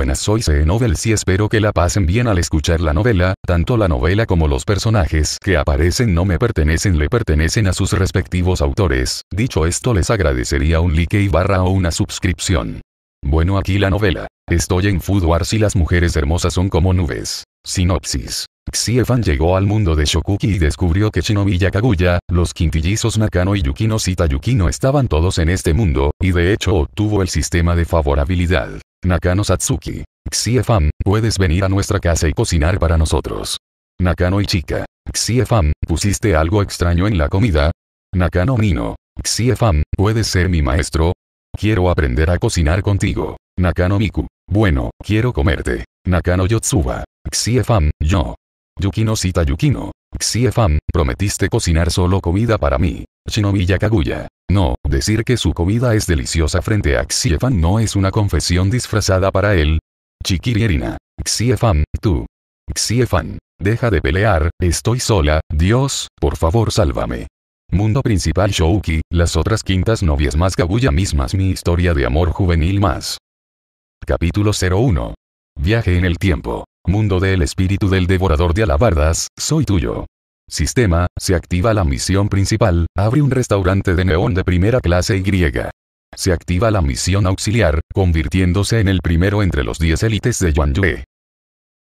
buenas. Soy CE Novel y espero que la pasen bien al escuchar la novela, tanto la novela como los personajes que aparecen no me pertenecen le pertenecen a sus respectivos autores. Dicho esto les agradecería un like y barra o una suscripción. Bueno aquí la novela. Estoy en Food Wars y las mujeres hermosas son como nubes. Sinopsis. Xiefan llegó al mundo de Shokuki y descubrió que Shinobi Yakaguya, los quintillizos Nakano y Yukino Sita Yukino estaban todos en este mundo, y de hecho obtuvo el sistema de favorabilidad. Nakano Satsuki. Xiefam, puedes venir a nuestra casa y cocinar para nosotros. Nakano Ichika. Xiefam, ¿pusiste algo extraño en la comida? Nakano Mino. Xiefam, ¿puedes ser mi maestro? Quiero aprender a cocinar contigo. Nakano Miku. Bueno, quiero comerte. Nakano Yotsuba. Xiefam, yo. Yukino Sita Yukino. Xiefam, prometiste cocinar solo comida para mí. Shinobi Yakaguya. No, decir que su comida es deliciosa frente a Xiefan no es una confesión disfrazada para él. Chiquirierina. Xiefan, tú. Xiefan. Deja de pelear, estoy sola, Dios, por favor sálvame. Mundo principal Shouki, las otras quintas novias más Kaguya mismas mi historia de amor juvenil más. Capítulo 01. Viaje en el tiempo. Mundo del espíritu del devorador de alabardas, soy tuyo. Sistema, se activa la misión principal, abre un restaurante de neón de primera clase Y. Se activa la misión auxiliar, convirtiéndose en el primero entre los 10 élites de Yuan Yue.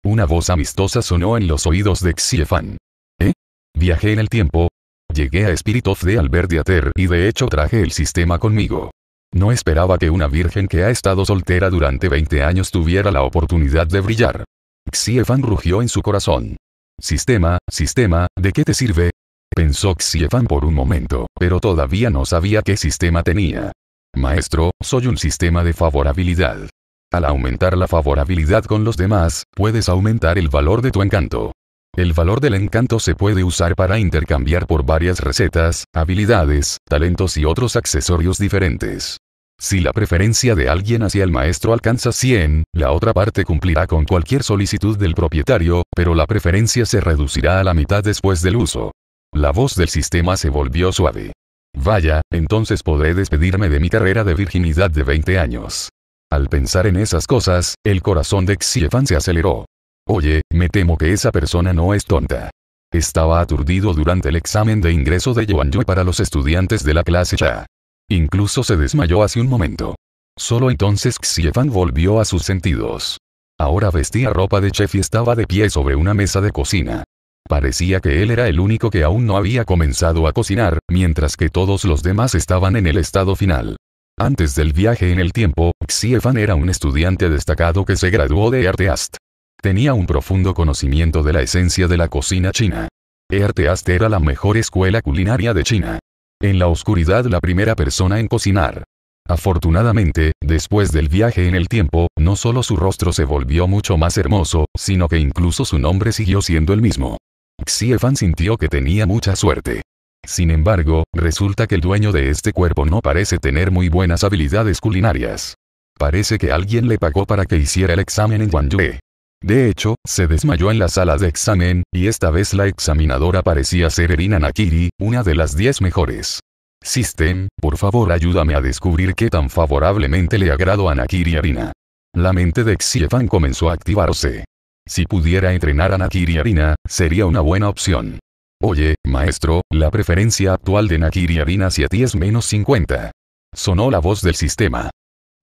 Una voz amistosa sonó en los oídos de Xiefan. ¿Eh? Viajé en el tiempo. Llegué a Spirit of the Ater y de hecho traje el sistema conmigo. No esperaba que una virgen que ha estado soltera durante 20 años tuviera la oportunidad de brillar. Xiefan rugió en su corazón. Sistema, sistema, ¿de qué te sirve? Pensó Xiefan por un momento, pero todavía no sabía qué sistema tenía. Maestro, soy un sistema de favorabilidad. Al aumentar la favorabilidad con los demás, puedes aumentar el valor de tu encanto. El valor del encanto se puede usar para intercambiar por varias recetas, habilidades, talentos y otros accesorios diferentes. Si la preferencia de alguien hacia el maestro alcanza 100, la otra parte cumplirá con cualquier solicitud del propietario, pero la preferencia se reducirá a la mitad después del uso. La voz del sistema se volvió suave. Vaya, entonces podré despedirme de mi carrera de virginidad de 20 años. Al pensar en esas cosas, el corazón de Xiefan se aceleró. Oye, me temo que esa persona no es tonta. Estaba aturdido durante el examen de ingreso de Yuan Yue para los estudiantes de la clase ya. Incluso se desmayó hace un momento. Solo entonces Fan volvió a sus sentidos. Ahora vestía ropa de chef y estaba de pie sobre una mesa de cocina. Parecía que él era el único que aún no había comenzado a cocinar, mientras que todos los demás estaban en el estado final. Antes del viaje en el tiempo, Xiefan era un estudiante destacado que se graduó de Erteast. Tenía un profundo conocimiento de la esencia de la cocina china. Erteast era la mejor escuela culinaria de China. En la oscuridad la primera persona en cocinar. Afortunadamente, después del viaje en el tiempo, no solo su rostro se volvió mucho más hermoso, sino que incluso su nombre siguió siendo el mismo. Xie Fan sintió que tenía mucha suerte. Sin embargo, resulta que el dueño de este cuerpo no parece tener muy buenas habilidades culinarias. Parece que alguien le pagó para que hiciera el examen en Guangzhou. De hecho, se desmayó en la sala de examen, y esta vez la examinadora parecía ser Erina Nakiri, una de las 10 mejores. System, por favor ayúdame a descubrir qué tan favorablemente le agrado a Nakiri Arina. La mente de Xiefan comenzó a activarse. Si pudiera entrenar a Nakiri Arina, sería una buena opción. Oye, maestro, la preferencia actual de Nakiri Arina hacia ti es menos 50. Sonó la voz del sistema.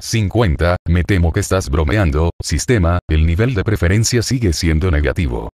50, me temo que estás bromeando, sistema, el nivel de preferencia sigue siendo negativo.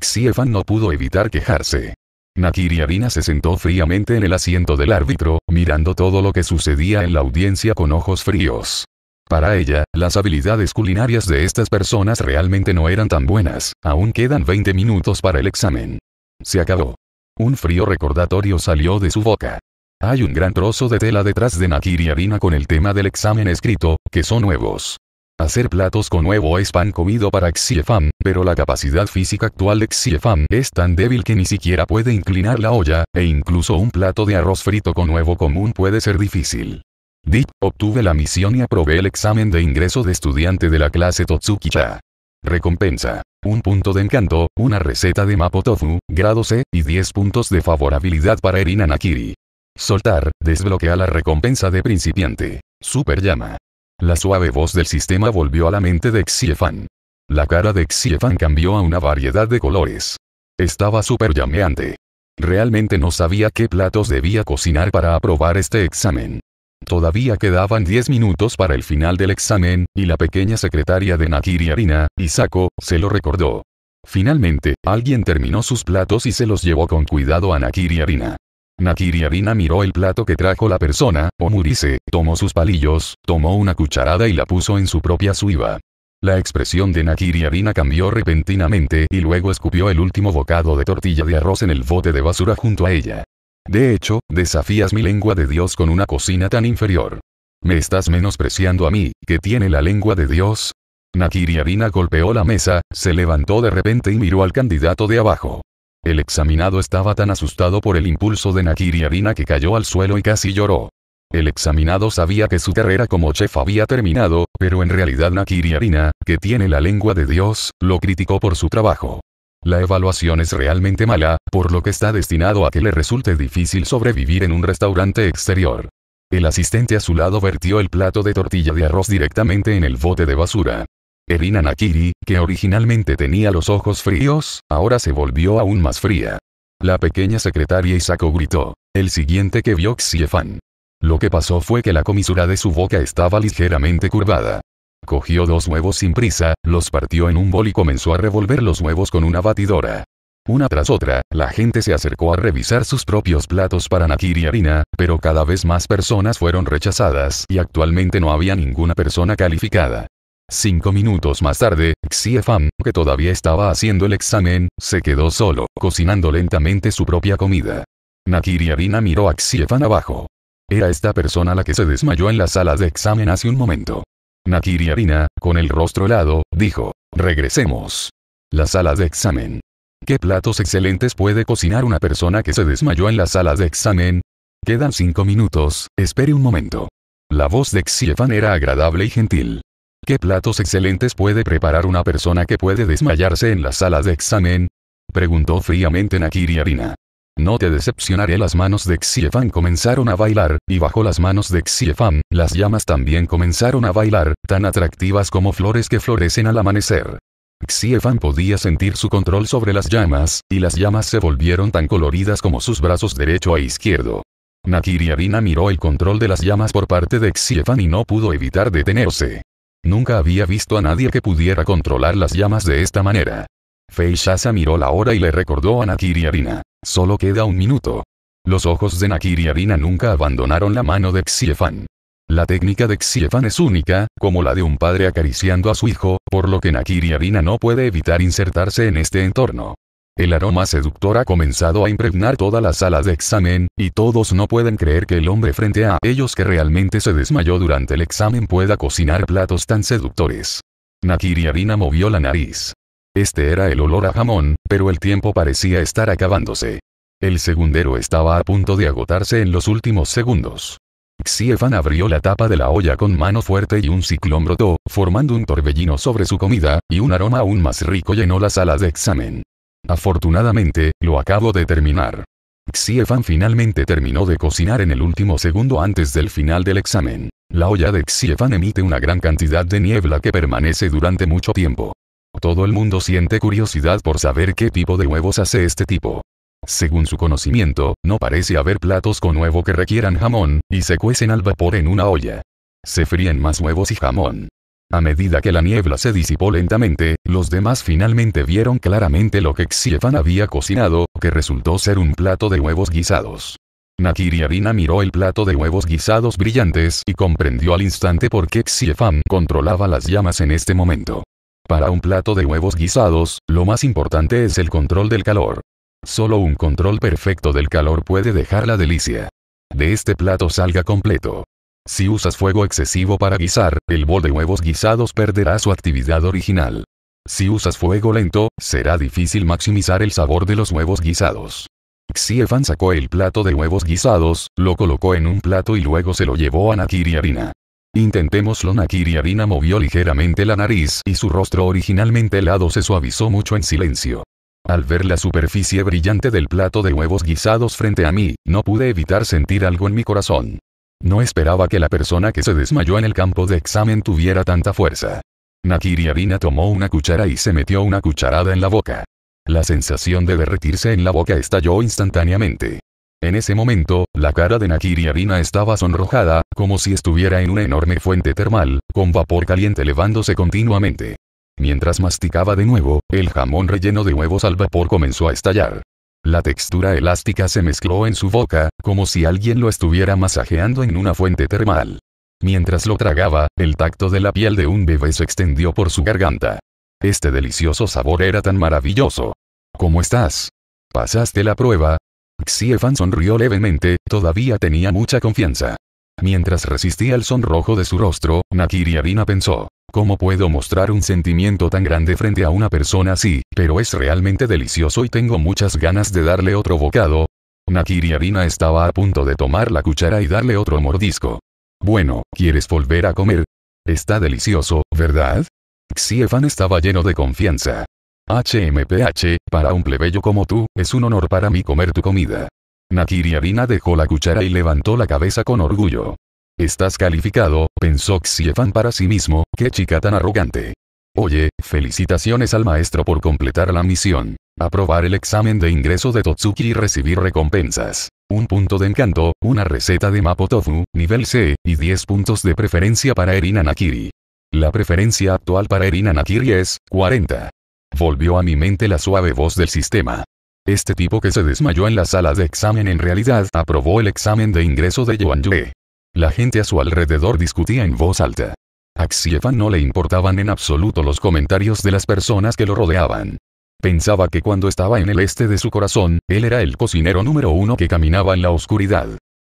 Xiefan no pudo evitar quejarse. Nakiri Arina se sentó fríamente en el asiento del árbitro, mirando todo lo que sucedía en la audiencia con ojos fríos. Para ella, las habilidades culinarias de estas personas realmente no eran tan buenas, aún quedan 20 minutos para el examen. Se acabó. Un frío recordatorio salió de su boca. Hay un gran trozo de tela detrás de Nakiri harina con el tema del examen escrito, que son nuevos. Hacer platos con huevo es pan comido para Xiefam, pero la capacidad física actual de Xiefam es tan débil que ni siquiera puede inclinar la olla, e incluso un plato de arroz frito con huevo común puede ser difícil. Dip, obtuve la misión y aprobé el examen de ingreso de estudiante de la clase Totsukicha. Recompensa. Un punto de encanto, una receta de Mapo Tofu, grado C, y 10 puntos de favorabilidad para Erina Nakiri. Soltar, desbloquea la recompensa de principiante. Super llama. La suave voz del sistema volvió a la mente de Xiefan. La cara de Xiefan cambió a una variedad de colores. Estaba super llameante. Realmente no sabía qué platos debía cocinar para aprobar este examen. Todavía quedaban 10 minutos para el final del examen, y la pequeña secretaria de Nakiri Arina, Isako, se lo recordó. Finalmente, alguien terminó sus platos y se los llevó con cuidado a Nakiri Arina. Nakiri Arina miró el plato que trajo la persona, Omurice, tomó sus palillos, tomó una cucharada y la puso en su propia suiva. La expresión de Nakiri Arina cambió repentinamente y luego escupió el último bocado de tortilla de arroz en el bote de basura junto a ella. De hecho, desafías mi lengua de Dios con una cocina tan inferior. ¿Me estás menospreciando a mí, que tiene la lengua de Dios? Nakiri Arina golpeó la mesa, se levantó de repente y miró al candidato de abajo. El examinado estaba tan asustado por el impulso de Nakiri Arina que cayó al suelo y casi lloró. El examinado sabía que su carrera como chef había terminado, pero en realidad Nakiri Arina, que tiene la lengua de Dios, lo criticó por su trabajo. La evaluación es realmente mala, por lo que está destinado a que le resulte difícil sobrevivir en un restaurante exterior. El asistente a su lado vertió el plato de tortilla de arroz directamente en el bote de basura. Erina Nakiri, que originalmente tenía los ojos fríos, ahora se volvió aún más fría. La pequeña secretaria Isako gritó. El siguiente que vio Xiefan. Lo que pasó fue que la comisura de su boca estaba ligeramente curvada. Cogió dos huevos sin prisa, los partió en un bol y comenzó a revolver los huevos con una batidora. Una tras otra, la gente se acercó a revisar sus propios platos para Nakiri y harina, pero cada vez más personas fueron rechazadas y actualmente no había ninguna persona calificada. Cinco minutos más tarde, Xiefan, que todavía estaba haciendo el examen, se quedó solo, cocinando lentamente su propia comida. Nakiri Arina miró a Xiefan abajo. Era esta persona la que se desmayó en la sala de examen hace un momento. Nakiri Arina, con el rostro helado, dijo, regresemos. La sala de examen. ¿Qué platos excelentes puede cocinar una persona que se desmayó en la sala de examen? Quedan cinco minutos, espere un momento. La voz de Xiefan era agradable y gentil. ¿Qué platos excelentes puede preparar una persona que puede desmayarse en la sala de examen? Preguntó fríamente Nakiri Arina. No te decepcionaré. Las manos de Xiefan comenzaron a bailar, y bajo las manos de Xiefan, las llamas también comenzaron a bailar, tan atractivas como flores que florecen al amanecer. Xiefan podía sentir su control sobre las llamas, y las llamas se volvieron tan coloridas como sus brazos derecho e izquierdo. Nakiri Arina miró el control de las llamas por parte de Xiefan y no pudo evitar detenerse. Nunca había visto a nadie que pudiera controlar las llamas de esta manera. Feishasa miró la hora y le recordó a Nakiri Arina. Solo queda un minuto. Los ojos de Nakiri Arina nunca abandonaron la mano de Xiefan. La técnica de Xiefan es única, como la de un padre acariciando a su hijo, por lo que Nakiri Arina no puede evitar insertarse en este entorno. El aroma seductor ha comenzado a impregnar toda la sala de examen, y todos no pueden creer que el hombre frente a ellos que realmente se desmayó durante el examen pueda cocinar platos tan seductores. Nakiri Arina movió la nariz. Este era el olor a jamón, pero el tiempo parecía estar acabándose. El segundero estaba a punto de agotarse en los últimos segundos. Xiefan abrió la tapa de la olla con mano fuerte y un ciclón brotó, formando un torbellino sobre su comida, y un aroma aún más rico llenó la sala de examen. Afortunadamente, lo acabo de terminar. Xiefan finalmente terminó de cocinar en el último segundo antes del final del examen. La olla de Xiefan emite una gran cantidad de niebla que permanece durante mucho tiempo. Todo el mundo siente curiosidad por saber qué tipo de huevos hace este tipo. Según su conocimiento, no parece haber platos con huevo que requieran jamón, y se cuecen al vapor en una olla. Se fríen más huevos y jamón. A medida que la niebla se disipó lentamente, los demás finalmente vieron claramente lo que Xiefan había cocinado, que resultó ser un plato de huevos guisados. Nakiri Arina miró el plato de huevos guisados brillantes y comprendió al instante por qué Xiefan controlaba las llamas en este momento. Para un plato de huevos guisados, lo más importante es el control del calor. Solo un control perfecto del calor puede dejar la delicia. De este plato salga completo. Si usas fuego excesivo para guisar, el bol de huevos guisados perderá su actividad original. Si usas fuego lento, será difícil maximizar el sabor de los huevos guisados. Xiefan sacó el plato de huevos guisados, lo colocó en un plato y luego se lo llevó a Nakiri Harina. Intentémoslo Nakiri Harina movió ligeramente la nariz y su rostro originalmente helado se suavizó mucho en silencio. Al ver la superficie brillante del plato de huevos guisados frente a mí, no pude evitar sentir algo en mi corazón. No esperaba que la persona que se desmayó en el campo de examen tuviera tanta fuerza. Nakiri Arina tomó una cuchara y se metió una cucharada en la boca. La sensación de derretirse en la boca estalló instantáneamente. En ese momento, la cara de Nakiri Arina estaba sonrojada, como si estuviera en una enorme fuente termal, con vapor caliente elevándose continuamente. Mientras masticaba de nuevo, el jamón relleno de huevos al vapor comenzó a estallar. La textura elástica se mezcló en su boca, como si alguien lo estuviera masajeando en una fuente termal. Mientras lo tragaba, el tacto de la piel de un bebé se extendió por su garganta. Este delicioso sabor era tan maravilloso. ¿Cómo estás? ¿Pasaste la prueba? Xiefan sonrió levemente, todavía tenía mucha confianza. Mientras resistía el sonrojo de su rostro, Nakiri Arina pensó cómo puedo mostrar un sentimiento tan grande frente a una persona así, pero es realmente delicioso y tengo muchas ganas de darle otro bocado. Nakiri Arina estaba a punto de tomar la cuchara y darle otro mordisco. Bueno, ¿quieres volver a comer? Está delicioso, ¿verdad? Xiefan estaba lleno de confianza. HMPH, para un plebeyo como tú, es un honor para mí comer tu comida. Nakiri Arina dejó la cuchara y levantó la cabeza con orgullo. Estás calificado, pensó Fan para sí mismo, qué chica tan arrogante. Oye, felicitaciones al maestro por completar la misión. Aprobar el examen de ingreso de Totsuki y recibir recompensas. Un punto de encanto, una receta de Mapo Tofu, nivel C, y 10 puntos de preferencia para Erina Nakiri. La preferencia actual para Erina Nakiri es 40. Volvió a mi mente la suave voz del sistema. Este tipo que se desmayó en la sala de examen en realidad aprobó el examen de ingreso de Yuan Yue. La gente a su alrededor discutía en voz alta. A Xiefan no le importaban en absoluto los comentarios de las personas que lo rodeaban. Pensaba que cuando estaba en el este de su corazón, él era el cocinero número uno que caminaba en la oscuridad.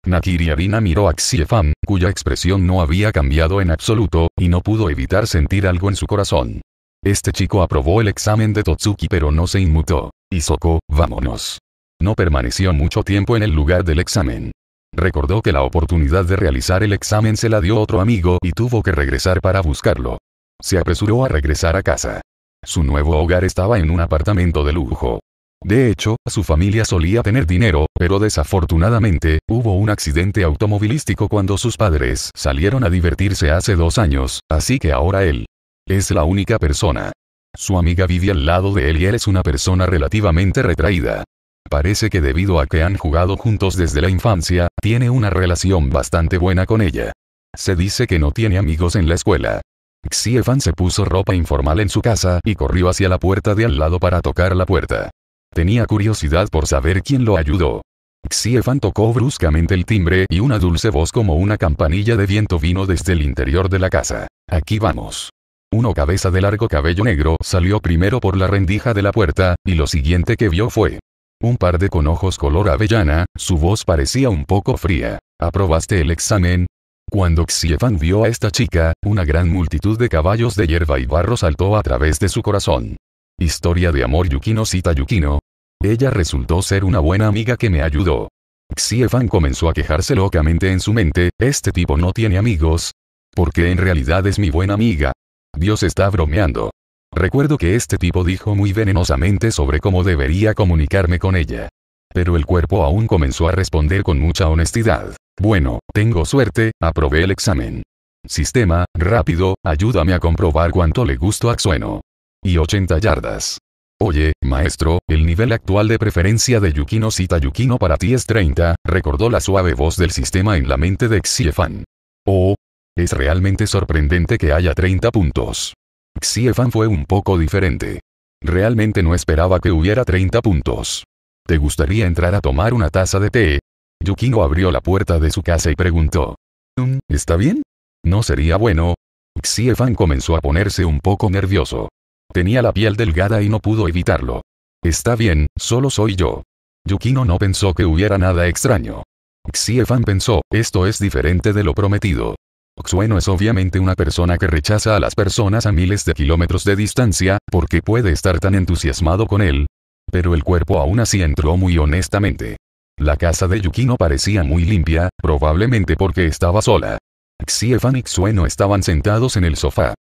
Nakiri Arina miró a Xiefan, cuya expresión no había cambiado en absoluto, y no pudo evitar sentir algo en su corazón. Este chico aprobó el examen de Totsuki pero no se inmutó. Isoko, vámonos. No permaneció mucho tiempo en el lugar del examen. Recordó que la oportunidad de realizar el examen se la dio otro amigo y tuvo que regresar para buscarlo. Se apresuró a regresar a casa. Su nuevo hogar estaba en un apartamento de lujo. De hecho, su familia solía tener dinero, pero desafortunadamente, hubo un accidente automovilístico cuando sus padres salieron a divertirse hace dos años, así que ahora él es la única persona. Su amiga vive al lado de él y él es una persona relativamente retraída. Parece que debido a que han jugado juntos desde la infancia, tiene una relación bastante buena con ella. Se dice que no tiene amigos en la escuela. Xiefan se puso ropa informal en su casa y corrió hacia la puerta de al lado para tocar la puerta. Tenía curiosidad por saber quién lo ayudó. Xiefan tocó bruscamente el timbre y una dulce voz como una campanilla de viento vino desde el interior de la casa. Aquí vamos. Uno cabeza de largo cabello negro salió primero por la rendija de la puerta, y lo siguiente que vio fue un par de ojos color avellana, su voz parecía un poco fría. ¿Aprobaste el examen? Cuando Xiefan vio a esta chica, una gran multitud de caballos de hierba y barro saltó a través de su corazón. Historia de amor Yukino cita Yukino. Ella resultó ser una buena amiga que me ayudó. Xiefan comenzó a quejarse locamente en su mente, este tipo no tiene amigos. Porque en realidad es mi buena amiga. Dios está bromeando. Recuerdo que este tipo dijo muy venenosamente sobre cómo debería comunicarme con ella. Pero el cuerpo aún comenzó a responder con mucha honestidad. Bueno, tengo suerte, aprobé el examen. Sistema, rápido, ayúdame a comprobar cuánto le gusto a Xueno. Y 80 yardas. Oye, maestro, el nivel actual de preferencia de Yukino Cita Yukino para ti es 30, recordó la suave voz del sistema en la mente de Xiefan. Oh. Es realmente sorprendente que haya 30 puntos. Xiefan fue un poco diferente. Realmente no esperaba que hubiera 30 puntos. ¿Te gustaría entrar a tomar una taza de té? Yukino abrió la puerta de su casa y preguntó. Mm, ¿Está bien? ¿No sería bueno? Xiefan comenzó a ponerse un poco nervioso. Tenía la piel delgada y no pudo evitarlo. Está bien, solo soy yo. Yukino no pensó que hubiera nada extraño. Xiefan pensó, esto es diferente de lo prometido. Xueno es obviamente una persona que rechaza a las personas a miles de kilómetros de distancia, porque puede estar tan entusiasmado con él. Pero el cuerpo aún así entró muy honestamente. La casa de Yukino parecía muy limpia, probablemente porque estaba sola. Xiefan y Xueno estaban sentados en el sofá.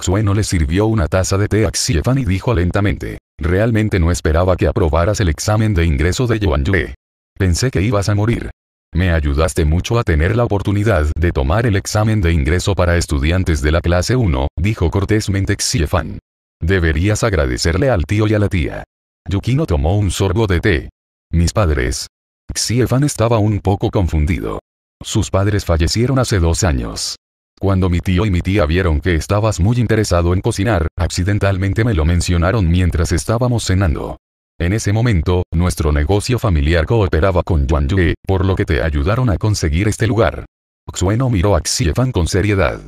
Xueno le sirvió una taza de té a Xiefan y dijo lentamente, realmente no esperaba que aprobaras el examen de ingreso de Yuan Yue. Pensé que ibas a morir. Me ayudaste mucho a tener la oportunidad de tomar el examen de ingreso para estudiantes de la clase 1, dijo cortésmente Xiefan. Deberías agradecerle al tío y a la tía. Yukino tomó un sorbo de té. Mis padres. Xiefan estaba un poco confundido. Sus padres fallecieron hace dos años. Cuando mi tío y mi tía vieron que estabas muy interesado en cocinar, accidentalmente me lo mencionaron mientras estábamos cenando. En ese momento, nuestro negocio familiar cooperaba con Yuan Yue, por lo que te ayudaron a conseguir este lugar. Xueno miró a Xiefan con seriedad.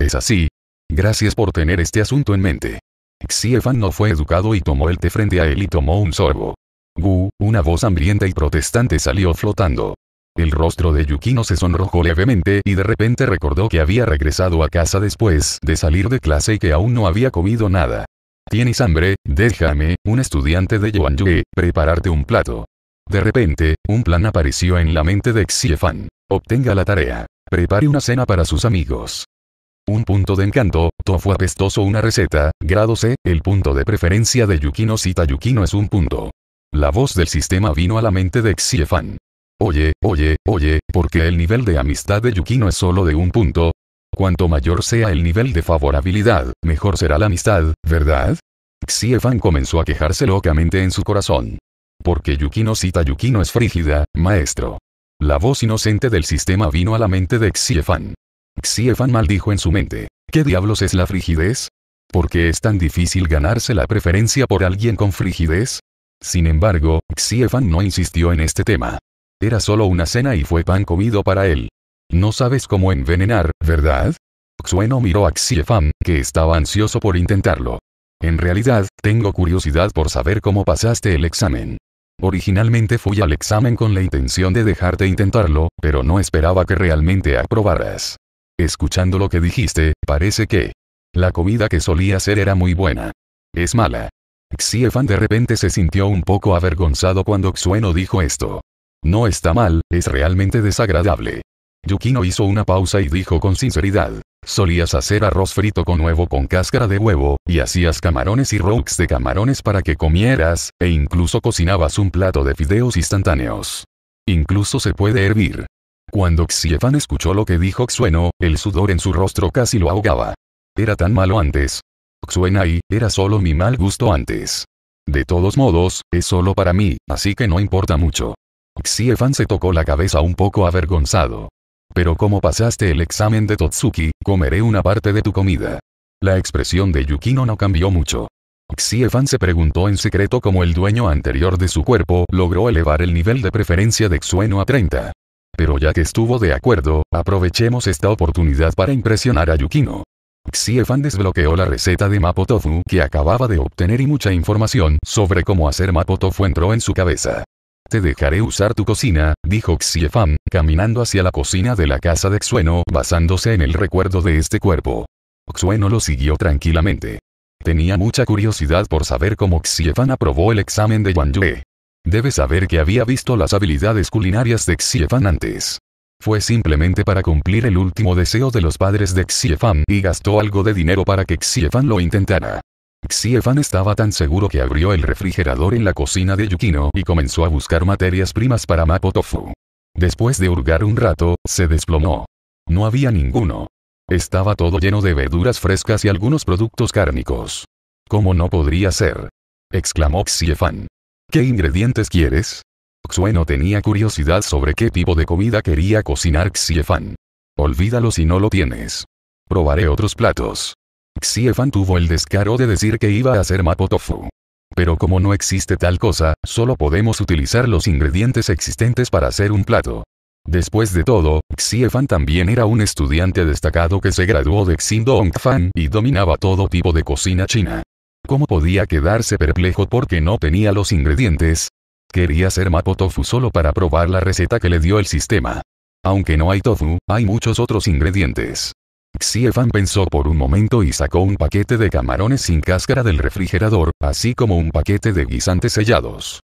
¿Es así? Gracias por tener este asunto en mente. Xiefan no fue educado y tomó el té frente a él y tomó un sorbo. Gu, una voz hambrienta y protestante salió flotando. El rostro de Yukino se sonrojó levemente y de repente recordó que había regresado a casa después de salir de clase y que aún no había comido nada. ¿Tienes hambre? Déjame, un estudiante de Yuan Yue, prepararte un plato. De repente, un plan apareció en la mente de Xie Fan. Obtenga la tarea. Prepare una cena para sus amigos. Un punto de encanto, tofu apestoso una receta, grado C, el punto de preferencia de Yukino cita Yukino es un punto. La voz del sistema vino a la mente de Fan. Oye, oye, oye, porque el nivel de amistad de Yukino es solo de un punto, Cuanto mayor sea el nivel de favorabilidad, mejor será la amistad, ¿verdad? Xiefan comenzó a quejarse locamente en su corazón. Porque Yukino cita Yukino es frígida, maestro. La voz inocente del sistema vino a la mente de Xiefan. Xiefan maldijo en su mente. ¿Qué diablos es la frigidez? ¿Por qué es tan difícil ganarse la preferencia por alguien con frigidez? Sin embargo, Xiefan no insistió en este tema. Era solo una cena y fue pan comido para él. No sabes cómo envenenar, ¿verdad? Xueno miró a Xiefan, que estaba ansioso por intentarlo. En realidad, tengo curiosidad por saber cómo pasaste el examen. Originalmente fui al examen con la intención de dejarte intentarlo, pero no esperaba que realmente aprobaras. Escuchando lo que dijiste, parece que la comida que solía hacer era muy buena. Es mala. Xiefan de repente se sintió un poco avergonzado cuando Xueno dijo esto. No está mal, es realmente desagradable. Yukino hizo una pausa y dijo con sinceridad. Solías hacer arroz frito con huevo con cáscara de huevo, y hacías camarones y rolls de camarones para que comieras, e incluso cocinabas un plato de fideos instantáneos. Incluso se puede hervir. Cuando Xiefan escuchó lo que dijo Xueno, el sudor en su rostro casi lo ahogaba. Era tan malo antes. Xuenai, era solo mi mal gusto antes. De todos modos, es solo para mí, así que no importa mucho. Xiefan se tocó la cabeza un poco avergonzado. Pero como pasaste el examen de Totsuki, comeré una parte de tu comida. La expresión de Yukino no cambió mucho. Xiefan se preguntó en secreto cómo el dueño anterior de su cuerpo logró elevar el nivel de preferencia de Xueno a 30. Pero ya que estuvo de acuerdo, aprovechemos esta oportunidad para impresionar a Yukino. Xiefan desbloqueó la receta de Mapotofu que acababa de obtener y mucha información sobre cómo hacer Mapotofu entró en su cabeza. Te dejaré usar tu cocina, dijo Xiefan, caminando hacia la cocina de la casa de Xueno basándose en el recuerdo de este cuerpo. Xueno lo siguió tranquilamente. Tenía mucha curiosidad por saber cómo Xiefan aprobó el examen de Yuan Yue. Debe saber que había visto las habilidades culinarias de Fan antes. Fue simplemente para cumplir el último deseo de los padres de Xiefan y gastó algo de dinero para que Xiefan lo intentara. Xiefan estaba tan seguro que abrió el refrigerador en la cocina de Yukino y comenzó a buscar materias primas para Mapo Tofu. Después de hurgar un rato, se desplomó. No había ninguno. Estaba todo lleno de verduras frescas y algunos productos cárnicos. ¿Cómo no podría ser? exclamó Xiefan. ¿Qué ingredientes quieres? Xueno tenía curiosidad sobre qué tipo de comida quería cocinar Xiefan. Olvídalo si no lo tienes. Probaré otros platos. Fan tuvo el descaro de decir que iba a hacer Mapo Tofu. Pero como no existe tal cosa, solo podemos utilizar los ingredientes existentes para hacer un plato. Después de todo, Xiefan también era un estudiante destacado que se graduó de Fan y dominaba todo tipo de cocina china. ¿Cómo podía quedarse perplejo porque no tenía los ingredientes? Quería hacer Mapo Tofu solo para probar la receta que le dio el sistema. Aunque no hay tofu, hay muchos otros ingredientes. Xiefan pensó por un momento y sacó un paquete de camarones sin cáscara del refrigerador, así como un paquete de guisantes sellados.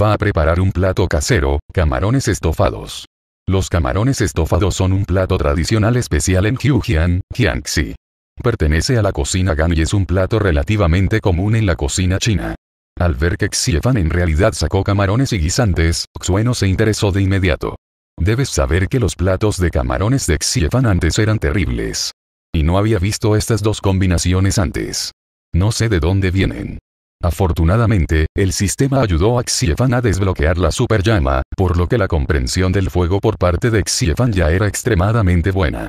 Va a preparar un plato casero, camarones estofados. Los camarones estofados son un plato tradicional especial en Jiujian, Jiangxi. Pertenece a la cocina Gan y es un plato relativamente común en la cocina china. Al ver que Xiefan en realidad sacó camarones y guisantes, Xueno se interesó de inmediato. Debes saber que los platos de camarones de Xiefan antes eran terribles. Y no había visto estas dos combinaciones antes. No sé de dónde vienen. Afortunadamente, el sistema ayudó a Xiefan a desbloquear la super llama, por lo que la comprensión del fuego por parte de Xiefan ya era extremadamente buena.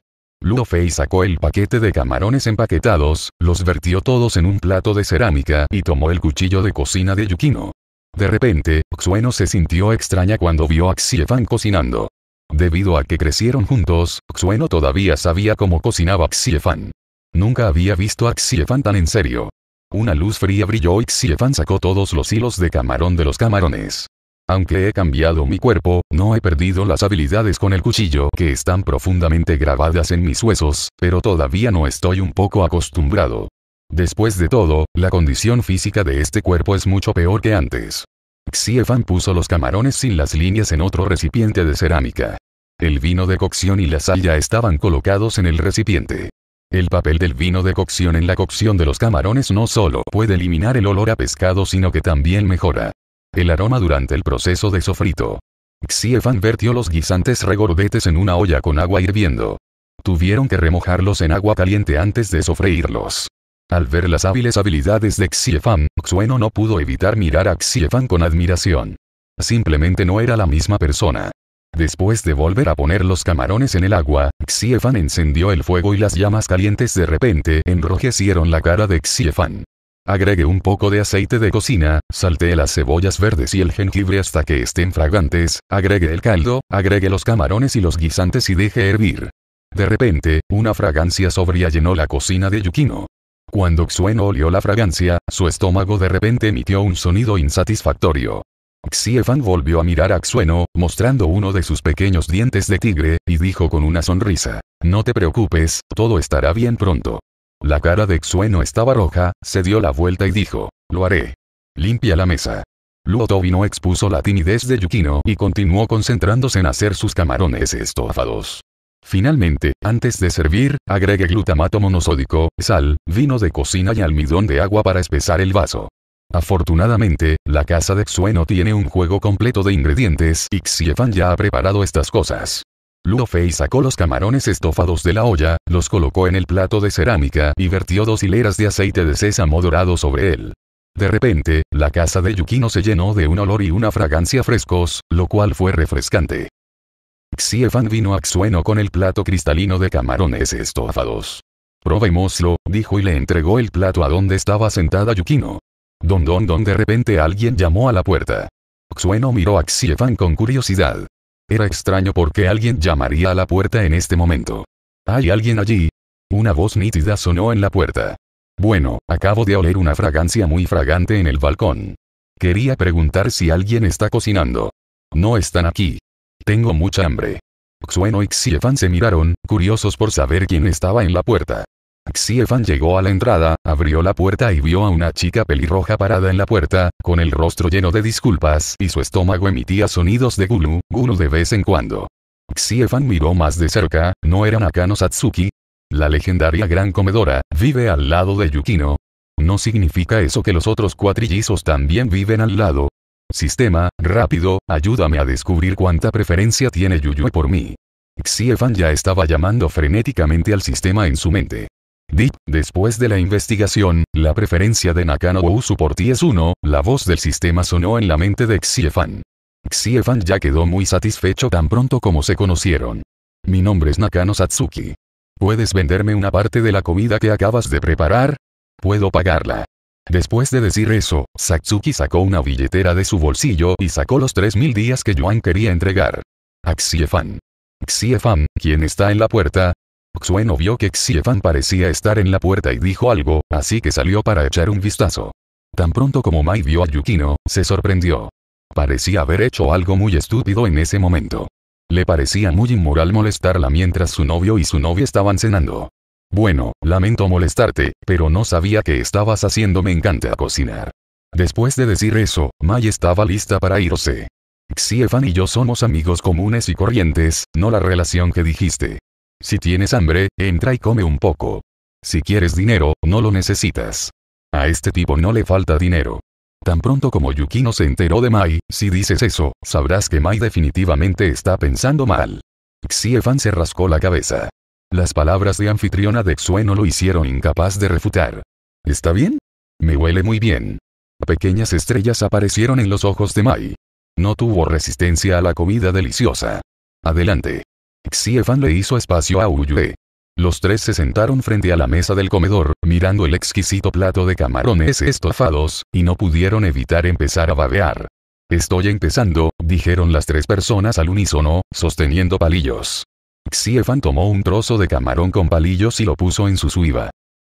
Fei sacó el paquete de camarones empaquetados, los vertió todos en un plato de cerámica y tomó el cuchillo de cocina de Yukino. De repente, Xueno se sintió extraña cuando vio a Xiefan cocinando. Debido a que crecieron juntos, Xueno todavía sabía cómo cocinaba Xiefan. Nunca había visto a Xiefan tan en serio. Una luz fría brilló y Xiefan sacó todos los hilos de camarón de los camarones. Aunque he cambiado mi cuerpo, no he perdido las habilidades con el cuchillo que están profundamente grabadas en mis huesos, pero todavía no estoy un poco acostumbrado. Después de todo, la condición física de este cuerpo es mucho peor que antes. Xiefan puso los camarones sin las líneas en otro recipiente de cerámica. El vino de cocción y la sal ya estaban colocados en el recipiente. El papel del vino de cocción en la cocción de los camarones no solo puede eliminar el olor a pescado sino que también mejora el aroma durante el proceso de sofrito. Xiefan vertió los guisantes regordetes en una olla con agua hirviendo. Tuvieron que remojarlos en agua caliente antes de sofreírlos. Al ver las hábiles habilidades de Xiefan, Xueno no pudo evitar mirar a Xiefan con admiración. Simplemente no era la misma persona. Después de volver a poner los camarones en el agua, Xiefan encendió el fuego y las llamas calientes de repente enrojecieron la cara de Xiefan. Agregue un poco de aceite de cocina, saltee las cebollas verdes y el jengibre hasta que estén fragantes, agregue el caldo, agregue los camarones y los guisantes y deje hervir. De repente, una fragancia sobria llenó la cocina de Yukino. Cuando Xueno olió la fragancia, su estómago de repente emitió un sonido insatisfactorio. Xiefan volvió a mirar a Xueno, mostrando uno de sus pequeños dientes de tigre, y dijo con una sonrisa. No te preocupes, todo estará bien pronto. La cara de Xueno estaba roja, se dio la vuelta y dijo. Lo haré. Limpia la mesa. Luotovino expuso la timidez de Yukino y continuó concentrándose en hacer sus camarones estofados. Finalmente, antes de servir, agregue glutamato monosódico, sal, vino de cocina y almidón de agua para espesar el vaso. Afortunadamente, la casa de Xueno tiene un juego completo de ingredientes y Xiefan ya ha preparado estas cosas. Fei sacó los camarones estofados de la olla, los colocó en el plato de cerámica y vertió dos hileras de aceite de sésamo dorado sobre él. De repente, la casa de Yukino se llenó de un olor y una fragancia frescos, lo cual fue refrescante. Xiefan vino a Xueno con el plato cristalino de camarones estofados. Probémoslo, dijo y le entregó el plato a donde estaba sentada Yukino. Don don don de repente alguien llamó a la puerta. Xueno miró a Xiefan con curiosidad. Era extraño porque alguien llamaría a la puerta en este momento. ¿Hay alguien allí? Una voz nítida sonó en la puerta. Bueno, acabo de oler una fragancia muy fragante en el balcón. Quería preguntar si alguien está cocinando. No están aquí. Tengo mucha hambre. Xueno y Xiefan se miraron, curiosos por saber quién estaba en la puerta. Xiefan llegó a la entrada, abrió la puerta y vio a una chica pelirroja parada en la puerta, con el rostro lleno de disculpas y su estómago emitía sonidos de gulu, gulu de vez en cuando. Xiefan miró más de cerca, ¿no era Nakano Satsuki? La legendaria gran comedora, vive al lado de Yukino. ¿No significa eso que los otros cuatrillizos también viven al lado? Sistema, rápido, ayúdame a descubrir cuánta preferencia tiene Yuyue por mí. Xiefan ya estaba llamando frenéticamente al sistema en su mente. Dip, después de la investigación, la preferencia de Nakano Usu por ti es uno, la voz del sistema sonó en la mente de Xiefan. Xiefan ya quedó muy satisfecho tan pronto como se conocieron. Mi nombre es Nakano Satsuki. ¿Puedes venderme una parte de la comida que acabas de preparar? Puedo pagarla. Después de decir eso, Satsuki sacó una billetera de su bolsillo y sacó los 3.000 días que Yuan quería entregar. a Xiefan. Xiefan, ¿quién está en la puerta? Xueno vio que Xiefan parecía estar en la puerta y dijo algo, así que salió para echar un vistazo. Tan pronto como Mai vio a Yukino, se sorprendió. Parecía haber hecho algo muy estúpido en ese momento. Le parecía muy inmoral molestarla mientras su novio y su novia estaban cenando. Bueno, lamento molestarte, pero no sabía que estabas haciendo me encanta cocinar. Después de decir eso, Mai estaba lista para irse. Xiefan y yo somos amigos comunes y corrientes, no la relación que dijiste. Si tienes hambre, entra y come un poco. Si quieres dinero, no lo necesitas. A este tipo no le falta dinero. Tan pronto como Yukino se enteró de Mai, si dices eso, sabrás que Mai definitivamente está pensando mal. Xiefan se rascó la cabeza. Las palabras de anfitriona de Xueno lo hicieron incapaz de refutar. ¿Está bien? Me huele muy bien. Pequeñas estrellas aparecieron en los ojos de Mai. No tuvo resistencia a la comida deliciosa. Adelante. Xiefan le hizo espacio a Uyue. Los tres se sentaron frente a la mesa del comedor, mirando el exquisito plato de camarones estofados, y no pudieron evitar empezar a babear. Estoy empezando, dijeron las tres personas al unísono, sosteniendo palillos. Xiefan tomó un trozo de camarón con palillos y lo puso en su suiva.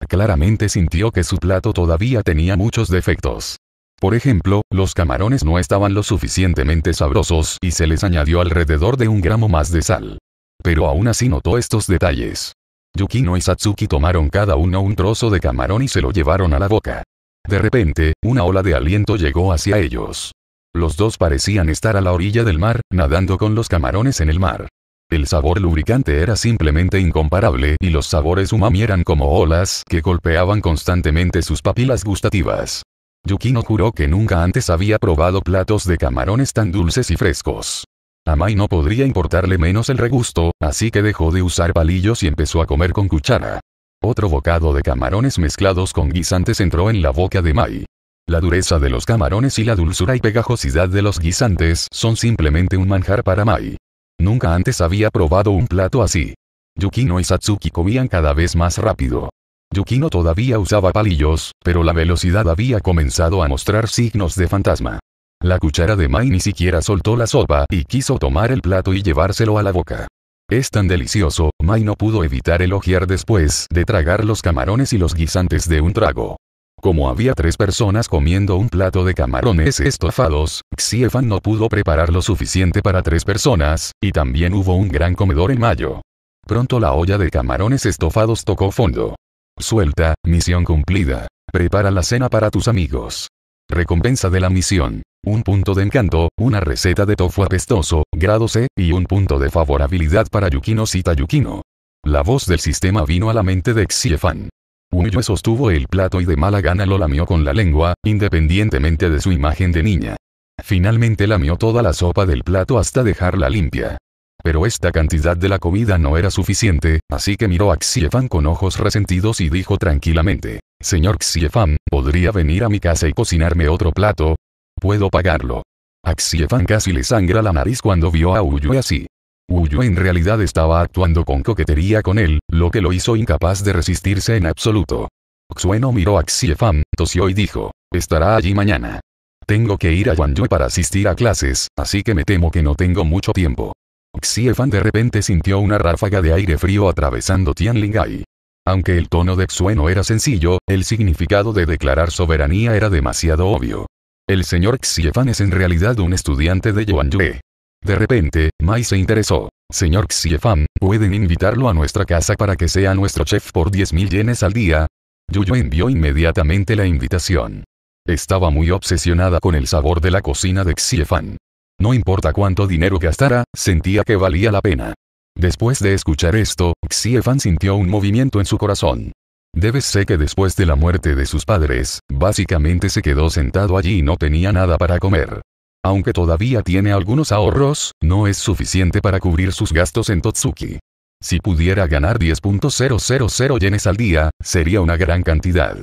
Claramente sintió que su plato todavía tenía muchos defectos. Por ejemplo, los camarones no estaban lo suficientemente sabrosos y se les añadió alrededor de un gramo más de sal. Pero aún así notó estos detalles. Yukino y Satsuki tomaron cada uno un trozo de camarón y se lo llevaron a la boca. De repente, una ola de aliento llegó hacia ellos. Los dos parecían estar a la orilla del mar, nadando con los camarones en el mar. El sabor lubricante era simplemente incomparable y los sabores umami eran como olas que golpeaban constantemente sus papilas gustativas. Yukino juró que nunca antes había probado platos de camarones tan dulces y frescos. A Mai no podría importarle menos el regusto, así que dejó de usar palillos y empezó a comer con cuchara. Otro bocado de camarones mezclados con guisantes entró en la boca de Mai. La dureza de los camarones y la dulzura y pegajosidad de los guisantes son simplemente un manjar para Mai. Nunca antes había probado un plato así. Yukino y Satsuki comían cada vez más rápido. Yukino todavía usaba palillos, pero la velocidad había comenzado a mostrar signos de fantasma. La cuchara de Mai ni siquiera soltó la sopa y quiso tomar el plato y llevárselo a la boca. Es tan delicioso, Mai no pudo evitar elogiar después de tragar los camarones y los guisantes de un trago. Como había tres personas comiendo un plato de camarones estofados, Xiefan no pudo preparar lo suficiente para tres personas, y también hubo un gran comedor en mayo. Pronto la olla de camarones estofados tocó fondo. Suelta, misión cumplida. Prepara la cena para tus amigos. Recompensa de la misión. Un punto de encanto, una receta de tofu apestoso, grado C, y un punto de favorabilidad para Yukino Cita Yukino. La voz del sistema vino a la mente de Xiefan. Uyue sostuvo el plato y de mala gana lo lamió con la lengua, independientemente de su imagen de niña. Finalmente lamió toda la sopa del plato hasta dejarla limpia. Pero esta cantidad de la comida no era suficiente, así que miró a Xiefan con ojos resentidos y dijo tranquilamente, Señor Xiefan, ¿podría venir a mi casa y cocinarme otro plato? Puedo pagarlo. Xiefan casi le sangra la nariz cuando vio a Uyue así. Wuyu en realidad estaba actuando con coquetería con él, lo que lo hizo incapaz de resistirse en absoluto. Xueno miró a Xie Fan, tosió y dijo, estará allí mañana. Tengo que ir a Yuan Yue para asistir a clases, así que me temo que no tengo mucho tiempo. Xie Fan de repente sintió una ráfaga de aire frío atravesando Tianlingai. Aunque el tono de Xueno era sencillo, el significado de declarar soberanía era demasiado obvio. El señor Xie Fan es en realidad un estudiante de Yuan Yue. De repente, Mai se interesó. Señor Xiefan, ¿pueden invitarlo a nuestra casa para que sea nuestro chef por 10.000 yenes al día? Yuyo envió inmediatamente la invitación. Estaba muy obsesionada con el sabor de la cocina de Xiefan. No importa cuánto dinero gastara, sentía que valía la pena. Después de escuchar esto, Xiefan sintió un movimiento en su corazón. Debes sé que después de la muerte de sus padres, básicamente se quedó sentado allí y no tenía nada para comer. Aunque todavía tiene algunos ahorros, no es suficiente para cubrir sus gastos en Totsuki. Si pudiera ganar 10.000 yenes al día, sería una gran cantidad.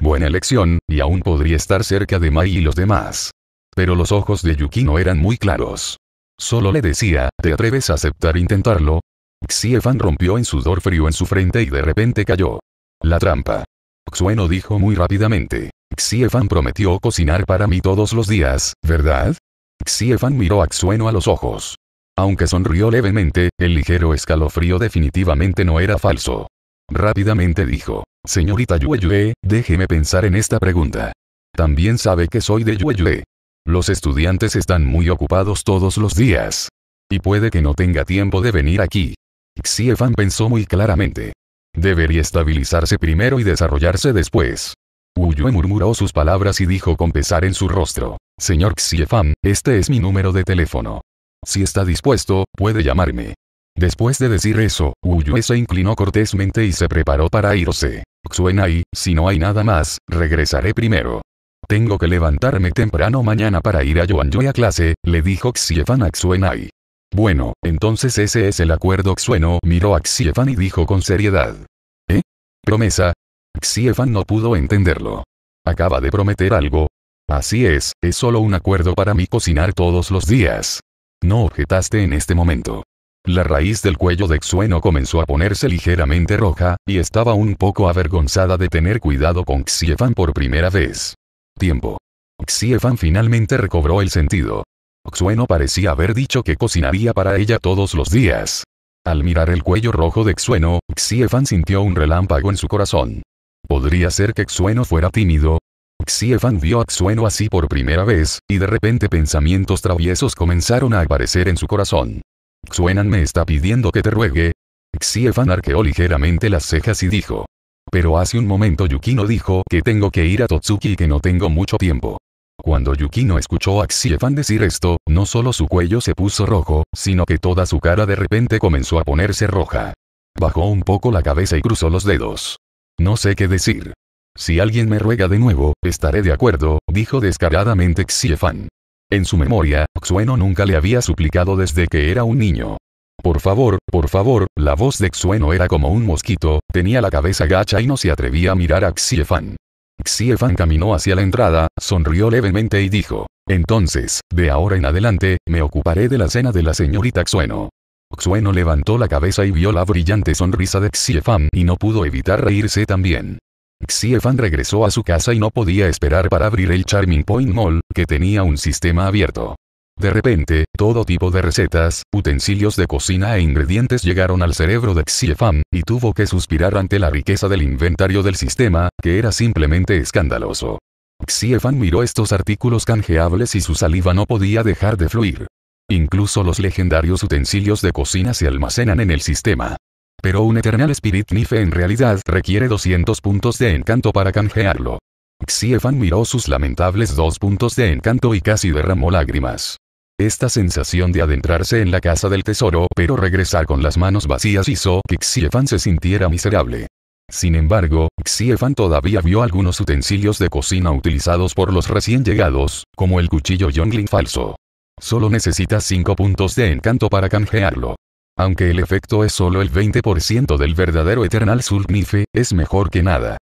Buena elección, y aún podría estar cerca de Mai y los demás. Pero los ojos de Yukino eran muy claros. Solo le decía, ¿te atreves a aceptar intentarlo? Xiefan rompió en sudor frío en su frente y de repente cayó. La trampa. Xueno dijo muy rápidamente. Xiefan prometió cocinar para mí todos los días, ¿verdad? Xiefan miró a Xueno a los ojos. Aunque sonrió levemente, el ligero escalofrío definitivamente no era falso. Rápidamente dijo, señorita Yue, déjeme pensar en esta pregunta. También sabe que soy de Yue, Los estudiantes están muy ocupados todos los días. Y puede que no tenga tiempo de venir aquí. Xiefan pensó muy claramente. Debería estabilizarse primero y desarrollarse después. Uyue murmuró sus palabras y dijo con pesar en su rostro. Señor Xiefan, este es mi número de teléfono. Si está dispuesto, puede llamarme. Después de decir eso, Uyue se inclinó cortésmente y se preparó para irse. Xuenai, si no hay nada más, regresaré primero. Tengo que levantarme temprano mañana para ir a Yuanyue a clase, le dijo Xiefan a Xuenai. Bueno, entonces ese es el acuerdo. Xueno miró a Xiefan y dijo con seriedad. ¿Eh? ¿Promesa? Xiefan no pudo entenderlo. Acaba de prometer algo. Así es, es solo un acuerdo para mí cocinar todos los días. No objetaste en este momento. La raíz del cuello de Xueno comenzó a ponerse ligeramente roja, y estaba un poco avergonzada de tener cuidado con Xiefan por primera vez. Tiempo. Xiefan finalmente recobró el sentido. Xueno parecía haber dicho que cocinaría para ella todos los días. Al mirar el cuello rojo de Xueno, Xiefan sintió un relámpago en su corazón. Podría ser que Xueno fuera tímido. Xiefan vio a Xueno así por primera vez, y de repente pensamientos traviesos comenzaron a aparecer en su corazón. Xuenan me está pidiendo que te ruegue. Xiefan arqueó ligeramente las cejas y dijo. Pero hace un momento Yukino dijo que tengo que ir a Totsuki y que no tengo mucho tiempo. Cuando Yukino escuchó a Xiefan decir esto, no solo su cuello se puso rojo, sino que toda su cara de repente comenzó a ponerse roja. Bajó un poco la cabeza y cruzó los dedos. No sé qué decir. Si alguien me ruega de nuevo, estaré de acuerdo, dijo descaradamente Xiefan. En su memoria, Xueno nunca le había suplicado desde que era un niño. Por favor, por favor, la voz de Xueno era como un mosquito, tenía la cabeza gacha y no se atrevía a mirar a Xiefan. Xiefan caminó hacia la entrada, sonrió levemente y dijo. Entonces, de ahora en adelante, me ocuparé de la cena de la señorita Xueno. Xueno levantó la cabeza y vio la brillante sonrisa de Xiefan y no pudo evitar reírse también. Xiefan regresó a su casa y no podía esperar para abrir el Charming Point Mall, que tenía un sistema abierto. De repente, todo tipo de recetas, utensilios de cocina e ingredientes llegaron al cerebro de Xiefan, y tuvo que suspirar ante la riqueza del inventario del sistema, que era simplemente escandaloso. Xiefan miró estos artículos canjeables y su saliva no podía dejar de fluir. Incluso los legendarios utensilios de cocina se almacenan en el sistema. Pero un Eternal Spirit Nife en realidad requiere 200 puntos de encanto para canjearlo. Xiefan miró sus lamentables dos puntos de encanto y casi derramó lágrimas. Esta sensación de adentrarse en la casa del tesoro pero regresar con las manos vacías hizo que Xiefan se sintiera miserable. Sin embargo, Xiefan todavía vio algunos utensilios de cocina utilizados por los recién llegados, como el cuchillo Yongling falso. Solo necesita cinco puntos de encanto para canjearlo. Aunque el efecto es solo el 20% del verdadero Eternal Sulnife, es mejor que nada.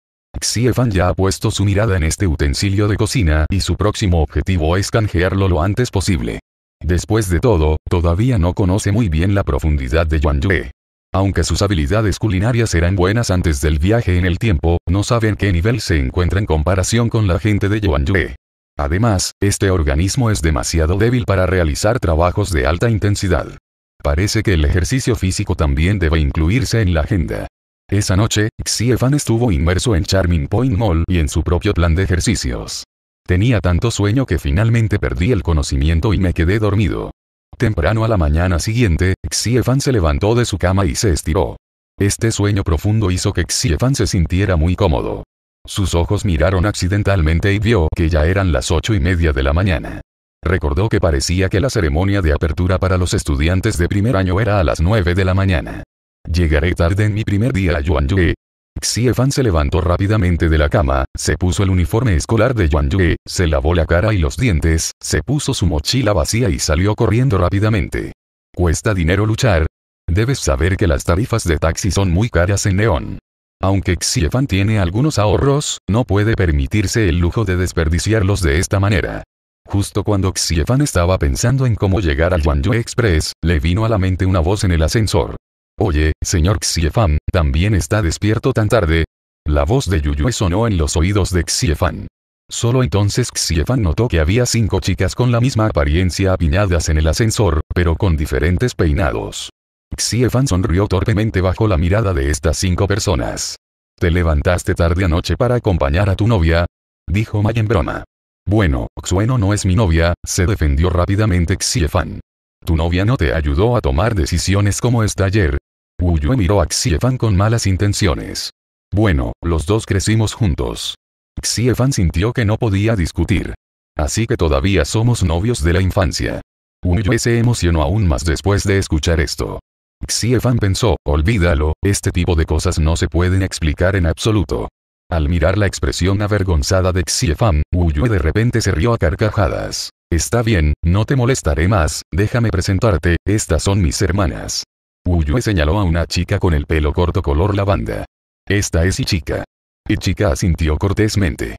Fan ya ha puesto su mirada en este utensilio de cocina y su próximo objetivo es canjearlo lo antes posible. Después de todo, todavía no conoce muy bien la profundidad de Yuan Yue. Aunque sus habilidades culinarias eran buenas antes del viaje en el tiempo, no saben qué nivel se encuentra en comparación con la gente de Yuan Yue. Además, este organismo es demasiado débil para realizar trabajos de alta intensidad. Parece que el ejercicio físico también debe incluirse en la agenda. Esa noche, Xiefan estuvo inmerso en Charming Point Mall y en su propio plan de ejercicios. Tenía tanto sueño que finalmente perdí el conocimiento y me quedé dormido. Temprano a la mañana siguiente, Xiefan se levantó de su cama y se estiró. Este sueño profundo hizo que Xiefan se sintiera muy cómodo. Sus ojos miraron accidentalmente y vio que ya eran las ocho y media de la mañana. Recordó que parecía que la ceremonia de apertura para los estudiantes de primer año era a las nueve de la mañana. Llegaré tarde en mi primer día a Yue. Xiefan se levantó rápidamente de la cama, se puso el uniforme escolar de Yuan Yue, se lavó la cara y los dientes, se puso su mochila vacía y salió corriendo rápidamente. ¿Cuesta dinero luchar? Debes saber que las tarifas de taxi son muy caras en Neón. Aunque Xiefan tiene algunos ahorros, no puede permitirse el lujo de desperdiciarlos de esta manera. Justo cuando Xiefan estaba pensando en cómo llegar al Yue Express, le vino a la mente una voz en el ascensor. Oye, señor Xiefan, ¿también está despierto tan tarde? La voz de Yuyue sonó en los oídos de Xiefan. Solo entonces Xiefan notó que había cinco chicas con la misma apariencia apiñadas en el ascensor, pero con diferentes peinados. Xiefan sonrió torpemente bajo la mirada de estas cinco personas. ¿Te levantaste tarde anoche para acompañar a tu novia? Dijo May en broma. Bueno, Xueno no es mi novia, se defendió rápidamente Xiefan. Tu novia no te ayudó a tomar decisiones como esta ayer, Uyue miró a Fan con malas intenciones. Bueno, los dos crecimos juntos. Xiefan sintió que no podía discutir. Así que todavía somos novios de la infancia. Uyue se emocionó aún más después de escuchar esto. Xiefan pensó, olvídalo, este tipo de cosas no se pueden explicar en absoluto. Al mirar la expresión avergonzada de Xiefan, Yue de repente se rió a carcajadas. Está bien, no te molestaré más, déjame presentarte, estas son mis hermanas. Wuyue señaló a una chica con el pelo corto color lavanda. Esta es Ichika. Ichika asintió cortésmente.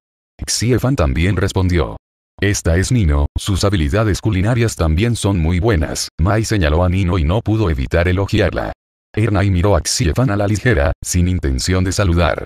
Xiefan también respondió. Esta es Nino, sus habilidades culinarias también son muy buenas. Mai señaló a Nino y no pudo evitar elogiarla. Ernai miró a Xiefan a la ligera, sin intención de saludar.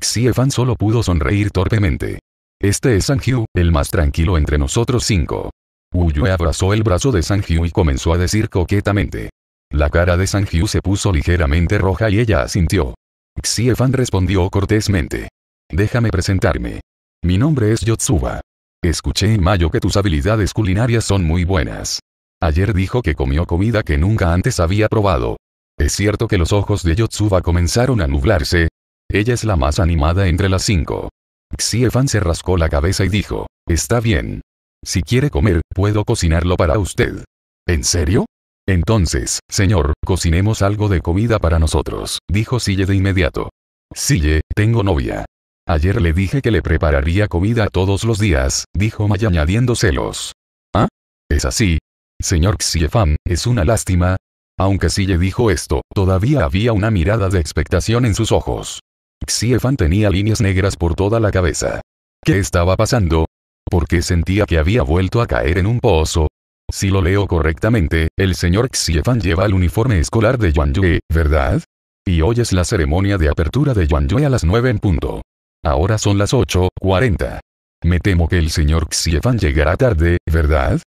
Xiefan solo pudo sonreír torpemente. Este es Sanju, el más tranquilo entre nosotros cinco. Wuyue abrazó el brazo de Sanju y comenzó a decir coquetamente. La cara de Sanjiu se puso ligeramente roja y ella asintió. Xiefan respondió cortésmente. Déjame presentarme. Mi nombre es Yotsuba. Escuché en mayo que tus habilidades culinarias son muy buenas. Ayer dijo que comió comida que nunca antes había probado. Es cierto que los ojos de Yotsuba comenzaron a nublarse. Ella es la más animada entre las cinco. Xiefan se rascó la cabeza y dijo, está bien. Si quiere comer, puedo cocinarlo para usted. ¿En serio? Entonces, señor, cocinemos algo de comida para nosotros, dijo Sille de inmediato. Sille, tengo novia. Ayer le dije que le prepararía comida todos los días, dijo Maya añadiendo celos. ¿Ah? ¿Es así? Señor Xiefan, es una lástima. Aunque Sille dijo esto, todavía había una mirada de expectación en sus ojos. Xiefan tenía líneas negras por toda la cabeza. ¿Qué estaba pasando? Porque sentía que había vuelto a caer en un pozo? Si lo leo correctamente, el señor Xiefan lleva el uniforme escolar de Yuan Yue, ¿verdad? Y hoy es la ceremonia de apertura de Yuan Yue a las 9 en punto. Ahora son las 8.40. Me temo que el señor Xiefan llegará tarde, ¿verdad?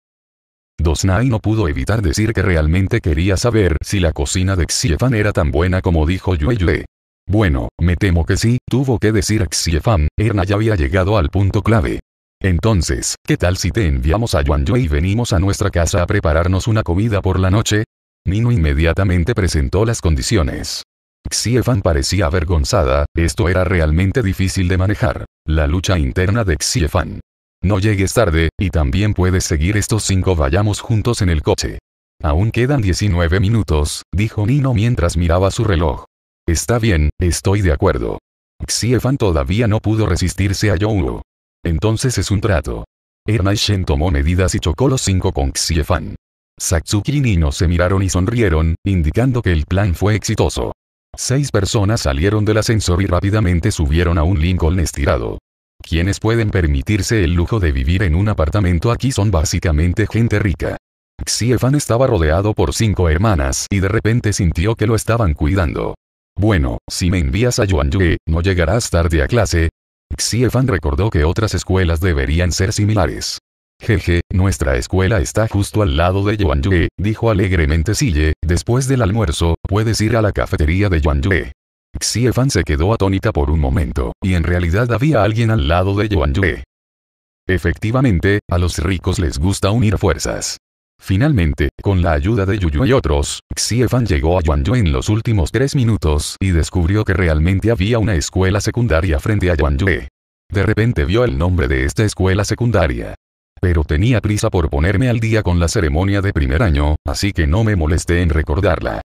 Dosnai no pudo evitar decir que realmente quería saber si la cocina de Xiefan era tan buena como dijo Yue Yue. Bueno, me temo que sí, tuvo que decir Xiefan, Erna ya había llegado al punto clave. Entonces, ¿qué tal si te enviamos a Yue y venimos a nuestra casa a prepararnos una comida por la noche? Nino inmediatamente presentó las condiciones. Xiefan parecía avergonzada, esto era realmente difícil de manejar. La lucha interna de Xiefan. No llegues tarde, y también puedes seguir estos cinco vayamos juntos en el coche. Aún quedan 19 minutos, dijo Nino mientras miraba su reloj. Está bien, estoy de acuerdo. Xiefan todavía no pudo resistirse a Youro. Entonces es un trato. Ernai Shen tomó medidas y chocó los cinco con Xiefan. Satsuki y Nino se miraron y sonrieron, indicando que el plan fue exitoso. Seis personas salieron del ascensor y rápidamente subieron a un Lincoln estirado. Quienes pueden permitirse el lujo de vivir en un apartamento aquí son básicamente gente rica. Xiefan estaba rodeado por cinco hermanas y de repente sintió que lo estaban cuidando. Bueno, si me envías a Yuan Yue, no llegarás tarde a clase, Xiefan recordó que otras escuelas deberían ser similares. Jeje, nuestra escuela está justo al lado de Yuan Yue, dijo alegremente Sille, después del almuerzo, puedes ir a la cafetería de Yuan Yue. Xiefan se quedó atónita por un momento, y en realidad había alguien al lado de Yuan Yue. Efectivamente, a los ricos les gusta unir fuerzas. Finalmente, con la ayuda de Yuyu y otros, Fan llegó a Yue en los últimos tres minutos y descubrió que realmente había una escuela secundaria frente a Yue. De repente vio el nombre de esta escuela secundaria. Pero tenía prisa por ponerme al día con la ceremonia de primer año, así que no me molesté en recordarla.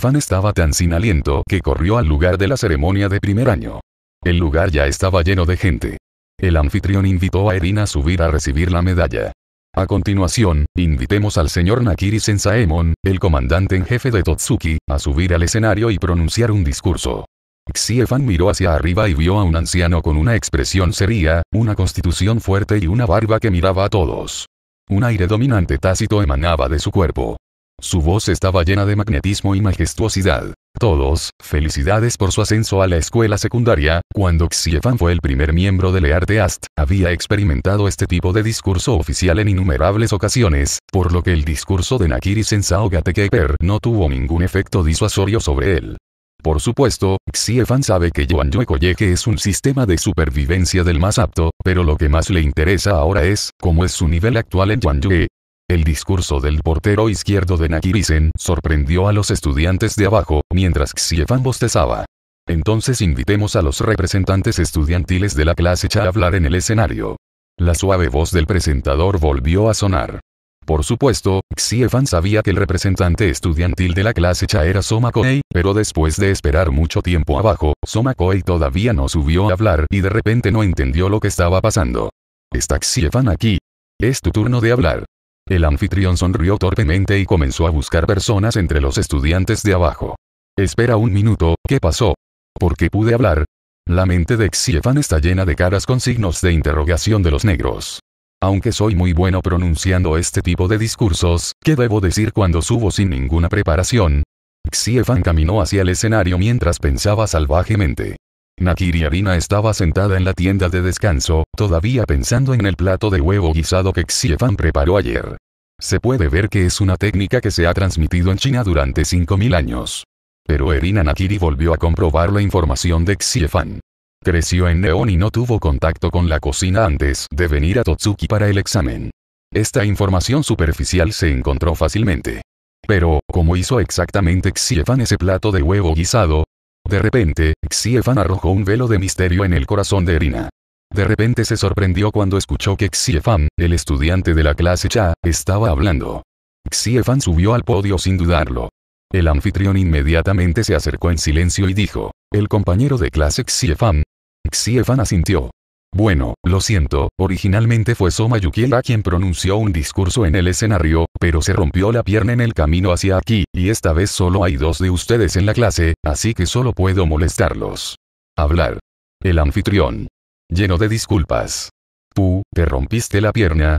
Fan estaba tan sin aliento que corrió al lugar de la ceremonia de primer año. El lugar ya estaba lleno de gente. El anfitrión invitó a Erina a subir a recibir la medalla. A continuación, invitemos al señor Nakiri Sensaemon, el comandante en jefe de Totsuki, a subir al escenario y pronunciar un discurso. Xiefan miró hacia arriba y vio a un anciano con una expresión seria, una constitución fuerte y una barba que miraba a todos. Un aire dominante tácito emanaba de su cuerpo. Su voz estaba llena de magnetismo y majestuosidad. Todos, felicidades por su ascenso a la escuela secundaria, cuando Xiefan fue el primer miembro de Ast, había experimentado este tipo de discurso oficial en innumerables ocasiones, por lo que el discurso de Nakiri Sensao Gatekeper no tuvo ningún efecto disuasorio sobre él. Por supuesto, Xiefan sabe que Yue Koyeke es un sistema de supervivencia del más apto, pero lo que más le interesa ahora es, cómo es su nivel actual en Yue. El discurso del portero izquierdo de Nakirisen sorprendió a los estudiantes de abajo, mientras Xiefan bostezaba. Entonces invitemos a los representantes estudiantiles de la clase Cha a hablar en el escenario. La suave voz del presentador volvió a sonar. Por supuesto, Xiefan sabía que el representante estudiantil de la clase Cha era Soma Koei, pero después de esperar mucho tiempo abajo, Soma Koei todavía no subió a hablar y de repente no entendió lo que estaba pasando. Está Xiefan aquí. Es tu turno de hablar. El anfitrión sonrió torpemente y comenzó a buscar personas entre los estudiantes de abajo. Espera un minuto, ¿qué pasó? ¿Por qué pude hablar? La mente de Xiefan está llena de caras con signos de interrogación de los negros. Aunque soy muy bueno pronunciando este tipo de discursos, ¿qué debo decir cuando subo sin ninguna preparación? Xiefan caminó hacia el escenario mientras pensaba salvajemente. Nakiri Harina estaba sentada en la tienda de descanso, todavía pensando en el plato de huevo guisado que Xiefan preparó ayer. Se puede ver que es una técnica que se ha transmitido en China durante 5.000 años. Pero Erina Nakiri volvió a comprobar la información de Xiefan. Creció en Neón y no tuvo contacto con la cocina antes de venir a Totsuki para el examen. Esta información superficial se encontró fácilmente. Pero, ¿cómo hizo exactamente Xiefan ese plato de huevo guisado? De repente, Xiefan arrojó un velo de misterio en el corazón de Erina. De repente se sorprendió cuando escuchó que Xiefan, el estudiante de la clase Cha, estaba hablando. Xiefan subió al podio sin dudarlo. El anfitrión inmediatamente se acercó en silencio y dijo, el compañero de clase Xiefan. Xiefan asintió. Bueno, lo siento, originalmente fue Soma Yukiela quien pronunció un discurso en el escenario, pero se rompió la pierna en el camino hacia aquí, y esta vez solo hay dos de ustedes en la clase, así que solo puedo molestarlos. Hablar. El anfitrión. Lleno de disculpas. Tú, ¿te rompiste la pierna?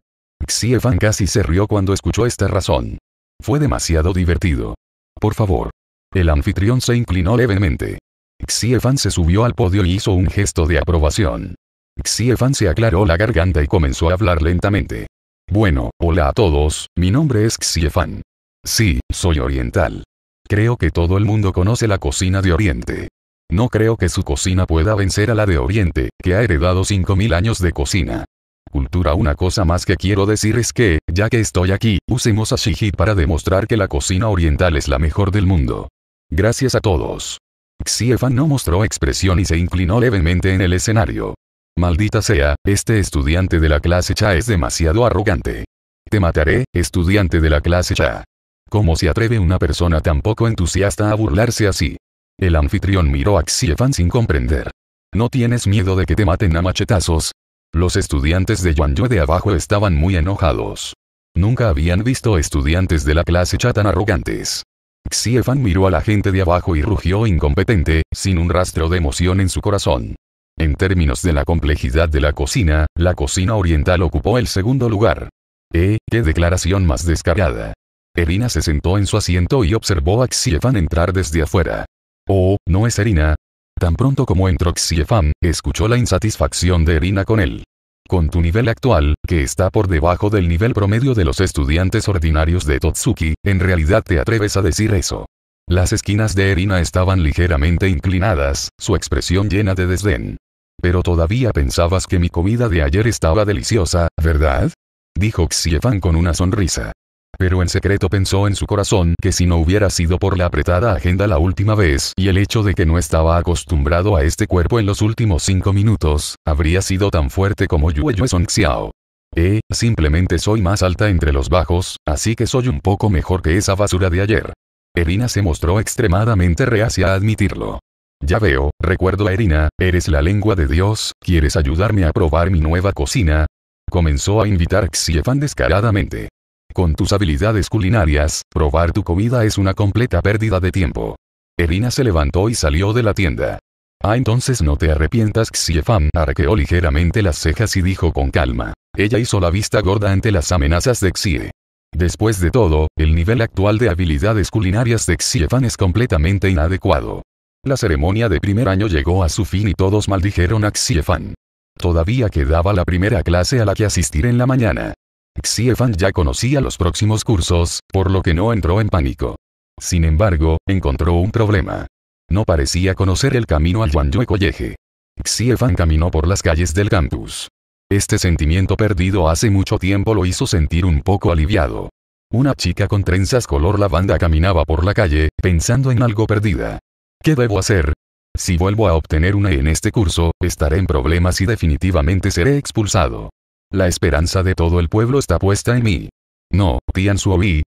Xiefan casi se rió cuando escuchó esta razón. Fue demasiado divertido. Por favor. El anfitrión se inclinó levemente. Xiefan se subió al podio y hizo un gesto de aprobación. Xiefan se aclaró la garganta y comenzó a hablar lentamente. Bueno, hola a todos, mi nombre es Xiefan. Sí, soy oriental. Creo que todo el mundo conoce la cocina de Oriente. No creo que su cocina pueda vencer a la de Oriente, que ha heredado 5.000 años de cocina. Cultura Una cosa más que quiero decir es que, ya que estoy aquí, usemos a Shihit para demostrar que la cocina oriental es la mejor del mundo. Gracias a todos. Xiefan no mostró expresión y se inclinó levemente en el escenario. Maldita sea, este estudiante de la clase Cha es demasiado arrogante. Te mataré, estudiante de la clase Cha. ¿Cómo se atreve una persona tan poco entusiasta a burlarse así? El anfitrión miró a Xiefan sin comprender. ¿No tienes miedo de que te maten a machetazos? Los estudiantes de Yue de abajo estaban muy enojados. Nunca habían visto estudiantes de la clase Cha tan arrogantes. Xiefan miró a la gente de abajo y rugió incompetente, sin un rastro de emoción en su corazón. En términos de la complejidad de la cocina, la cocina oriental ocupó el segundo lugar. ¡Eh, qué declaración más descargada. Erina se sentó en su asiento y observó a Xiefan entrar desde afuera. Oh, ¿no es Erina? Tan pronto como entró Xiefan, escuchó la insatisfacción de Erina con él. Con tu nivel actual, que está por debajo del nivel promedio de los estudiantes ordinarios de Totsuki, en realidad te atreves a decir eso. Las esquinas de Erina estaban ligeramente inclinadas, su expresión llena de desdén. Pero todavía pensabas que mi comida de ayer estaba deliciosa, ¿verdad? Dijo Xiefan con una sonrisa. Pero en secreto pensó en su corazón que si no hubiera sido por la apretada agenda la última vez y el hecho de que no estaba acostumbrado a este cuerpo en los últimos cinco minutos, habría sido tan fuerte como Yue Xiao. Eh, simplemente soy más alta entre los bajos, así que soy un poco mejor que esa basura de ayer. Erina se mostró extremadamente reacia a admitirlo. Ya veo, recuerdo a Erina, eres la lengua de Dios, ¿quieres ayudarme a probar mi nueva cocina? Comenzó a invitar Xiefan descaradamente. Con tus habilidades culinarias, probar tu comida es una completa pérdida de tiempo. Erina se levantó y salió de la tienda. Ah, entonces no te arrepientas. Xiefan, arqueó ligeramente las cejas y dijo con calma. Ella hizo la vista gorda ante las amenazas de Xie. Después de todo, el nivel actual de habilidades culinarias de Xiefan es completamente inadecuado. La ceremonia de primer año llegó a su fin y todos maldijeron a Xiefan. Todavía quedaba la primera clase a la que asistir en la mañana. Xiefan ya conocía los próximos cursos, por lo que no entró en pánico. Sin embargo, encontró un problema. No parecía conocer el camino al Guanyue College. Xiefan caminó por las calles del campus. Este sentimiento perdido hace mucho tiempo lo hizo sentir un poco aliviado. Una chica con trenzas color lavanda caminaba por la calle, pensando en algo perdida. ¿Qué debo hacer? Si vuelvo a obtener una e en este curso, estaré en problemas y definitivamente seré expulsado. La esperanza de todo el pueblo está puesta en mí. No, Tian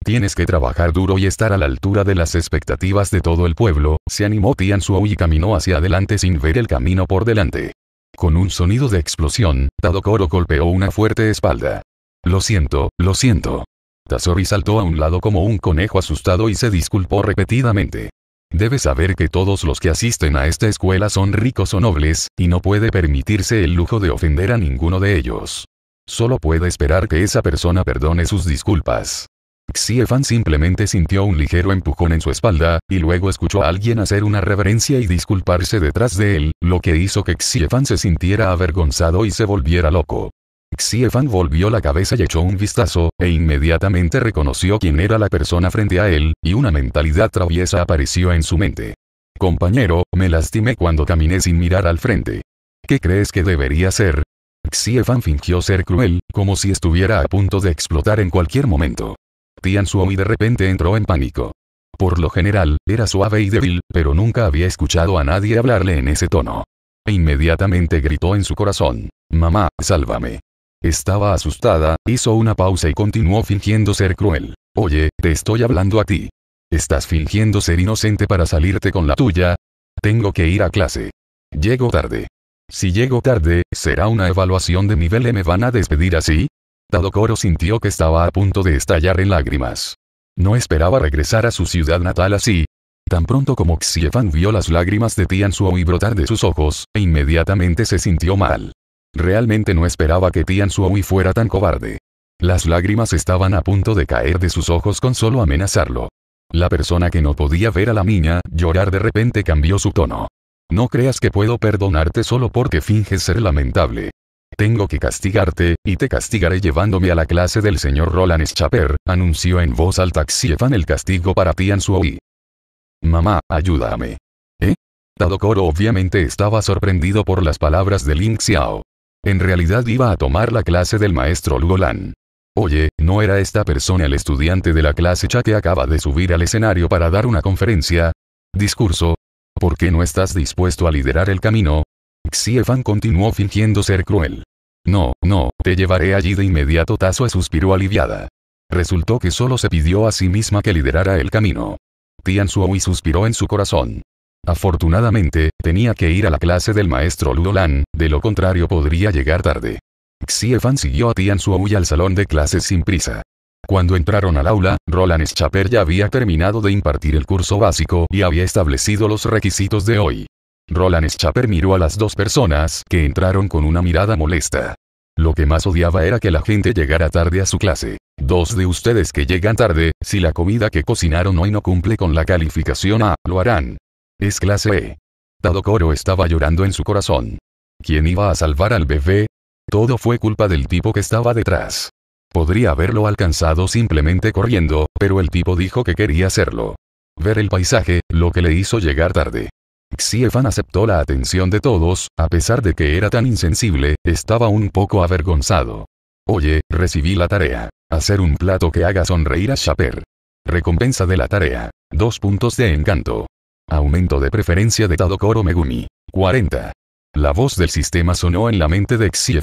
tienes que trabajar duro y estar a la altura de las expectativas de todo el pueblo, se animó Tian y caminó hacia adelante sin ver el camino por delante. Con un sonido de explosión, Tadokoro golpeó una fuerte espalda. Lo siento, lo siento. Tazori saltó a un lado como un conejo asustado y se disculpó repetidamente. Debe saber que todos los que asisten a esta escuela son ricos o nobles, y no puede permitirse el lujo de ofender a ninguno de ellos. Solo puede esperar que esa persona perdone sus disculpas. Xiefan simplemente sintió un ligero empujón en su espalda, y luego escuchó a alguien hacer una reverencia y disculparse detrás de él, lo que hizo que Xiefan se sintiera avergonzado y se volviera loco. Xiefan volvió la cabeza y echó un vistazo, e inmediatamente reconoció quién era la persona frente a él, y una mentalidad traviesa apareció en su mente. Compañero, me lastimé cuando caminé sin mirar al frente. ¿Qué crees que debería ser? Xiefan fingió ser cruel, como si estuviera a punto de explotar en cualquier momento. Tian Suomi de repente entró en pánico. Por lo general, era suave y débil, pero nunca había escuchado a nadie hablarle en ese tono. E inmediatamente gritó en su corazón, Mamá, sálvame. Estaba asustada, hizo una pausa y continuó fingiendo ser cruel. Oye, te estoy hablando a ti. ¿Estás fingiendo ser inocente para salirte con la tuya? Tengo que ir a clase. Llego tarde. Si llego tarde, ¿será una evaluación de nivel y me van a despedir así? Tadokoro sintió que estaba a punto de estallar en lágrimas. No esperaba regresar a su ciudad natal así. Tan pronto como Xiefan vio las lágrimas de Tianzhuo y brotar de sus ojos, e inmediatamente se sintió mal. Realmente no esperaba que Tian y fuera tan cobarde. Las lágrimas estaban a punto de caer de sus ojos con solo amenazarlo. La persona que no podía ver a la niña llorar de repente cambió su tono. No creas que puedo perdonarte solo porque finges ser lamentable. Tengo que castigarte, y te castigaré llevándome a la clase del señor Roland Schaper, anunció en voz alta Fan el castigo para Tian y... Mamá, ayúdame. ¿Eh? Tadokoro obviamente estaba sorprendido por las palabras de Lin Xiao. En realidad iba a tomar la clase del maestro Lugolán. Oye, ¿no era esta persona el estudiante de la clase Cha que acaba de subir al escenario para dar una conferencia? Discurso. ¿Por qué no estás dispuesto a liderar el camino? Xiefan continuó fingiendo ser cruel. No, no, te llevaré allí de inmediato Tazo suspiró aliviada. Resultó que solo se pidió a sí misma que liderara el camino. Tian y suspiró en su corazón. Afortunadamente, tenía que ir a la clase del maestro Ludolan, de lo contrario podría llegar tarde. Xiefan siguió a Tian y al salón de clases sin prisa. Cuando entraron al aula, Roland Schaper ya había terminado de impartir el curso básico y había establecido los requisitos de hoy. Roland Schaper miró a las dos personas que entraron con una mirada molesta. Lo que más odiaba era que la gente llegara tarde a su clase. Dos de ustedes que llegan tarde, si la comida que cocinaron hoy no cumple con la calificación A, lo harán. Es clase E. Tadokoro estaba llorando en su corazón. ¿Quién iba a salvar al bebé? Todo fue culpa del tipo que estaba detrás. Podría haberlo alcanzado simplemente corriendo, pero el tipo dijo que quería hacerlo. Ver el paisaje, lo que le hizo llegar tarde. Fan aceptó la atención de todos, a pesar de que era tan insensible, estaba un poco avergonzado. Oye, recibí la tarea. Hacer un plato que haga sonreír a Shaper. Recompensa de la tarea. Dos puntos de encanto. Aumento de preferencia de Tadokoro Megumi. 40. La voz del sistema sonó en la mente de Xie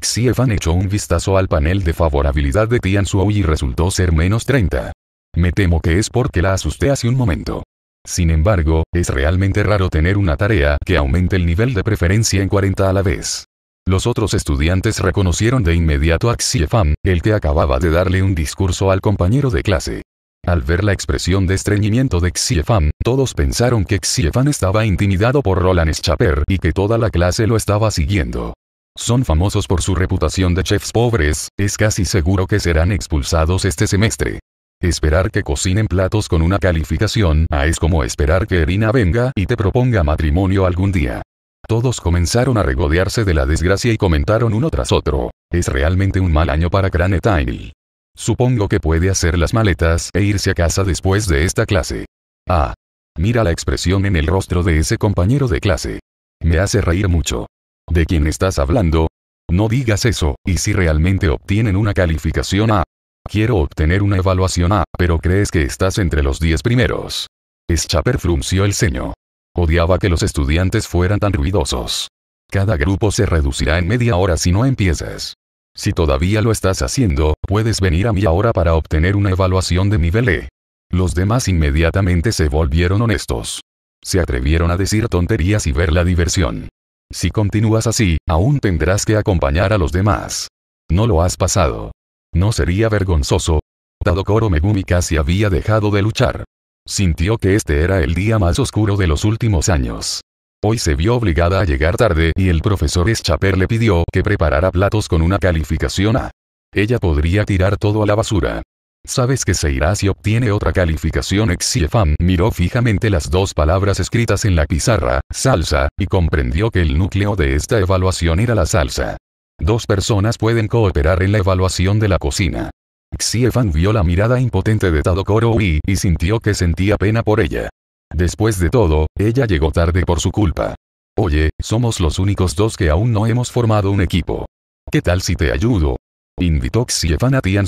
Xie Fan echó un vistazo al panel de favorabilidad de Tian Suo y resultó ser menos 30. Me temo que es porque la asusté hace un momento. Sin embargo, es realmente raro tener una tarea que aumente el nivel de preferencia en 40 a la vez. Los otros estudiantes reconocieron de inmediato a Xie Fan, el que acababa de darle un discurso al compañero de clase. Al ver la expresión de estreñimiento de Xiefan, todos pensaron que Xiefan estaba intimidado por Roland Schaper y que toda la clase lo estaba siguiendo. Son famosos por su reputación de chefs pobres, es casi seguro que serán expulsados este semestre. Esperar que cocinen platos con una calificación A es como esperar que Erina venga y te proponga matrimonio algún día. Todos comenzaron a regodearse de la desgracia y comentaron uno tras otro. Es realmente un mal año para Tiny. Supongo que puede hacer las maletas e irse a casa después de esta clase. Ah. Mira la expresión en el rostro de ese compañero de clase. Me hace reír mucho. ¿De quién estás hablando? No digas eso, y si realmente obtienen una calificación A. Quiero obtener una evaluación A, pero crees que estás entre los 10 primeros. Schapper frunció el ceño. Odiaba que los estudiantes fueran tan ruidosos. Cada grupo se reducirá en media hora si no empiezas. Si todavía lo estás haciendo, puedes venir a mí ahora para obtener una evaluación de nivel E. Los demás inmediatamente se volvieron honestos. Se atrevieron a decir tonterías y ver la diversión. Si continúas así, aún tendrás que acompañar a los demás. No lo has pasado. ¿No sería vergonzoso? Tadokoro Megumi casi había dejado de luchar. Sintió que este era el día más oscuro de los últimos años. Hoy se vio obligada a llegar tarde y el profesor Schaper le pidió que preparara platos con una calificación A. Ella podría tirar todo a la basura. Sabes que se irá si obtiene otra calificación Xiefan miró fijamente las dos palabras escritas en la pizarra, salsa, y comprendió que el núcleo de esta evaluación era la salsa. Dos personas pueden cooperar en la evaluación de la cocina. Xiefan vio la mirada impotente de Tadokoro y sintió que sentía pena por ella. Después de todo, ella llegó tarde por su culpa. Oye, somos los únicos dos que aún no hemos formado un equipo. ¿Qué tal si te ayudo? Invitó Xiefan a Tian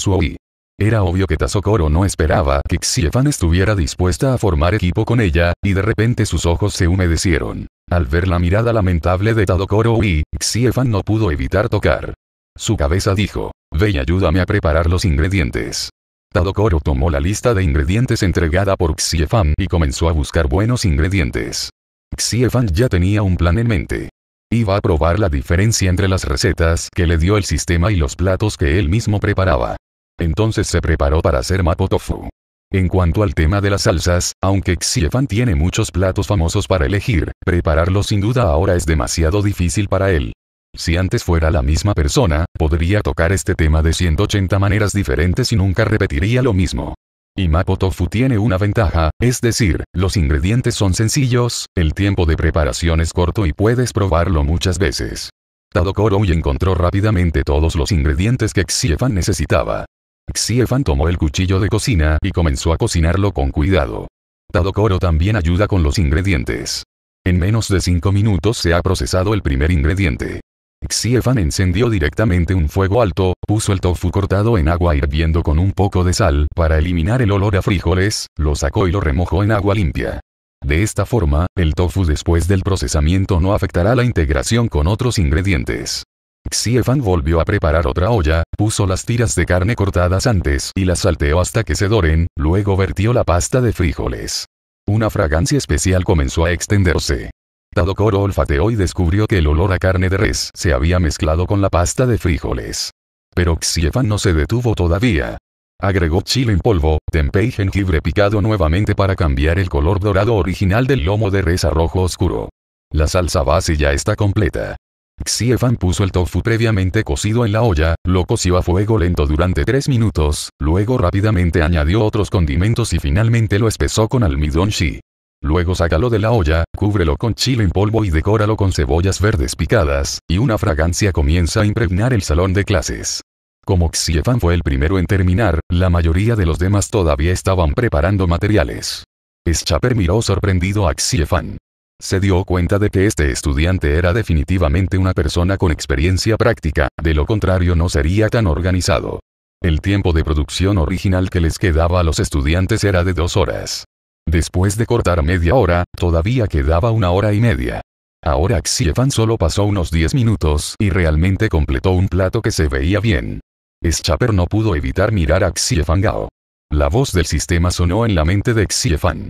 Era obvio que Tazokoro no esperaba que Xiefan estuviera dispuesta a formar equipo con ella, y de repente sus ojos se humedecieron. Al ver la mirada lamentable de Tadokoro y... Xiefan no pudo evitar tocar. Su cabeza dijo, ve y ayúdame a preparar los ingredientes. Tadokoro tomó la lista de ingredientes entregada por Xiefan y comenzó a buscar buenos ingredientes. Xiefan ya tenía un plan en mente. Iba a probar la diferencia entre las recetas que le dio el sistema y los platos que él mismo preparaba. Entonces se preparó para hacer Mapo Tofu. En cuanto al tema de las salsas, aunque Xiefan tiene muchos platos famosos para elegir, prepararlos sin duda ahora es demasiado difícil para él. Si antes fuera la misma persona, podría tocar este tema de 180 maneras diferentes y nunca repetiría lo mismo. Y Mapo Tofu tiene una ventaja, es decir, los ingredientes son sencillos, el tiempo de preparación es corto y puedes probarlo muchas veces. Tadokoro y encontró rápidamente todos los ingredientes que Xiefan necesitaba. Xiefan tomó el cuchillo de cocina y comenzó a cocinarlo con cuidado. Tadokoro también ayuda con los ingredientes. En menos de 5 minutos se ha procesado el primer ingrediente. Xiefan encendió directamente un fuego alto, puso el tofu cortado en agua hirviendo con un poco de sal para eliminar el olor a frijoles, lo sacó y lo remojó en agua limpia. De esta forma, el tofu después del procesamiento no afectará la integración con otros ingredientes. Xiefan volvió a preparar otra olla, puso las tiras de carne cortadas antes y las salteó hasta que se doren, luego vertió la pasta de frijoles. Una fragancia especial comenzó a extenderse. Coro olfateó y descubrió que el olor a carne de res se había mezclado con la pasta de frijoles. Pero Xiefan no se detuvo todavía. Agregó chile en polvo, tempeh y jengibre picado nuevamente para cambiar el color dorado original del lomo de res a rojo oscuro. La salsa base ya está completa. Xiefan puso el tofu previamente cocido en la olla, lo coció a fuego lento durante tres minutos, luego rápidamente añadió otros condimentos y finalmente lo espesó con almidón shi. Luego sácalo de la olla, cúbrelo con chile en polvo y decóralo con cebollas verdes picadas, y una fragancia comienza a impregnar el salón de clases. Como Xiefan fue el primero en terminar, la mayoría de los demás todavía estaban preparando materiales. Schaper miró sorprendido a Xiefan. Se dio cuenta de que este estudiante era definitivamente una persona con experiencia práctica, de lo contrario no sería tan organizado. El tiempo de producción original que les quedaba a los estudiantes era de dos horas. Después de cortar media hora, todavía quedaba una hora y media. Ahora Xiefan solo pasó unos 10 minutos y realmente completó un plato que se veía bien. Schapper no pudo evitar mirar a Xiefan Gao. La voz del sistema sonó en la mente de Xiefan.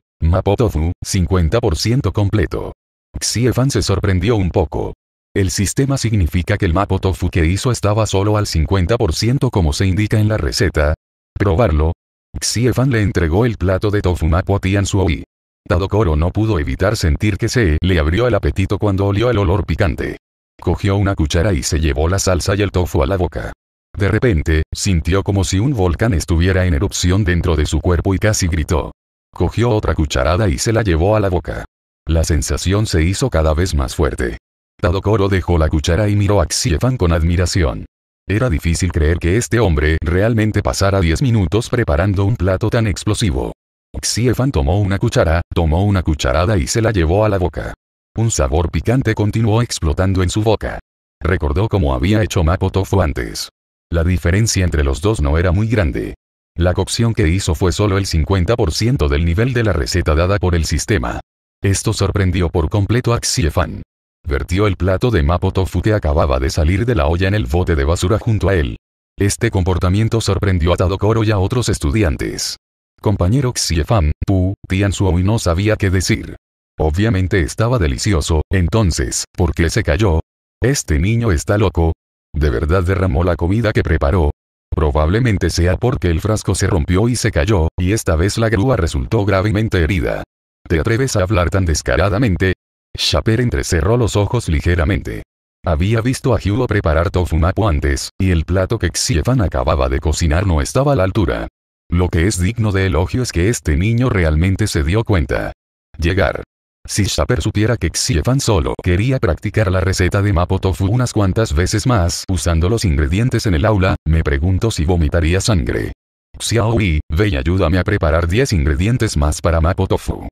Tofu, 50% completo. Xiefan se sorprendió un poco. El sistema significa que el Tofu que hizo estaba solo al 50% como se indica en la receta. Probarlo, Xiefan le entregó el plato de tofu mapo a Tian Suoi. Tadokoro no pudo evitar sentir que se le abrió el apetito cuando olió el olor picante. Cogió una cuchara y se llevó la salsa y el tofu a la boca. De repente, sintió como si un volcán estuviera en erupción dentro de su cuerpo y casi gritó. Cogió otra cucharada y se la llevó a la boca. La sensación se hizo cada vez más fuerte. Tadokoro dejó la cuchara y miró a Xiefan con admiración. Era difícil creer que este hombre realmente pasara 10 minutos preparando un plato tan explosivo. Xiefan tomó una cuchara, tomó una cucharada y se la llevó a la boca. Un sabor picante continuó explotando en su boca. Recordó cómo había hecho Mapo Tofu antes. La diferencia entre los dos no era muy grande. La cocción que hizo fue solo el 50% del nivel de la receta dada por el sistema. Esto sorprendió por completo a Xiefan vertió el plato de Mapo Tofu que acababa de salir de la olla en el bote de basura junto a él. Este comportamiento sorprendió a Tadokoro y a otros estudiantes. Compañero Xiefan, Pu, Tianzuo y no sabía qué decir. Obviamente estaba delicioso, entonces, ¿por qué se cayó? Este niño está loco. ¿De verdad derramó la comida que preparó? Probablemente sea porque el frasco se rompió y se cayó, y esta vez la grúa resultó gravemente herida. ¿Te atreves a hablar tan descaradamente? Shaper entrecerró los ojos ligeramente. Había visto a Hilo preparar tofu mapo antes, y el plato que Xiefan acababa de cocinar no estaba a la altura. Lo que es digno de elogio es que este niño realmente se dio cuenta. Llegar. Si Shaper supiera que Xiefan solo quería practicar la receta de Mapo Tofu unas cuantas veces más usando los ingredientes en el aula, me pregunto si vomitaría sangre. Xiaoyi, ve y ayúdame a preparar 10 ingredientes más para Mapo Tofu.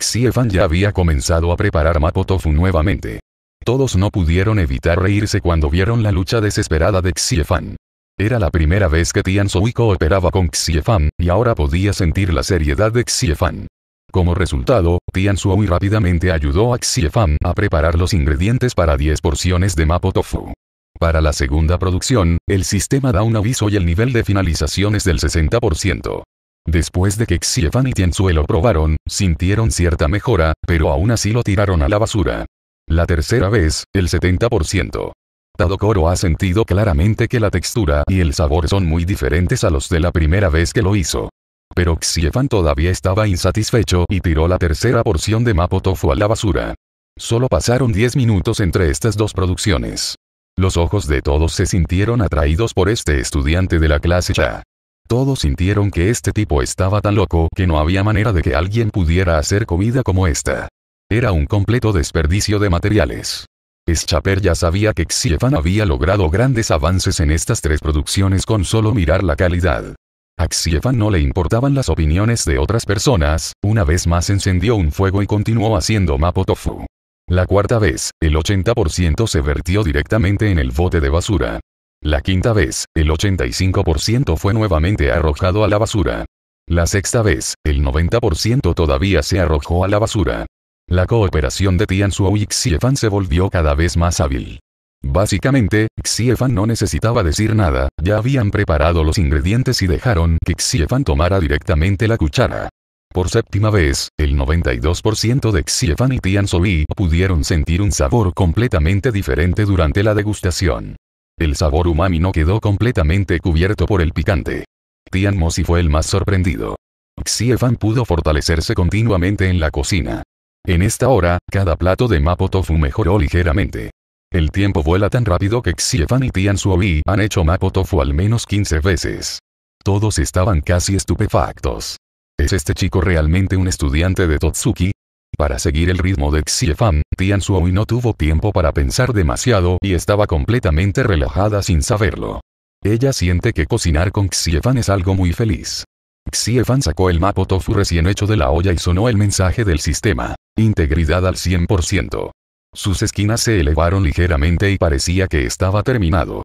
Xiefan ya había comenzado a preparar Mapotofu nuevamente. Todos no pudieron evitar reírse cuando vieron la lucha desesperada de Xiefan. Era la primera vez que Tian Sui cooperaba con Xiefan, y ahora podía sentir la seriedad de Xiefan. Como resultado, Tian Sui rápidamente ayudó a Xiefan a preparar los ingredientes para 10 porciones de Mapo Tofu. Para la segunda producción, el sistema da un aviso y el nivel de finalización es del 60%. Después de que Xiefan y Tienzuelo lo probaron, sintieron cierta mejora, pero aún así lo tiraron a la basura. La tercera vez, el 70%. Tadokoro ha sentido claramente que la textura y el sabor son muy diferentes a los de la primera vez que lo hizo. Pero Xiefan todavía estaba insatisfecho y tiró la tercera porción de Mapo Tofu a la basura. Solo pasaron 10 minutos entre estas dos producciones. Los ojos de todos se sintieron atraídos por este estudiante de la clase Cha. Todos sintieron que este tipo estaba tan loco que no había manera de que alguien pudiera hacer comida como esta. Era un completo desperdicio de materiales. Schaper ya sabía que Xiefan había logrado grandes avances en estas tres producciones con solo mirar la calidad. A Xiefan no le importaban las opiniones de otras personas, una vez más encendió un fuego y continuó haciendo Mapo Tofu. La cuarta vez, el 80% se vertió directamente en el bote de basura. La quinta vez, el 85% fue nuevamente arrojado a la basura. La sexta vez, el 90% todavía se arrojó a la basura. La cooperación de Suo y Xiefan se volvió cada vez más hábil. Básicamente, Xiefan no necesitaba decir nada, ya habían preparado los ingredientes y dejaron que Xiefan tomara directamente la cuchara. Por séptima vez, el 92% de Xiefan y Tian Suo pudieron sentir un sabor completamente diferente durante la degustación. El sabor umami no quedó completamente cubierto por el picante. Tian Mosi fue el más sorprendido. Fan pudo fortalecerse continuamente en la cocina. En esta hora, cada plato de Mapo Tofu mejoró ligeramente. El tiempo vuela tan rápido que Xiefan y Tian Suobi han hecho Mapo Tofu al menos 15 veces. Todos estaban casi estupefactos. ¿Es este chico realmente un estudiante de Totsuki? Para seguir el ritmo de Xiefan, Tian y no tuvo tiempo para pensar demasiado y estaba completamente relajada sin saberlo. Ella siente que cocinar con Xiefan es algo muy feliz. Xiefan sacó el mapo tofu recién hecho de la olla y sonó el mensaje del sistema. Integridad al 100%. Sus esquinas se elevaron ligeramente y parecía que estaba terminado.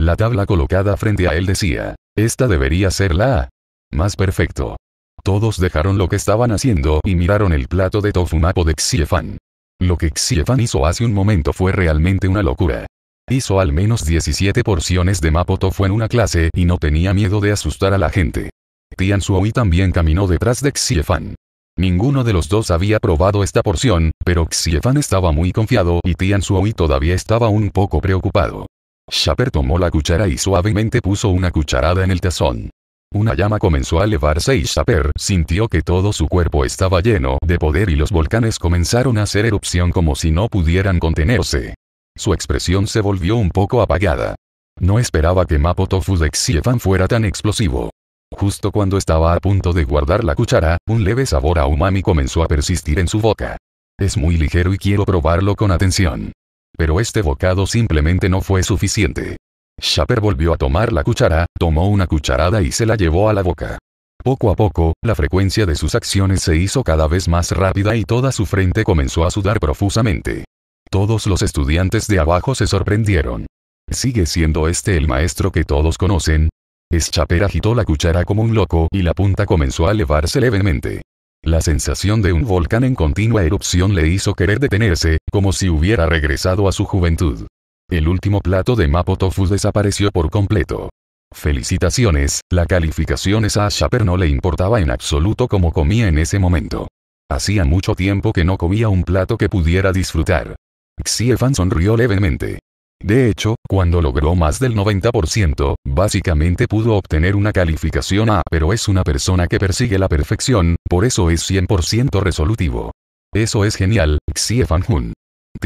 La tabla colocada frente a él decía, esta debería ser la Más perfecto. Todos dejaron lo que estaban haciendo y miraron el plato de tofu mapo de Xiefan. Lo que Xiefan hizo hace un momento fue realmente una locura. Hizo al menos 17 porciones de mapo tofu en una clase y no tenía miedo de asustar a la gente. Tian Yi también caminó detrás de Xiefan. Ninguno de los dos había probado esta porción, pero Xiefan estaba muy confiado y Tian Yi todavía estaba un poco preocupado. Shaper tomó la cuchara y suavemente puso una cucharada en el tazón. Una llama comenzó a elevarse y Shaper sintió que todo su cuerpo estaba lleno de poder y los volcanes comenzaron a hacer erupción como si no pudieran contenerse. Su expresión se volvió un poco apagada. No esperaba que Mapo Tofu de Xievan fuera tan explosivo. Justo cuando estaba a punto de guardar la cuchara, un leve sabor a umami comenzó a persistir en su boca. Es muy ligero y quiero probarlo con atención. Pero este bocado simplemente no fue suficiente. Schaper volvió a tomar la cuchara, tomó una cucharada y se la llevó a la boca. Poco a poco, la frecuencia de sus acciones se hizo cada vez más rápida y toda su frente comenzó a sudar profusamente. Todos los estudiantes de abajo se sorprendieron. ¿Sigue siendo este el maestro que todos conocen? Schaper agitó la cuchara como un loco y la punta comenzó a elevarse levemente. La sensación de un volcán en continua erupción le hizo querer detenerse, como si hubiera regresado a su juventud. El último plato de Mapo Tofu desapareció por completo. Felicitaciones, la calificación es a Shaper no le importaba en absoluto cómo comía en ese momento. Hacía mucho tiempo que no comía un plato que pudiera disfrutar. Xiefan sonrió levemente. De hecho, cuando logró más del 90%, básicamente pudo obtener una calificación A, pero es una persona que persigue la perfección, por eso es 100% resolutivo. Eso es genial, Xiefan Jun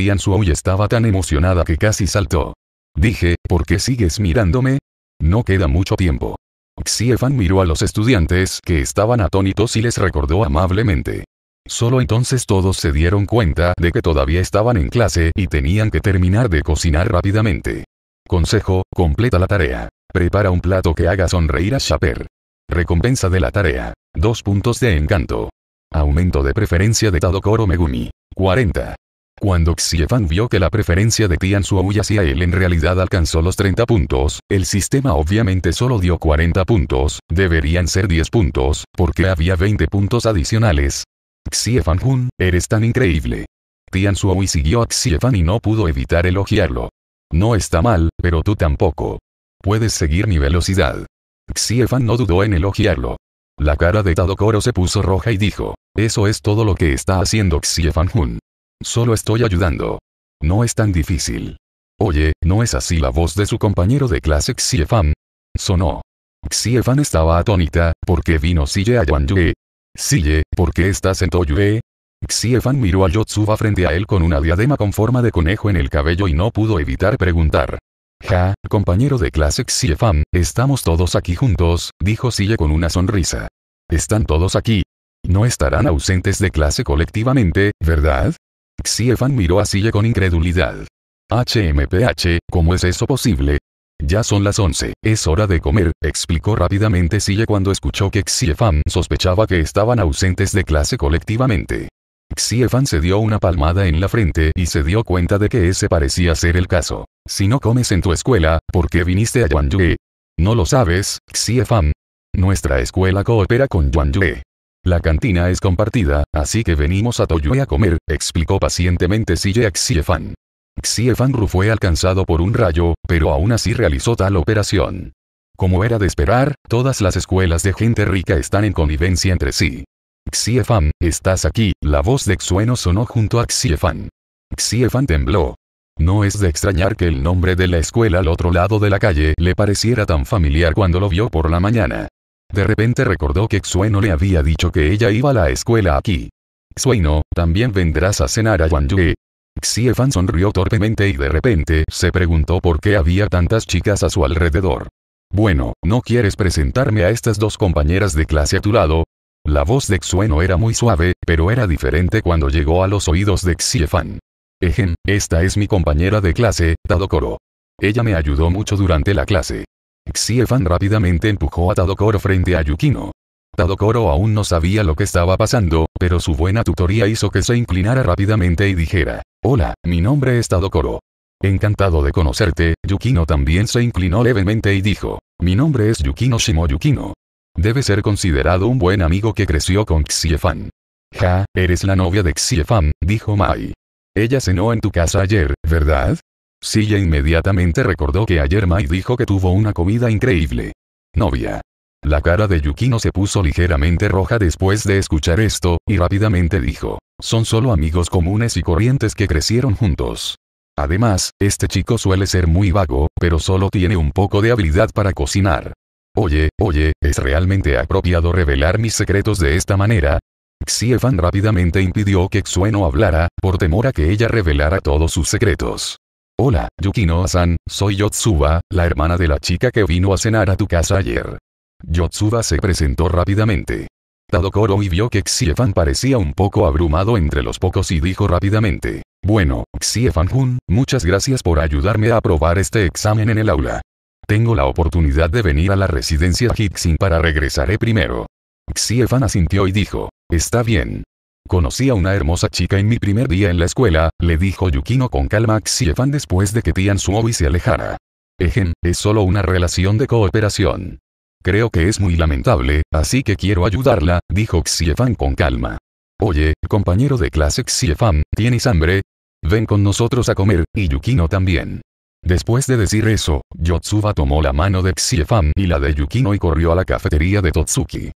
y estaba tan emocionada que casi saltó. Dije, ¿por qué sigues mirándome? No queda mucho tiempo. Xiefan miró a los estudiantes que estaban atónitos y les recordó amablemente. Solo entonces todos se dieron cuenta de que todavía estaban en clase y tenían que terminar de cocinar rápidamente. Consejo, completa la tarea. Prepara un plato que haga sonreír a Shaper. Recompensa de la tarea. Dos puntos de encanto. Aumento de preferencia de Tadokoro Megumi. 40. Cuando Xiefan vio que la preferencia de Tian y hacia él en realidad alcanzó los 30 puntos, el sistema obviamente solo dio 40 puntos, deberían ser 10 puntos, porque había 20 puntos adicionales. Xiefan Jun, eres tan increíble. Tian y siguió a Xiefan y no pudo evitar elogiarlo. No está mal, pero tú tampoco. Puedes seguir mi velocidad. Xiefan no dudó en elogiarlo. La cara de Tadokoro se puso roja y dijo, eso es todo lo que está haciendo Xiefan Jun. Solo estoy ayudando. No es tan difícil. Oye, ¿no es así la voz de su compañero de clase Xiefan? Sonó. Xiefan estaba atónita, ¿por qué vino Xie a Yue. Xie, ¿por qué estás en Toyue? Xiefan miró al Yotsuba frente a él con una diadema con forma de conejo en el cabello y no pudo evitar preguntar. Ja, compañero de clase Xiefan, estamos todos aquí juntos, dijo Xie con una sonrisa. Están todos aquí. No estarán ausentes de clase colectivamente, ¿verdad? Xiefan miró a Sille con incredulidad. HMPH, ¿cómo es eso posible? Ya son las 11, es hora de comer, explicó rápidamente Sille cuando escuchó que Xiefan sospechaba que estaban ausentes de clase colectivamente. Xiefan se dio una palmada en la frente y se dio cuenta de que ese parecía ser el caso. Si no comes en tu escuela, ¿por qué viniste a Yue? ¿No lo sabes, Xiefan? Nuestra escuela coopera con Yue. La cantina es compartida, así que venimos a Toyue a comer, explicó pacientemente Xie Xiefan. Xiefan fue alcanzado por un rayo, pero aún así realizó tal operación. Como era de esperar, todas las escuelas de gente rica están en convivencia entre sí. Xiefan, estás aquí, la voz de Xueno sonó junto a Xiefan. Xiefan tembló. No es de extrañar que el nombre de la escuela al otro lado de la calle le pareciera tan familiar cuando lo vio por la mañana. De repente recordó que Xueno le había dicho que ella iba a la escuela aquí. Xueno, también vendrás a cenar a Yue. Xie Fan sonrió torpemente y de repente se preguntó por qué había tantas chicas a su alrededor. Bueno, ¿no quieres presentarme a estas dos compañeras de clase a tu lado? La voz de Xueno era muy suave, pero era diferente cuando llegó a los oídos de Xiefan. Ejen, esta es mi compañera de clase, Tadokoro. Ella me ayudó mucho durante la clase. Xiefan rápidamente empujó a Tadokoro frente a Yukino. Tadokoro aún no sabía lo que estaba pasando, pero su buena tutoría hizo que se inclinara rápidamente y dijera, Hola, mi nombre es Tadokoro. Encantado de conocerte, Yukino también se inclinó levemente y dijo, Mi nombre es Yukino Shimo Yukino. Debe ser considerado un buen amigo que creció con Xiefan. Ja, eres la novia de Xiefan, dijo Mai. Ella cenó en tu casa ayer, ¿verdad? Silla inmediatamente recordó que ayer Mai dijo que tuvo una comida increíble. Novia. La cara de Yukino se puso ligeramente roja después de escuchar esto, y rápidamente dijo, son solo amigos comunes y corrientes que crecieron juntos. Además, este chico suele ser muy vago, pero solo tiene un poco de habilidad para cocinar. Oye, oye, ¿es realmente apropiado revelar mis secretos de esta manera? Fan rápidamente impidió que Xueno hablara, por temor a que ella revelara todos sus secretos. Hola, Yukino-san, soy Yotsuba, la hermana de la chica que vino a cenar a tu casa ayer. Yotsuba se presentó rápidamente. Tadokoro y vio que Xiefan parecía un poco abrumado entre los pocos y dijo rápidamente. Bueno, xiefan Jun, muchas gracias por ayudarme a aprobar este examen en el aula. Tengo la oportunidad de venir a la residencia Hixin para regresaré primero. Xiefan asintió y dijo. Está bien. Conocí a una hermosa chica en mi primer día en la escuela, le dijo Yukino con calma a Xiefan después de que Tian y se alejara. Ejen, es solo una relación de cooperación. Creo que es muy lamentable, así que quiero ayudarla, dijo Xiefan con calma. Oye, compañero de clase Xiefan, ¿tienes hambre? Ven con nosotros a comer, y Yukino también. Después de decir eso, Yotsuba tomó la mano de Xiefan y la de Yukino y corrió a la cafetería de Totsuki.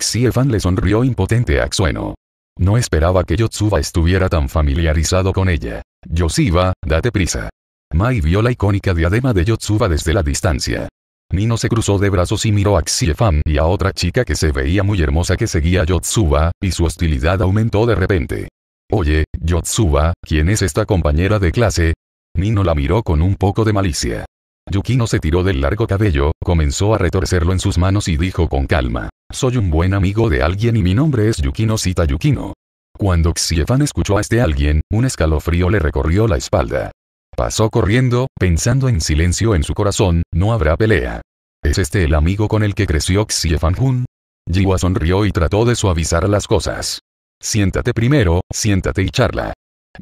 Xiefan le sonrió impotente a Xueno. No esperaba que Yotsuba estuviera tan familiarizado con ella. Yoshiba, date prisa. Mai vio la icónica diadema de Yotsuba desde la distancia. Nino se cruzó de brazos y miró a Fan y a otra chica que se veía muy hermosa que seguía a Yotsuba, y su hostilidad aumentó de repente. Oye, Yotsuba, ¿quién es esta compañera de clase? Nino la miró con un poco de malicia. Yukino se tiró del largo cabello, comenzó a retorcerlo en sus manos y dijo con calma. Soy un buen amigo de alguien y mi nombre es Yukino Sita Yukino. Cuando Xiefan escuchó a este alguien, un escalofrío le recorrió la espalda. Pasó corriendo, pensando en silencio en su corazón, no habrá pelea. ¿Es este el amigo con el que creció Xiefan Jun? Jiwa sonrió y trató de suavizar las cosas. Siéntate primero, siéntate y charla.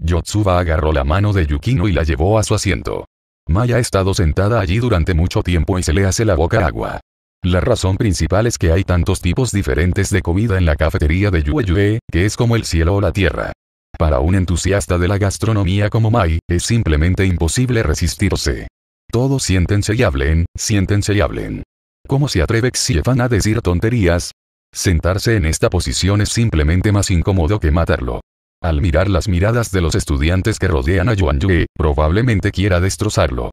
Yotsuba agarró la mano de Yukino y la llevó a su asiento. Mai ha estado sentada allí durante mucho tiempo y se le hace la boca agua. La razón principal es que hay tantos tipos diferentes de comida en la cafetería de Yue, que es como el cielo o la tierra. Para un entusiasta de la gastronomía como Mai, es simplemente imposible resistirse. Todos siéntense y hablen, siéntense y hablen. ¿Cómo se atreve Xiefan a decir tonterías? Sentarse en esta posición es simplemente más incómodo que matarlo. Al mirar las miradas de los estudiantes que rodean a Yuan Yue, probablemente quiera destrozarlo.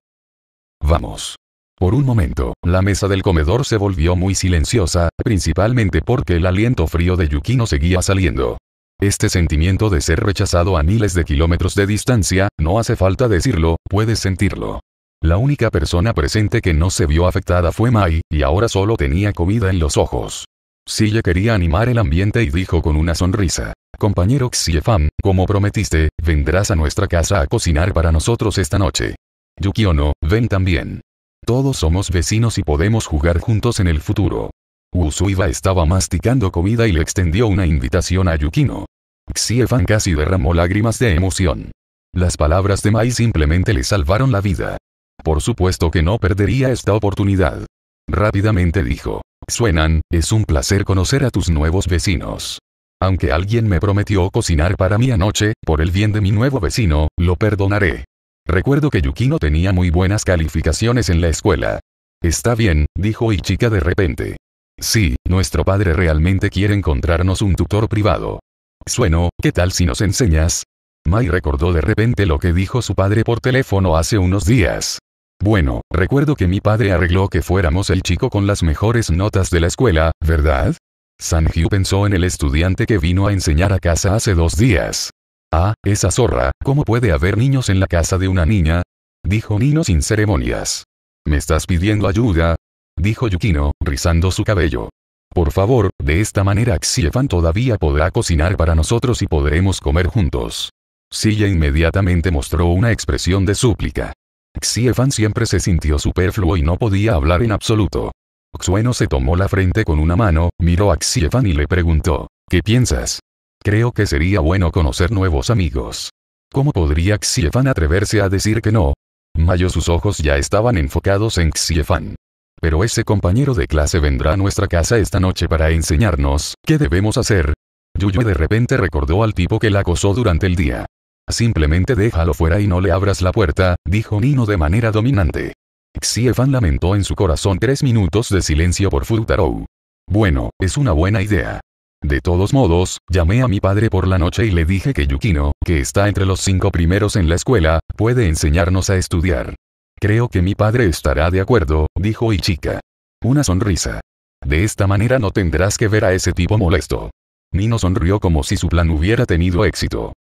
Vamos. Por un momento, la mesa del comedor se volvió muy silenciosa, principalmente porque el aliento frío de Yukino seguía saliendo. Este sentimiento de ser rechazado a miles de kilómetros de distancia, no hace falta decirlo, puedes sentirlo. La única persona presente que no se vio afectada fue Mai, y ahora solo tenía comida en los ojos. Xie quería animar el ambiente y dijo con una sonrisa. Compañero Xiefan, como prometiste, vendrás a nuestra casa a cocinar para nosotros esta noche. Yukiono, ven también. Todos somos vecinos y podemos jugar juntos en el futuro. Usuiba estaba masticando comida y le extendió una invitación a Yukino. Xiefan casi derramó lágrimas de emoción. Las palabras de Mai simplemente le salvaron la vida. Por supuesto que no perdería esta oportunidad. Rápidamente dijo. Suenan, es un placer conocer a tus nuevos vecinos. Aunque alguien me prometió cocinar para mí anoche, por el bien de mi nuevo vecino, lo perdonaré. Recuerdo que Yukino tenía muy buenas calificaciones en la escuela. Está bien, dijo Ichika de repente. Sí, nuestro padre realmente quiere encontrarnos un tutor privado. Sueno, ¿qué tal si nos enseñas? Mai recordó de repente lo que dijo su padre por teléfono hace unos días. Bueno, recuerdo que mi padre arregló que fuéramos el chico con las mejores notas de la escuela, ¿verdad? Sanjiu pensó en el estudiante que vino a enseñar a casa hace dos días. Ah, esa zorra, ¿cómo puede haber niños en la casa de una niña? Dijo Nino sin ceremonias. ¿Me estás pidiendo ayuda? Dijo Yukino, rizando su cabello. Por favor, de esta manera Xiefan todavía podrá cocinar para nosotros y podremos comer juntos. Silla inmediatamente mostró una expresión de súplica. Xiefan siempre se sintió superfluo y no podía hablar en absoluto. Xueno se tomó la frente con una mano, miró a Xiefan y le preguntó, ¿qué piensas? Creo que sería bueno conocer nuevos amigos. ¿Cómo podría Xiefan atreverse a decir que no? Mayo sus ojos ya estaban enfocados en Xiefan. Pero ese compañero de clase vendrá a nuestra casa esta noche para enseñarnos qué debemos hacer. Yuyu de repente recordó al tipo que la acosó durante el día. Simplemente déjalo fuera y no le abras la puerta, dijo Nino de manera dominante. Xiefan lamentó en su corazón tres minutos de silencio por Futarou. Bueno, es una buena idea. De todos modos, llamé a mi padre por la noche y le dije que Yukino, que está entre los cinco primeros en la escuela, puede enseñarnos a estudiar. Creo que mi padre estará de acuerdo, dijo Ichika. Una sonrisa. De esta manera no tendrás que ver a ese tipo molesto. Nino sonrió como si su plan hubiera tenido éxito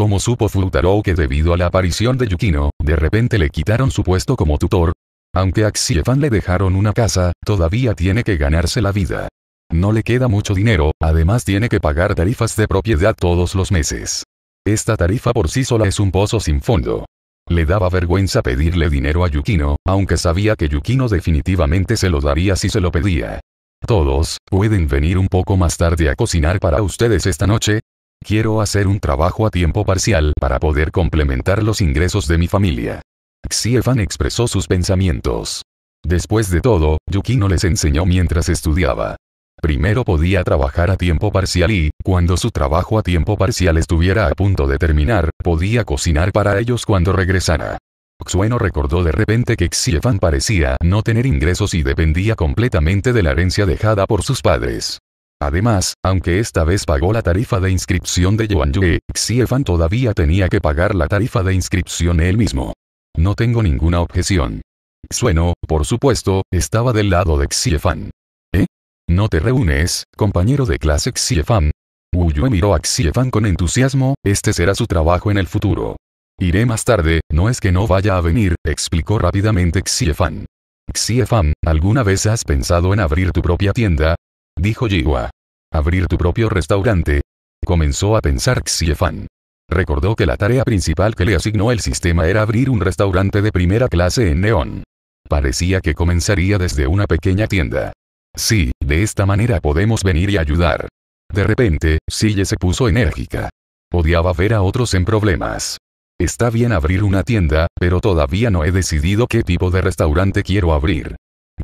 como supo Futarou que debido a la aparición de Yukino, de repente le quitaron su puesto como tutor. Aunque a Xiefan le dejaron una casa, todavía tiene que ganarse la vida. No le queda mucho dinero, además tiene que pagar tarifas de propiedad todos los meses. Esta tarifa por sí sola es un pozo sin fondo. Le daba vergüenza pedirle dinero a Yukino, aunque sabía que Yukino definitivamente se lo daría si se lo pedía. Todos, pueden venir un poco más tarde a cocinar para ustedes esta noche, Quiero hacer un trabajo a tiempo parcial para poder complementar los ingresos de mi familia. Xiefan expresó sus pensamientos. Después de todo, Yukino les enseñó mientras estudiaba. Primero podía trabajar a tiempo parcial y, cuando su trabajo a tiempo parcial estuviera a punto de terminar, podía cocinar para ellos cuando regresara. Xueno recordó de repente que Xiefan parecía no tener ingresos y dependía completamente de la herencia dejada por sus padres. Además, aunque esta vez pagó la tarifa de inscripción de Yuan Yue, Xie Fan todavía tenía que pagar la tarifa de inscripción él mismo. No tengo ninguna objeción. Sueno, por supuesto, estaba del lado de Xie Fan. ¿Eh? ¿No te reúnes, compañero de clase Xie Fan? Wu Yue miró a Xie Fan con entusiasmo, este será su trabajo en el futuro. Iré más tarde, no es que no vaya a venir, explicó rápidamente Xie Fan. Xie Fan, ¿alguna vez has pensado en abrir tu propia tienda? dijo Jiwa. Abrir tu propio restaurante. Comenzó a pensar Xiefan. Recordó que la tarea principal que le asignó el sistema era abrir un restaurante de primera clase en Neón. Parecía que comenzaría desde una pequeña tienda. Sí, de esta manera podemos venir y ayudar. De repente, Sille se puso enérgica. Odiaba ver a otros en problemas. Está bien abrir una tienda, pero todavía no he decidido qué tipo de restaurante quiero abrir.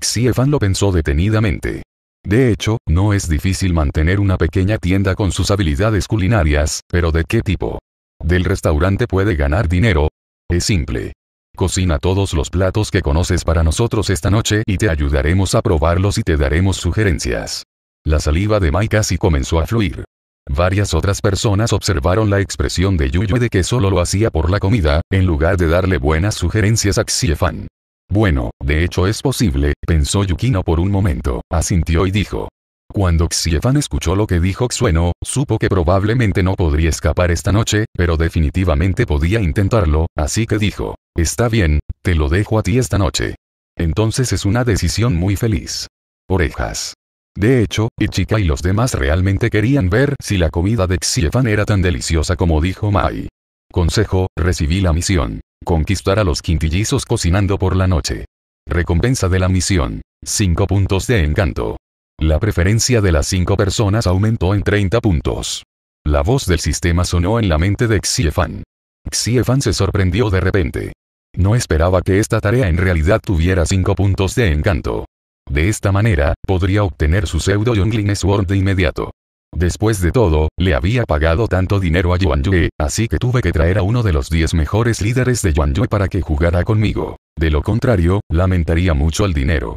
Xiefan lo pensó detenidamente. De hecho, no es difícil mantener una pequeña tienda con sus habilidades culinarias, pero ¿de qué tipo? ¿Del restaurante puede ganar dinero? Es simple. Cocina todos los platos que conoces para nosotros esta noche y te ayudaremos a probarlos y te daremos sugerencias. La saliva de Mai casi comenzó a fluir. Varias otras personas observaron la expresión de Yuyue de que solo lo hacía por la comida, en lugar de darle buenas sugerencias a Xiefan. Bueno, de hecho es posible, pensó Yukino por un momento, asintió y dijo. Cuando Xiefan escuchó lo que dijo Xueno, supo que probablemente no podría escapar esta noche, pero definitivamente podía intentarlo, así que dijo, está bien, te lo dejo a ti esta noche. Entonces es una decisión muy feliz. Orejas. De hecho, Ichika y los demás realmente querían ver si la comida de Xiefan era tan deliciosa como dijo Mai. Consejo, recibí la misión. Conquistar a los quintillizos cocinando por la noche. Recompensa de la misión. 5 puntos de encanto. La preferencia de las 5 personas aumentó en 30 puntos. La voz del sistema sonó en la mente de Xiefan. Xiefan se sorprendió de repente. No esperaba que esta tarea en realidad tuviera 5 puntos de encanto. De esta manera, podría obtener su pseudo Yonglin Sword de inmediato. Después de todo, le había pagado tanto dinero a Yuan Yue, así que tuve que traer a uno de los 10 mejores líderes de Yuan Yue para que jugara conmigo. De lo contrario, lamentaría mucho el dinero.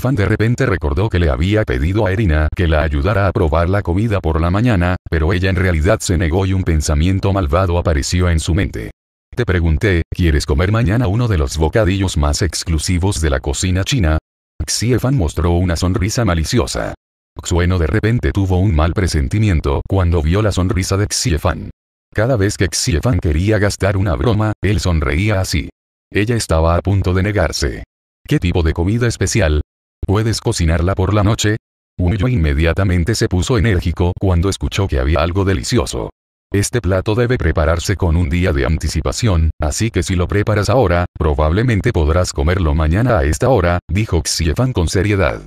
Fan de repente recordó que le había pedido a Erina que la ayudara a probar la comida por la mañana, pero ella en realidad se negó y un pensamiento malvado apareció en su mente. Te pregunté, ¿quieres comer mañana uno de los bocadillos más exclusivos de la cocina china? Xie Fan mostró una sonrisa maliciosa. Xueno de repente tuvo un mal presentimiento cuando vio la sonrisa de Xiefan. Cada vez que Xiefan quería gastar una broma, él sonreía así. Ella estaba a punto de negarse. ¿Qué tipo de comida especial? ¿Puedes cocinarla por la noche? yo inmediatamente se puso enérgico cuando escuchó que había algo delicioso. Este plato debe prepararse con un día de anticipación, así que si lo preparas ahora, probablemente podrás comerlo mañana a esta hora, dijo Xiefan con seriedad.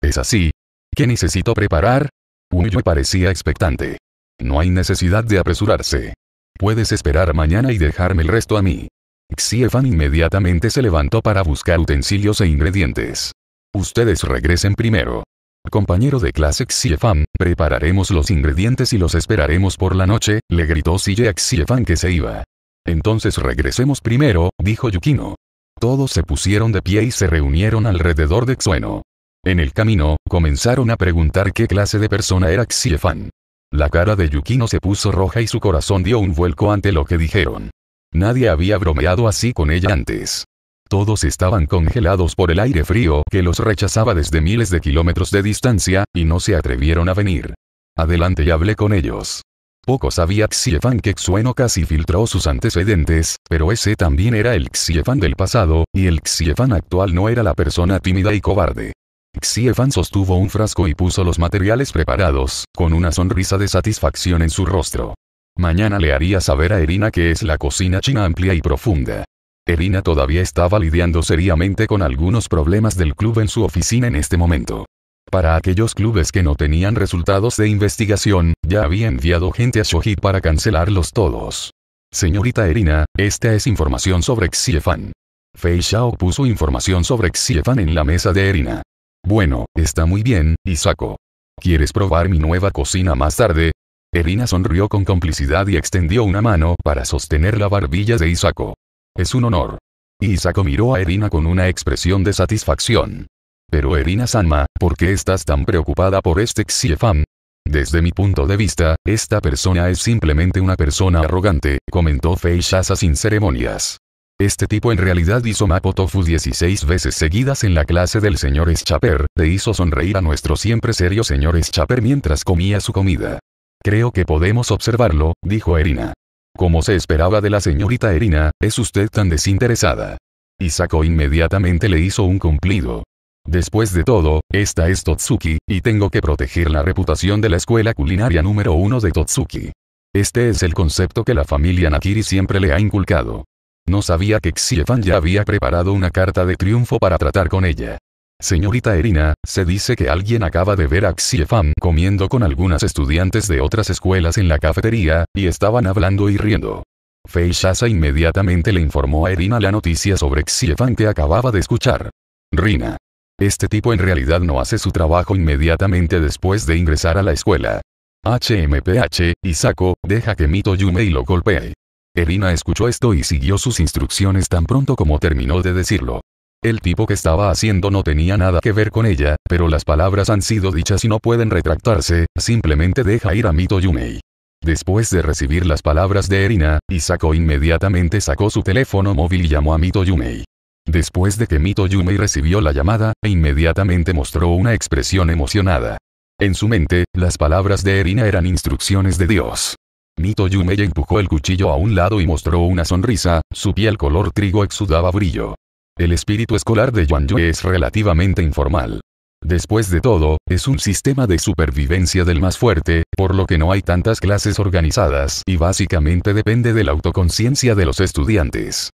Es así, ¿Qué necesito preparar? yo parecía expectante. No hay necesidad de apresurarse. Puedes esperar mañana y dejarme el resto a mí. Xiefan inmediatamente se levantó para buscar utensilios e ingredientes. Ustedes regresen primero. Compañero de clase Xiefan, prepararemos los ingredientes y los esperaremos por la noche, le gritó Sille a Xiefan que se iba. Entonces regresemos primero, dijo Yukino. Todos se pusieron de pie y se reunieron alrededor de Xueno. En el camino, comenzaron a preguntar qué clase de persona era Xiefan. La cara de Yukino se puso roja y su corazón dio un vuelco ante lo que dijeron. Nadie había bromeado así con ella antes. Todos estaban congelados por el aire frío que los rechazaba desde miles de kilómetros de distancia, y no se atrevieron a venir. Adelante y hablé con ellos. Poco sabía Xiefan que Xueno casi filtró sus antecedentes, pero ese también era el Xiefan del pasado, y el Xiefan actual no era la persona tímida y cobarde. Xiefan sostuvo un frasco y puso los materiales preparados, con una sonrisa de satisfacción en su rostro. Mañana le haría saber a Erina que es la cocina china amplia y profunda. Erina todavía estaba lidiando seriamente con algunos problemas del club en su oficina en este momento. Para aquellos clubes que no tenían resultados de investigación, ya había enviado gente a Shoji para cancelarlos todos. Señorita Erina, esta es información sobre Xiefan. Fei Shao puso información sobre Xiefan en la mesa de Erina. Bueno, está muy bien, Isako. ¿Quieres probar mi nueva cocina más tarde? Erina sonrió con complicidad y extendió una mano para sostener la barbilla de Isako. Es un honor. Isako miró a Erina con una expresión de satisfacción. Pero Erina Sanma, ¿por qué estás tan preocupada por este Xiefan? Desde mi punto de vista, esta persona es simplemente una persona arrogante, comentó Feishasa sin ceremonias. Este tipo en realidad hizo Mapo Tofu 16 veces seguidas en la clase del señor Schaper, le hizo sonreír a nuestro siempre serio señor Schaper mientras comía su comida. Creo que podemos observarlo, dijo Erina. Como se esperaba de la señorita Erina, es usted tan desinteresada. Y inmediatamente le hizo un cumplido. Después de todo, esta es Totsuki, y tengo que proteger la reputación de la escuela culinaria número uno de Totsuki. Este es el concepto que la familia Nakiri siempre le ha inculcado. No sabía que Xiefan ya había preparado una carta de triunfo para tratar con ella. Señorita Erina, se dice que alguien acaba de ver a Xiefan comiendo con algunas estudiantes de otras escuelas en la cafetería, y estaban hablando y riendo. Fei Shasa inmediatamente le informó a Erina la noticia sobre Xiefan que acababa de escuchar. Rina. Este tipo en realidad no hace su trabajo inmediatamente después de ingresar a la escuela. HMPH, Isako, deja que Mito Yume y lo golpee. Erina escuchó esto y siguió sus instrucciones tan pronto como terminó de decirlo. El tipo que estaba haciendo no tenía nada que ver con ella, pero las palabras han sido dichas y no pueden retractarse, simplemente deja ir a Mito Yumei. Después de recibir las palabras de Erina, Isako inmediatamente sacó su teléfono móvil y llamó a Mito Yumei. Después de que Mito Yumei recibió la llamada, e inmediatamente mostró una expresión emocionada. En su mente, las palabras de Erina eran instrucciones de Dios. Mito Yumei empujó el cuchillo a un lado y mostró una sonrisa, su piel color trigo exudaba brillo. El espíritu escolar de Yuan Yue es relativamente informal. Después de todo, es un sistema de supervivencia del más fuerte, por lo que no hay tantas clases organizadas y básicamente depende de la autoconciencia de los estudiantes.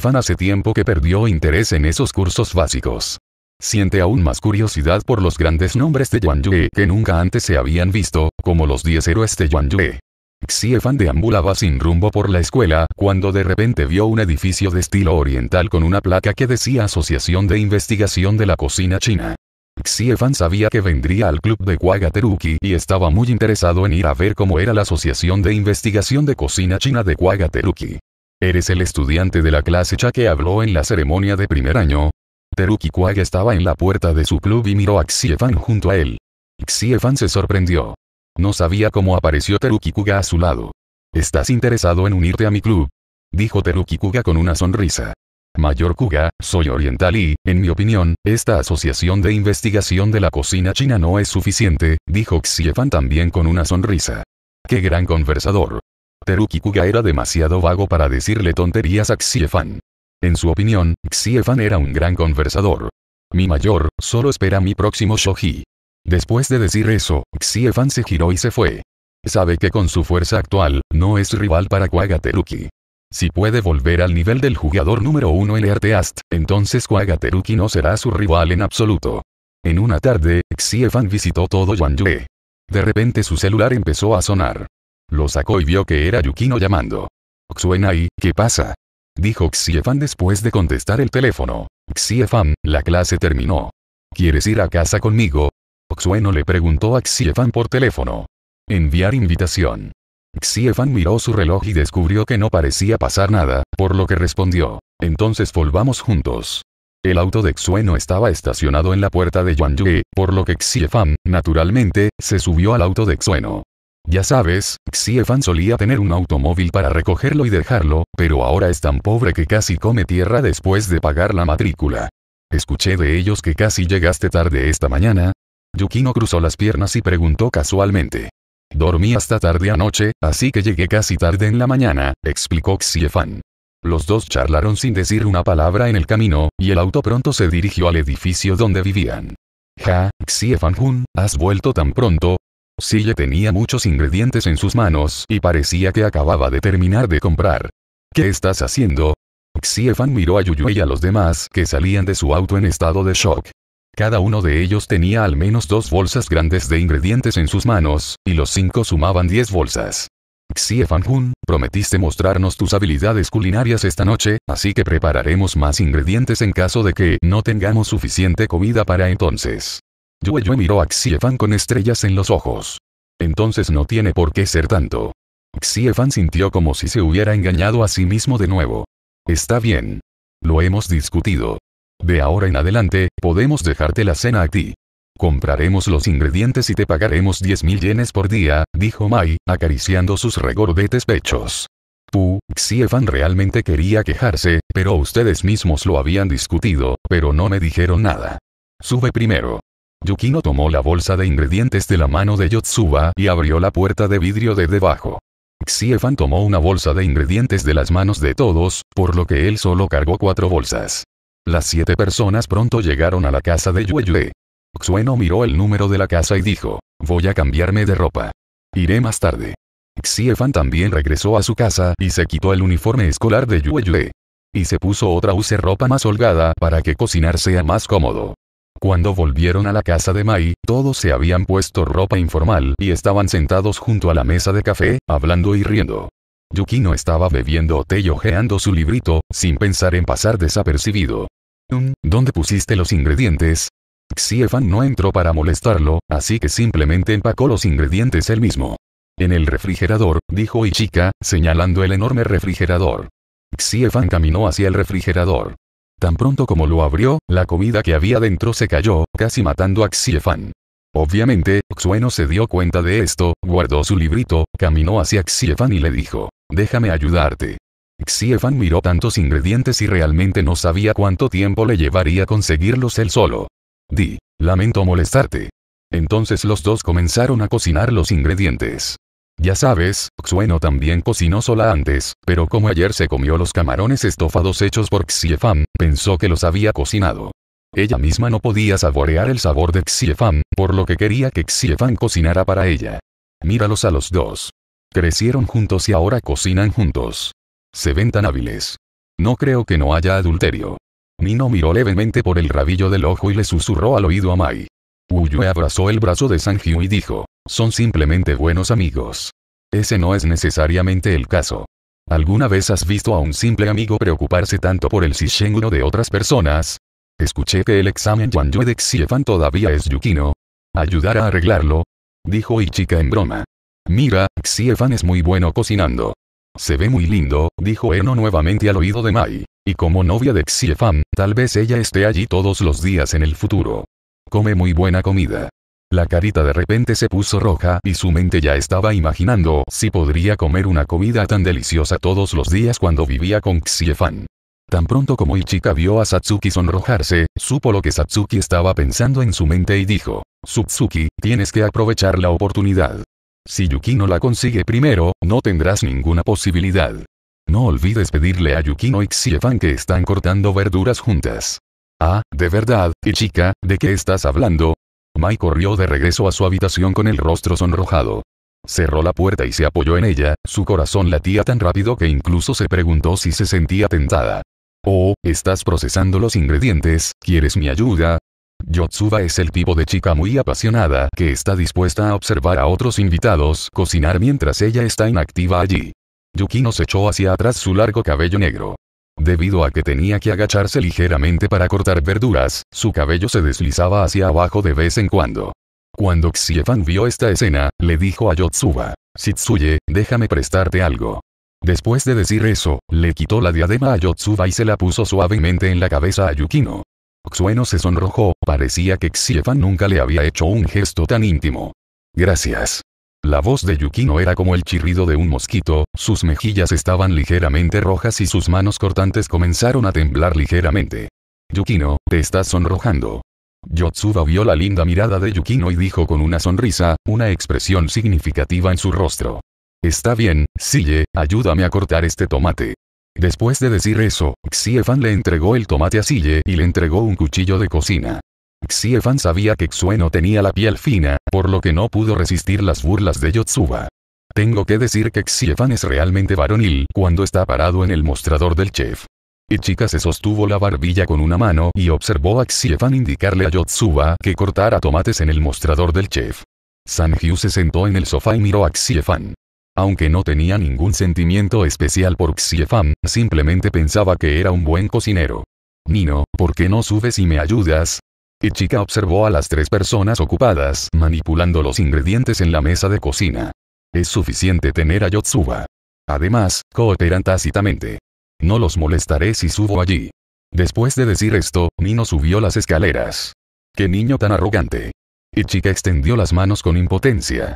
Fan hace tiempo que perdió interés en esos cursos básicos. Siente aún más curiosidad por los grandes nombres de Yuan Yue que nunca antes se habían visto, como los 10 héroes de Yuan Yue. Xiefan deambulaba sin rumbo por la escuela, cuando de repente vio un edificio de estilo oriental con una placa que decía Asociación de Investigación de la Cocina China. Xiefan sabía que vendría al club de Teruki y estaba muy interesado en ir a ver cómo era la Asociación de Investigación de Cocina China de Teruki. ¿Eres el estudiante de la clase Cha que habló en la ceremonia de primer año? Teruki Kuag estaba en la puerta de su club y miró a Xiefan junto a él. Xiefan se sorprendió. No sabía cómo apareció Teruki a su lado. ¿Estás interesado en unirte a mi club? Dijo Teruki con una sonrisa. Mayor Kuga, soy oriental y, en mi opinión, esta asociación de investigación de la cocina china no es suficiente, dijo Xiefan también con una sonrisa. ¡Qué gran conversador! Teruki era demasiado vago para decirle tonterías a Xiefan. En su opinión, Xiefan era un gran conversador. Mi mayor, solo espera mi próximo shoji. Después de decir eso, Xiefan se giró y se fue. Sabe que con su fuerza actual, no es rival para Kwagateruki. Si puede volver al nivel del jugador número uno en ast entonces Kwagateruki no será su rival en absoluto. En una tarde, Xiefan visitó todo Yue. De repente su celular empezó a sonar. Lo sacó y vio que era Yukino llamando. Suena ¿qué pasa? Dijo Xiefan después de contestar el teléfono. Xiefan, la clase terminó. ¿Quieres ir a casa conmigo? Xueno le preguntó a Xiefan por teléfono. Enviar invitación. Xiefan miró su reloj y descubrió que no parecía pasar nada, por lo que respondió. Entonces volvamos juntos. El auto de Xueno estaba estacionado en la puerta de Yue, por lo que Xiefan, naturalmente, se subió al auto de Xueno. Ya sabes, Xiefan solía tener un automóvil para recogerlo y dejarlo, pero ahora es tan pobre que casi come tierra después de pagar la matrícula. Escuché de ellos que casi llegaste tarde esta mañana, Yukino cruzó las piernas y preguntó casualmente. Dormí hasta tarde anoche, así que llegué casi tarde en la mañana, explicó Xiefan. Los dos charlaron sin decir una palabra en el camino, y el auto pronto se dirigió al edificio donde vivían. Ja, Xiefan-jun, ¿has vuelto tan pronto? Sille tenía muchos ingredientes en sus manos y parecía que acababa de terminar de comprar. ¿Qué estás haciendo? Xiefan miró a Yuyue y a los demás que salían de su auto en estado de shock. Cada uno de ellos tenía al menos dos bolsas grandes de ingredientes en sus manos, y los cinco sumaban diez bolsas. Xie Fanjun, prometiste mostrarnos tus habilidades culinarias esta noche, así que prepararemos más ingredientes en caso de que no tengamos suficiente comida para entonces. Yue Yue miró a Xie Fan con estrellas en los ojos. Entonces no tiene por qué ser tanto. Xie Fan sintió como si se hubiera engañado a sí mismo de nuevo. Está bien. Lo hemos discutido. De ahora en adelante, podemos dejarte la cena a ti. Compraremos los ingredientes y te pagaremos 10.000 yenes por día, dijo Mai, acariciando sus regordetes pechos. Puh, Xiefan realmente quería quejarse, pero ustedes mismos lo habían discutido, pero no me dijeron nada. Sube primero. Yukino tomó la bolsa de ingredientes de la mano de Yotsuba y abrió la puerta de vidrio de debajo. Xiefan tomó una bolsa de ingredientes de las manos de todos, por lo que él solo cargó cuatro bolsas. Las siete personas pronto llegaron a la casa de Yue Yue. Xueno miró el número de la casa y dijo, voy a cambiarme de ropa. Iré más tarde. Xiefan también regresó a su casa y se quitó el uniforme escolar de Yue Y se puso otra use ropa más holgada para que cocinar sea más cómodo. Cuando volvieron a la casa de Mai, todos se habían puesto ropa informal y estaban sentados junto a la mesa de café, hablando y riendo. Yukino estaba bebiendo té y hojeando su librito, sin pensar en pasar desapercibido. Mm. ¿Dónde pusiste los ingredientes? Xiefan no entró para molestarlo, así que simplemente empacó los ingredientes él mismo. En el refrigerador, dijo Ichika, señalando el enorme refrigerador. Xiefan caminó hacia el refrigerador. Tan pronto como lo abrió, la comida que había dentro se cayó, casi matando a Xiefan. Obviamente, Xueno se dio cuenta de esto, guardó su librito, caminó hacia Xiefan y le dijo. Déjame ayudarte. Xiefan miró tantos ingredientes y realmente no sabía cuánto tiempo le llevaría conseguirlos él solo. Di, lamento molestarte. Entonces los dos comenzaron a cocinar los ingredientes. Ya sabes, Xueno también cocinó sola antes, pero como ayer se comió los camarones estofados hechos por Xiefan, pensó que los había cocinado. Ella misma no podía saborear el sabor de Xiefan, por lo que quería que Xiefan cocinara para ella. Míralos a los dos. Crecieron juntos y ahora cocinan juntos. Se ven tan hábiles. No creo que no haya adulterio. Nino miró levemente por el rabillo del ojo y le susurró al oído a Mai. Uyue abrazó el brazo de Sanjiu y dijo, son simplemente buenos amigos. Ese no es necesariamente el caso. ¿Alguna vez has visto a un simple amigo preocuparse tanto por el Sishenguno de otras personas? Escuché que el examen Yue de Xiefan todavía es Yukino. ¿Ayudar a arreglarlo? Dijo Ichika en broma. Mira, Xiefan es muy bueno cocinando. Se ve muy lindo, dijo Eno nuevamente al oído de Mai. Y como novia de Xiefan, tal vez ella esté allí todos los días en el futuro. Come muy buena comida. La carita de repente se puso roja y su mente ya estaba imaginando si podría comer una comida tan deliciosa todos los días cuando vivía con Xiefan. Tan pronto como Ichika vio a Satsuki sonrojarse, supo lo que Satsuki estaba pensando en su mente y dijo, Satsuki, tienes que aprovechar la oportunidad. Si Yukino la consigue primero, no tendrás ninguna posibilidad. No olvides pedirle a Yukino y Xiefan que están cortando verduras juntas. Ah, de verdad, y chica, ¿de qué estás hablando? Mai corrió de regreso a su habitación con el rostro sonrojado. Cerró la puerta y se apoyó en ella, su corazón latía tan rápido que incluso se preguntó si se sentía tentada. Oh, estás procesando los ingredientes, ¿quieres mi ayuda? Yotsuba es el tipo de chica muy apasionada que está dispuesta a observar a otros invitados cocinar mientras ella está inactiva allí. Yukino se echó hacia atrás su largo cabello negro. Debido a que tenía que agacharse ligeramente para cortar verduras, su cabello se deslizaba hacia abajo de vez en cuando. Cuando Xiefan vio esta escena, le dijo a Yotsuba, Shitsuye, déjame prestarte algo. Después de decir eso, le quitó la diadema a Yotsuba y se la puso suavemente en la cabeza a Yukino. Xueno se sonrojó, parecía que Xiefan nunca le había hecho un gesto tan íntimo. Gracias. La voz de Yukino era como el chirrido de un mosquito, sus mejillas estaban ligeramente rojas y sus manos cortantes comenzaron a temblar ligeramente. Yukino, te estás sonrojando. Yotsuba vio la linda mirada de Yukino y dijo con una sonrisa, una expresión significativa en su rostro. Está bien, sigue, ayúdame a cortar este tomate. Después de decir eso, Xiefan le entregó el tomate a Sille y le entregó un cuchillo de cocina. Xiefan sabía que Xue no tenía la piel fina, por lo que no pudo resistir las burlas de Yotsuba. Tengo que decir que Xiefan es realmente varonil cuando está parado en el mostrador del chef. Ichika se sostuvo la barbilla con una mano y observó a Xiefan indicarle a Yotsuba que cortara tomates en el mostrador del chef. Sanjiu se sentó en el sofá y miró a Xiefan. Aunque no tenía ningún sentimiento especial por Xiefan, simplemente pensaba que era un buen cocinero. Nino, ¿por qué no subes y me ayudas? Ichika observó a las tres personas ocupadas manipulando los ingredientes en la mesa de cocina. Es suficiente tener a Yotsuba. Además, cooperan tácitamente. No los molestaré si subo allí. Después de decir esto, Nino subió las escaleras. ¡Qué niño tan arrogante! Ichika extendió las manos con impotencia.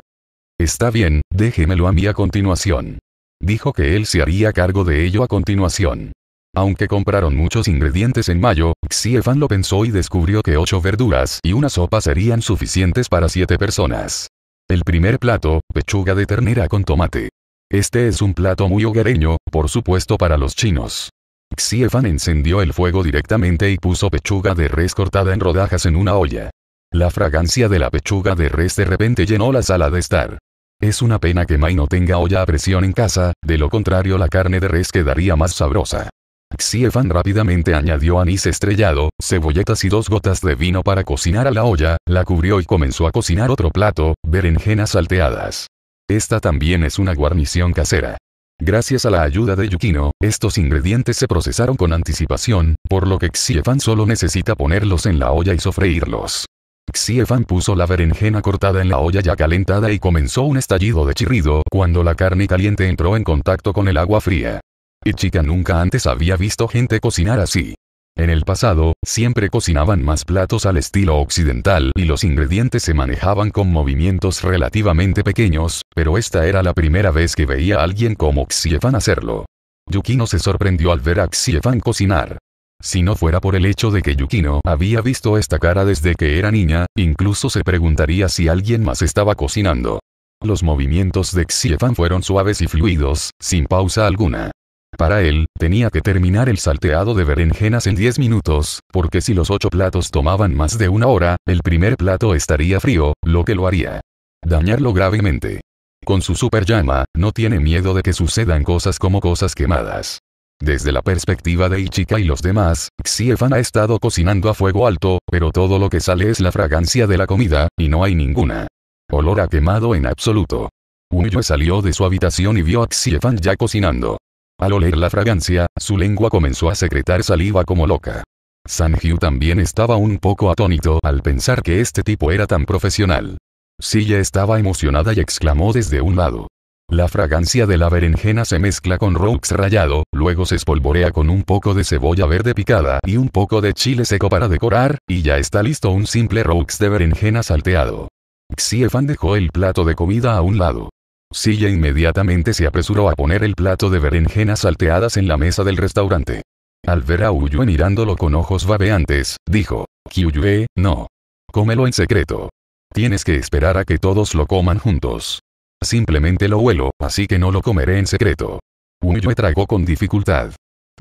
Está bien, déjemelo a mí a continuación. Dijo que él se haría cargo de ello a continuación. Aunque compraron muchos ingredientes en mayo, Xiefan lo pensó y descubrió que ocho verduras y una sopa serían suficientes para siete personas. El primer plato, pechuga de ternera con tomate. Este es un plato muy hogareño, por supuesto para los chinos. Xiefan encendió el fuego directamente y puso pechuga de res cortada en rodajas en una olla. La fragancia de la pechuga de res de repente llenó la sala de estar. Es una pena que Mai no tenga olla a presión en casa, de lo contrario la carne de res quedaría más sabrosa. Xiefan rápidamente añadió anís estrellado, cebolletas y dos gotas de vino para cocinar a la olla, la cubrió y comenzó a cocinar otro plato, berenjenas salteadas. Esta también es una guarnición casera. Gracias a la ayuda de Yukino, estos ingredientes se procesaron con anticipación, por lo que Xiefan solo necesita ponerlos en la olla y sofreírlos. Xiefan puso la berenjena cortada en la olla ya calentada y comenzó un estallido de chirrido cuando la carne caliente entró en contacto con el agua fría. Ichika nunca antes había visto gente cocinar así. En el pasado, siempre cocinaban más platos al estilo occidental y los ingredientes se manejaban con movimientos relativamente pequeños, pero esta era la primera vez que veía a alguien como Xiefan hacerlo. Yukino se sorprendió al ver a Xiefan cocinar. Si no fuera por el hecho de que Yukino había visto esta cara desde que era niña, incluso se preguntaría si alguien más estaba cocinando. Los movimientos de Xiefan fueron suaves y fluidos, sin pausa alguna. Para él, tenía que terminar el salteado de berenjenas en 10 minutos, porque si los ocho platos tomaban más de una hora, el primer plato estaría frío, lo que lo haría. Dañarlo gravemente. Con su super llama, no tiene miedo de que sucedan cosas como cosas quemadas. Desde la perspectiva de Ichika y los demás, Xiefan ha estado cocinando a fuego alto, pero todo lo que sale es la fragancia de la comida, y no hay ninguna olor a quemado en absoluto. Yue salió de su habitación y vio a Xiefan ya cocinando. Al oler la fragancia, su lengua comenzó a secretar saliva como loca. San también estaba un poco atónito al pensar que este tipo era tan profesional. Silla estaba emocionada y exclamó desde un lado. La fragancia de la berenjena se mezcla con roux rallado, luego se espolvorea con un poco de cebolla verde picada y un poco de chile seco para decorar, y ya está listo un simple roux de berenjena salteado. Xiefan dejó el plato de comida a un lado. Silla inmediatamente se apresuró a poner el plato de berenjenas salteadas en la mesa del restaurante. Al ver a Uyue mirándolo con ojos babeantes, dijo, Kyuyue, no. Cómelo en secreto. Tienes que esperar a que todos lo coman juntos. Simplemente lo huelo, así que no lo comeré en secreto. me tragó con dificultad.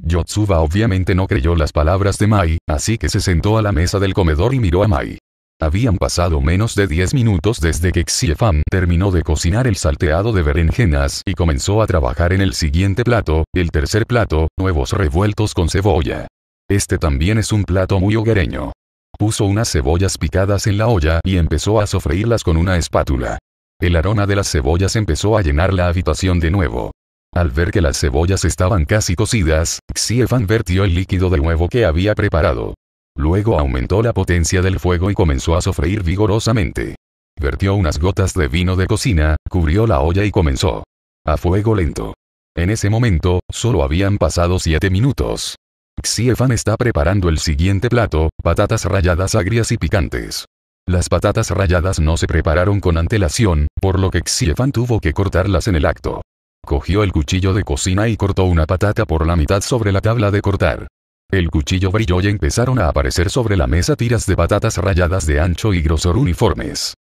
Yotsuba obviamente no creyó las palabras de Mai, así que se sentó a la mesa del comedor y miró a Mai. Habían pasado menos de 10 minutos desde que Xiefan terminó de cocinar el salteado de berenjenas y comenzó a trabajar en el siguiente plato, el tercer plato, nuevos revueltos con cebolla. Este también es un plato muy hogareño. Puso unas cebollas picadas en la olla y empezó a sofreírlas con una espátula. El aroma de las cebollas empezó a llenar la habitación de nuevo. Al ver que las cebollas estaban casi cocidas, Xiefan vertió el líquido de nuevo que había preparado. Luego aumentó la potencia del fuego y comenzó a sofreír vigorosamente. Vertió unas gotas de vino de cocina, cubrió la olla y comenzó. A fuego lento. En ese momento, solo habían pasado siete minutos. Xiefan está preparando el siguiente plato, patatas ralladas agrias y picantes. Las patatas ralladas no se prepararon con antelación, por lo que Xiefan tuvo que cortarlas en el acto. Cogió el cuchillo de cocina y cortó una patata por la mitad sobre la tabla de cortar. El cuchillo brilló y empezaron a aparecer sobre la mesa tiras de patatas rayadas de ancho y grosor uniformes.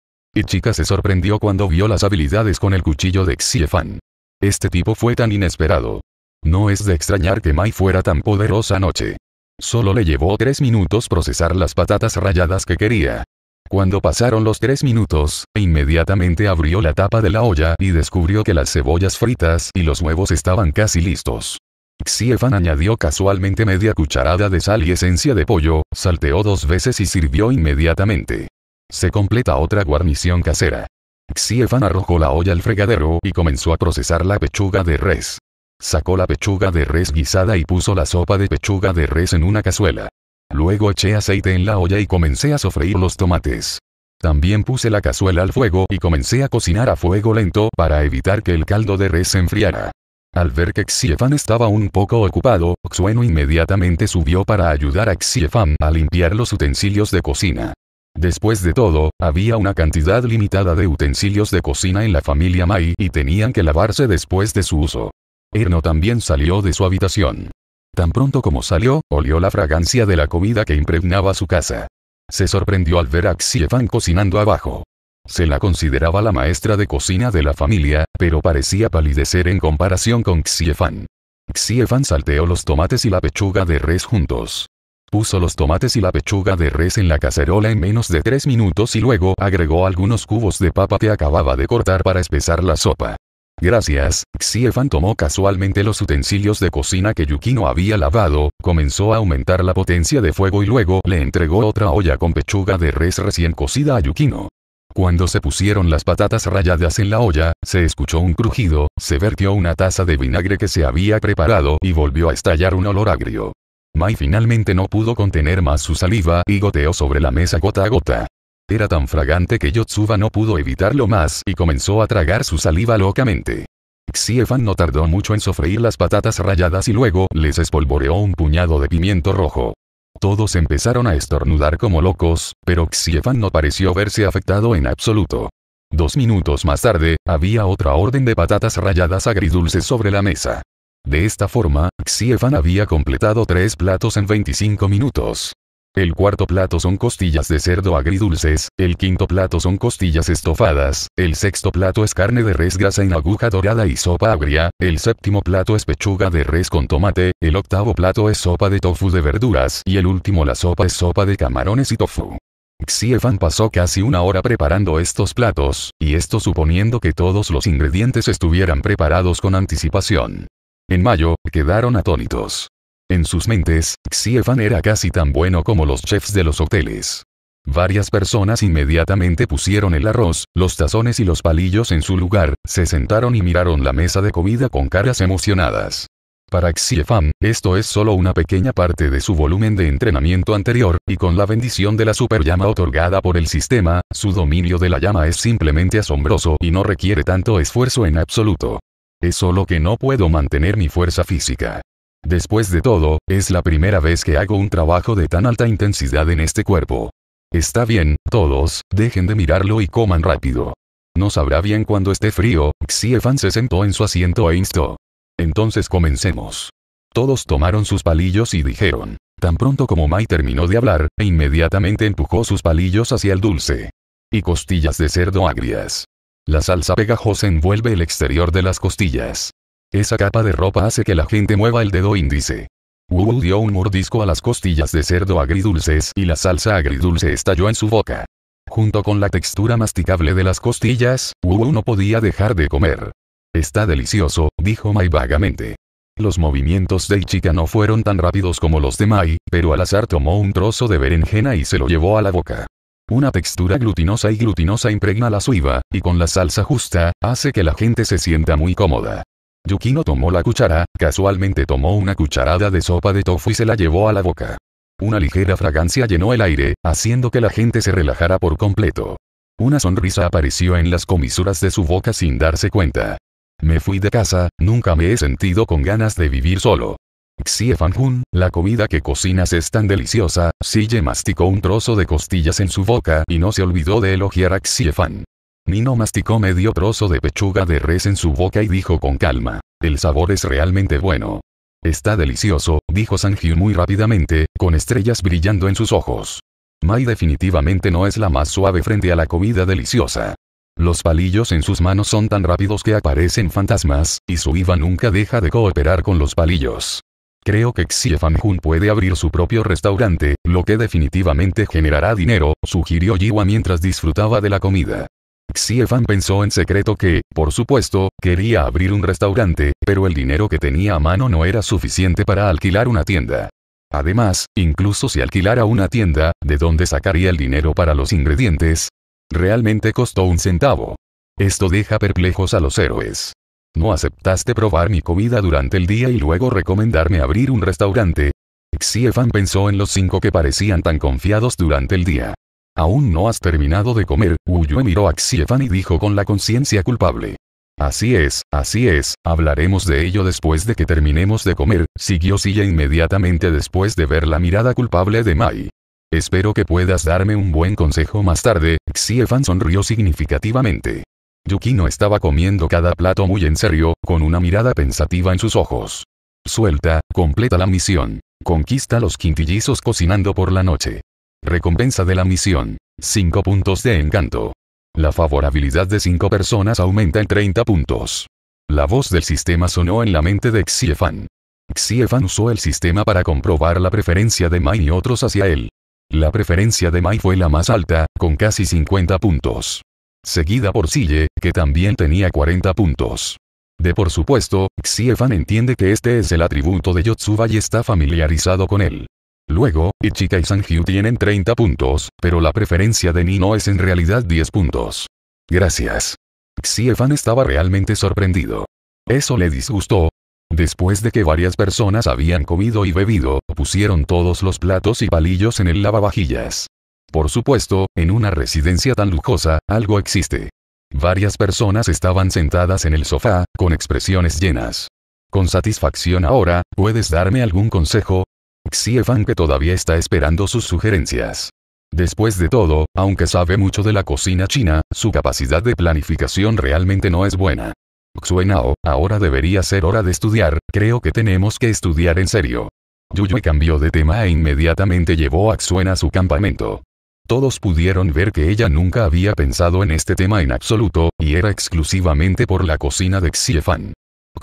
chica se sorprendió cuando vio las habilidades con el cuchillo de Xiefan. Este tipo fue tan inesperado. No es de extrañar que Mai fuera tan poderosa anoche. Solo le llevó tres minutos procesar las patatas rayadas que quería, cuando pasaron los tres minutos, inmediatamente abrió la tapa de la olla y descubrió que las cebollas fritas y los huevos estaban casi listos. Xiefan añadió casualmente media cucharada de sal y esencia de pollo, salteó dos veces y sirvió inmediatamente. Se completa otra guarnición casera. Xiefan arrojó la olla al fregadero y comenzó a procesar la pechuga de res. Sacó la pechuga de res guisada y puso la sopa de pechuga de res en una cazuela. Luego eché aceite en la olla y comencé a sofreír los tomates. También puse la cazuela al fuego y comencé a cocinar a fuego lento para evitar que el caldo de res se enfriara. Al ver que Xiefan estaba un poco ocupado, Xueno inmediatamente subió para ayudar a Xiefan a limpiar los utensilios de cocina. Después de todo, había una cantidad limitada de utensilios de cocina en la familia Mai y tenían que lavarse después de su uso. Erno también salió de su habitación. Tan pronto como salió, olió la fragancia de la comida que impregnaba su casa. Se sorprendió al ver a Xiefan cocinando abajo. Se la consideraba la maestra de cocina de la familia, pero parecía palidecer en comparación con Xiefan. Xiefan salteó los tomates y la pechuga de res juntos. Puso los tomates y la pechuga de res en la cacerola en menos de tres minutos y luego agregó algunos cubos de papa que acababa de cortar para espesar la sopa. Gracias, Xiefan tomó casualmente los utensilios de cocina que Yukino había lavado, comenzó a aumentar la potencia de fuego y luego le entregó otra olla con pechuga de res recién cocida a Yukino. Cuando se pusieron las patatas rayadas en la olla, se escuchó un crujido, se vertió una taza de vinagre que se había preparado y volvió a estallar un olor agrio. Mai finalmente no pudo contener más su saliva y goteó sobre la mesa gota a gota. Era tan fragante que Yotsuba no pudo evitarlo más y comenzó a tragar su saliva locamente. Xiefan no tardó mucho en sofreír las patatas ralladas y luego les espolvoreó un puñado de pimiento rojo. Todos empezaron a estornudar como locos, pero Xiefan no pareció verse afectado en absoluto. Dos minutos más tarde, había otra orden de patatas ralladas agridulces sobre la mesa. De esta forma, Xiefan había completado tres platos en 25 minutos. El cuarto plato son costillas de cerdo agridulces, el quinto plato son costillas estofadas, el sexto plato es carne de res grasa en aguja dorada y sopa agria, el séptimo plato es pechuga de res con tomate, el octavo plato es sopa de tofu de verduras y el último la sopa es sopa de camarones y tofu. Xiefan pasó casi una hora preparando estos platos, y esto suponiendo que todos los ingredientes estuvieran preparados con anticipación. En mayo, quedaron atónitos. En sus mentes, Xiefan era casi tan bueno como los chefs de los hoteles. Varias personas inmediatamente pusieron el arroz, los tazones y los palillos en su lugar, se sentaron y miraron la mesa de comida con caras emocionadas. Para Xiefan, esto es solo una pequeña parte de su volumen de entrenamiento anterior, y con la bendición de la super llama otorgada por el sistema, su dominio de la llama es simplemente asombroso y no requiere tanto esfuerzo en absoluto. Es solo que no puedo mantener mi fuerza física. Después de todo, es la primera vez que hago un trabajo de tan alta intensidad en este cuerpo. Está bien, todos, dejen de mirarlo y coman rápido. No sabrá bien cuando esté frío, Xiefan se sentó en su asiento e instó. Entonces comencemos. Todos tomaron sus palillos y dijeron. Tan pronto como Mai terminó de hablar, e inmediatamente empujó sus palillos hacia el dulce. Y costillas de cerdo agrias. La salsa pegajosa envuelve el exterior de las costillas. Esa capa de ropa hace que la gente mueva el dedo índice. Wu dio un mordisco a las costillas de cerdo agridulces y la salsa agridulce estalló en su boca. Junto con la textura masticable de las costillas, Wu no podía dejar de comer. Está delicioso, dijo Mai vagamente. Los movimientos de Ichika no fueron tan rápidos como los de Mai, pero al azar tomó un trozo de berenjena y se lo llevó a la boca. Una textura glutinosa y glutinosa impregna la suiva, y con la salsa justa, hace que la gente se sienta muy cómoda. Yukino tomó la cuchara, casualmente tomó una cucharada de sopa de tofu y se la llevó a la boca. Una ligera fragancia llenó el aire, haciendo que la gente se relajara por completo. Una sonrisa apareció en las comisuras de su boca sin darse cuenta. Me fui de casa, nunca me he sentido con ganas de vivir solo. Xie Fanjun, la comida que cocinas es tan deliciosa, Xie masticó un trozo de costillas en su boca y no se olvidó de elogiar a Xie Fan. Nino masticó medio trozo de pechuga de res en su boca y dijo con calma, el sabor es realmente bueno. Está delicioso, dijo Sanji muy rápidamente, con estrellas brillando en sus ojos. Mai definitivamente no es la más suave frente a la comida deliciosa. Los palillos en sus manos son tan rápidos que aparecen fantasmas, y su IVA nunca deja de cooperar con los palillos. Creo que Xie Fanjun puede abrir su propio restaurante, lo que definitivamente generará dinero, sugirió Jiwa mientras disfrutaba de la comida. Xiefan pensó en secreto que, por supuesto, quería abrir un restaurante, pero el dinero que tenía a mano no era suficiente para alquilar una tienda. Además, incluso si alquilara una tienda, ¿de dónde sacaría el dinero para los ingredientes? Realmente costó un centavo. Esto deja perplejos a los héroes. ¿No aceptaste probar mi comida durante el día y luego recomendarme abrir un restaurante? Xiefan pensó en los cinco que parecían tan confiados durante el día. Aún no has terminado de comer, Uyue miró a Xiefan y dijo con la conciencia culpable. Así es, así es, hablaremos de ello después de que terminemos de comer, siguió Silla inmediatamente después de ver la mirada culpable de Mai. Espero que puedas darme un buen consejo más tarde, Xiefan sonrió significativamente. Yukino estaba comiendo cada plato muy en serio, con una mirada pensativa en sus ojos. Suelta, completa la misión. Conquista los quintillizos cocinando por la noche. Recompensa de la misión. 5 puntos de encanto. La favorabilidad de 5 personas aumenta en 30 puntos. La voz del sistema sonó en la mente de Xiefan. Xiefan usó el sistema para comprobar la preferencia de Mai y otros hacia él. La preferencia de Mai fue la más alta, con casi 50 puntos. Seguida por Sille, que también tenía 40 puntos. De por supuesto, Xiefan entiende que este es el atributo de Yotsuba y está familiarizado con él. Luego, Ichika y Sanji tienen 30 puntos, pero la preferencia de Nino es en realidad 10 puntos. Gracias. Xiefan estaba realmente sorprendido. Eso le disgustó. Después de que varias personas habían comido y bebido, pusieron todos los platos y palillos en el lavavajillas. Por supuesto, en una residencia tan lujosa, algo existe. Varias personas estaban sentadas en el sofá, con expresiones llenas. Con satisfacción ahora, ¿puedes darme algún consejo? Xiefan que todavía está esperando sus sugerencias. Después de todo, aunque sabe mucho de la cocina china, su capacidad de planificación realmente no es buena. Xuenao, oh, ahora debería ser hora de estudiar, creo que tenemos que estudiar en serio. Yuyue cambió de tema e inmediatamente llevó a Xuen a su campamento. Todos pudieron ver que ella nunca había pensado en este tema en absoluto, y era exclusivamente por la cocina de Xiefan.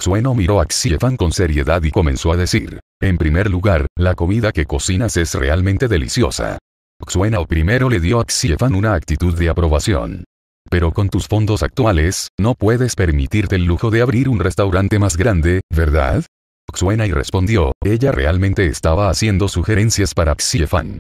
Xueno miró a Xiefan con seriedad y comenzó a decir. En primer lugar, la comida que cocinas es realmente deliciosa. Xueno primero le dio a Xiefan una actitud de aprobación. Pero con tus fondos actuales, no puedes permitirte el lujo de abrir un restaurante más grande, ¿verdad? Xuena y respondió, ella realmente estaba haciendo sugerencias para Xiefan.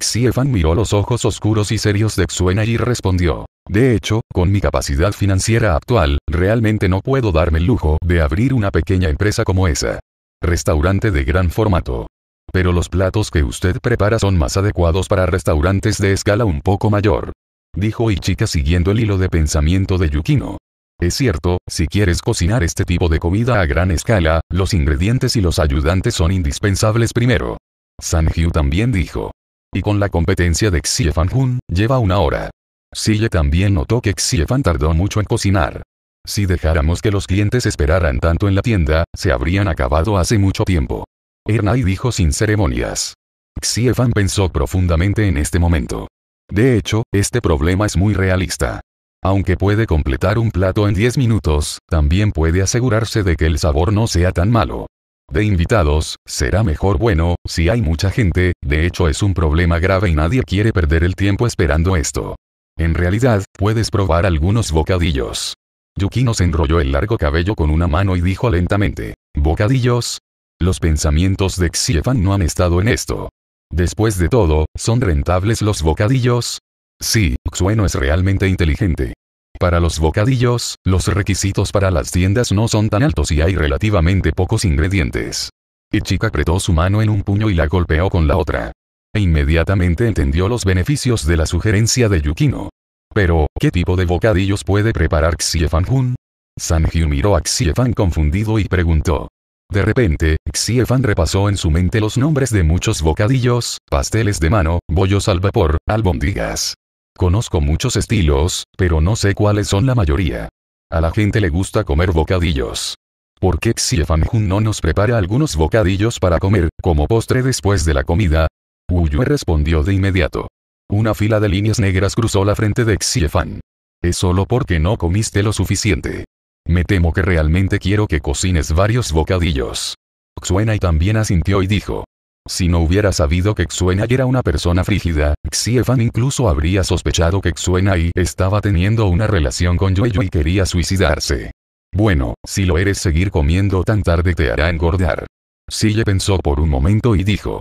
Xiefan miró los ojos oscuros y serios de Xuena y respondió, de hecho, con mi capacidad financiera actual, realmente no puedo darme el lujo de abrir una pequeña empresa como esa. Restaurante de gran formato. Pero los platos que usted prepara son más adecuados para restaurantes de escala un poco mayor. Dijo Ichika siguiendo el hilo de pensamiento de Yukino. Es cierto, si quieres cocinar este tipo de comida a gran escala, los ingredientes y los ayudantes son indispensables primero. Sanju también dijo. Y con la competencia de Xie Fan lleva una hora. Sille también notó que Xiefan tardó mucho en cocinar. Si dejáramos que los clientes esperaran tanto en la tienda, se habrían acabado hace mucho tiempo. Ernai dijo sin ceremonias. Xiefan pensó profundamente en este momento. De hecho, este problema es muy realista. Aunque puede completar un plato en 10 minutos, también puede asegurarse de que el sabor no sea tan malo. De invitados, será mejor bueno, si hay mucha gente, de hecho es un problema grave y nadie quiere perder el tiempo esperando esto. En realidad, puedes probar algunos bocadillos. Yukino se enrolló el largo cabello con una mano y dijo lentamente, ¿Bocadillos? Los pensamientos de Xiefan no han estado en esto. Después de todo, ¿son rentables los bocadillos? Sí, Xueno es realmente inteligente. Para los bocadillos, los requisitos para las tiendas no son tan altos y hay relativamente pocos ingredientes. Ichika apretó su mano en un puño y la golpeó con la otra e inmediatamente entendió los beneficios de la sugerencia de Yukino. Pero, ¿qué tipo de bocadillos puede preparar xiefan San Hyu miró a Xiefan confundido y preguntó. De repente, Xiefan repasó en su mente los nombres de muchos bocadillos, pasteles de mano, bollos al vapor, albondigas. Conozco muchos estilos, pero no sé cuáles son la mayoría. A la gente le gusta comer bocadillos. ¿Por qué xiefan Jun no nos prepara algunos bocadillos para comer, como postre después de la comida? Uyue respondió de inmediato. Una fila de líneas negras cruzó la frente de Xiefan. Es solo porque no comiste lo suficiente. Me temo que realmente quiero que cocines varios bocadillos. Xuenai también asintió y dijo. Si no hubiera sabido que Xuenai era una persona frígida, Xiefan incluso habría sospechado que Xuenai estaba teniendo una relación con Yue y quería suicidarse. Bueno, si lo eres seguir comiendo tan tarde te hará engordar. Xie pensó por un momento y dijo.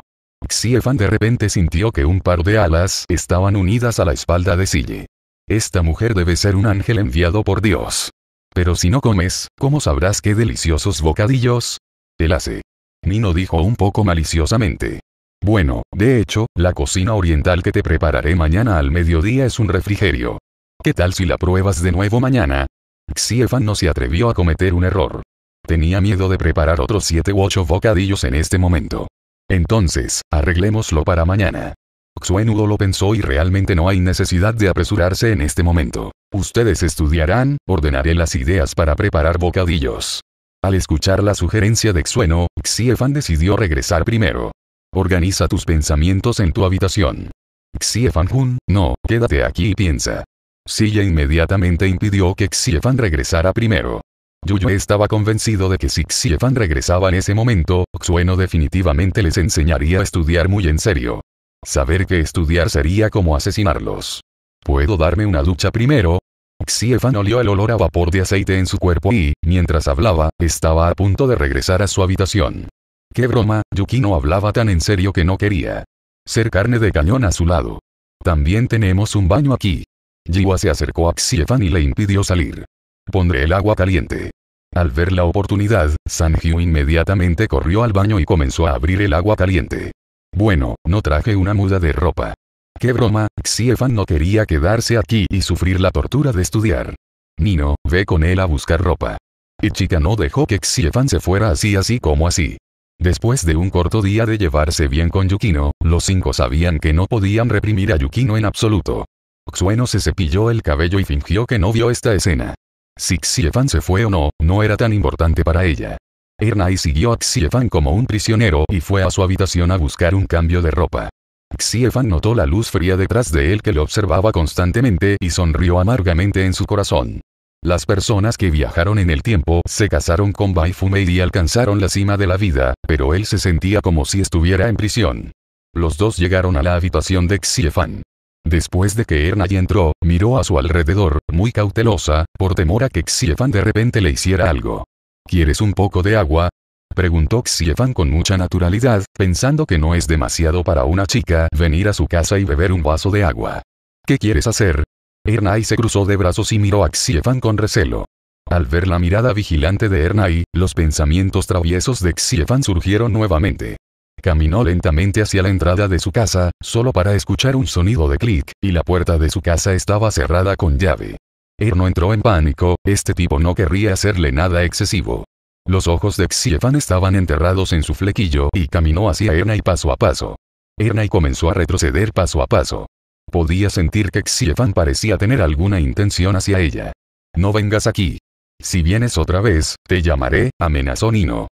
Xiefan de repente sintió que un par de alas estaban unidas a la espalda de Sille. Esta mujer debe ser un ángel enviado por Dios. Pero si no comes, ¿cómo sabrás qué deliciosos bocadillos? Él hace. Nino dijo un poco maliciosamente. Bueno, de hecho, la cocina oriental que te prepararé mañana al mediodía es un refrigerio. ¿Qué tal si la pruebas de nuevo mañana? Xiefan no se atrevió a cometer un error. Tenía miedo de preparar otros siete u ocho bocadillos en este momento. Entonces, arreglémoslo para mañana. Xuenudo lo pensó y realmente no hay necesidad de apresurarse en este momento. Ustedes estudiarán, ordenaré las ideas para preparar bocadillos. Al escuchar la sugerencia de Xueno, Xiefan decidió regresar primero. Organiza tus pensamientos en tu habitación. Xiefan Jun, no, quédate aquí y piensa. Silla inmediatamente impidió que Xiefan regresara primero. Yuyu estaba convencido de que si Xiefan regresaba en ese momento, Xueno definitivamente les enseñaría a estudiar muy en serio. Saber que estudiar sería como asesinarlos. ¿Puedo darme una ducha primero? Xiefan olió el olor a vapor de aceite en su cuerpo y, mientras hablaba, estaba a punto de regresar a su habitación. ¡Qué broma! no hablaba tan en serio que no quería ser carne de cañón a su lado. También tenemos un baño aquí. Jiwa se acercó a Xiefan y le impidió salir. Pondré el agua caliente. Al ver la oportunidad, Sanjiu inmediatamente corrió al baño y comenzó a abrir el agua caliente. Bueno, no traje una muda de ropa. Qué broma, Xiefan no quería quedarse aquí y sufrir la tortura de estudiar. Nino, ve con él a buscar ropa. Y chica no dejó que Xiefan se fuera así así como así. Después de un corto día de llevarse bien con Yukino, los cinco sabían que no podían reprimir a Yukino en absoluto. Xueno se cepilló el cabello y fingió que no vio esta escena. Si Xiefan se fue o no, no era tan importante para ella. Ernai siguió a Xiefan como un prisionero y fue a su habitación a buscar un cambio de ropa. Xiefan notó la luz fría detrás de él que lo observaba constantemente y sonrió amargamente en su corazón. Las personas que viajaron en el tiempo se casaron con Fumei y alcanzaron la cima de la vida, pero él se sentía como si estuviera en prisión. Los dos llegaron a la habitación de Xiefan. Después de que Ernai entró, miró a su alrededor, muy cautelosa, por temor a que Xiefan de repente le hiciera algo. ¿Quieres un poco de agua? Preguntó Xiefan con mucha naturalidad, pensando que no es demasiado para una chica venir a su casa y beber un vaso de agua. ¿Qué quieres hacer? Ernai se cruzó de brazos y miró a Xiefan con recelo. Al ver la mirada vigilante de Ernai, los pensamientos traviesos de Xiefan surgieron nuevamente. Caminó lentamente hacia la entrada de su casa, solo para escuchar un sonido de clic, y la puerta de su casa estaba cerrada con llave. Erno entró en pánico, este tipo no querría hacerle nada excesivo. Los ojos de Xiefan estaban enterrados en su flequillo y caminó hacia Erna y paso a paso. y comenzó a retroceder paso a paso. Podía sentir que Xiefan parecía tener alguna intención hacia ella. No vengas aquí. Si vienes otra vez, te llamaré, amenazó Nino.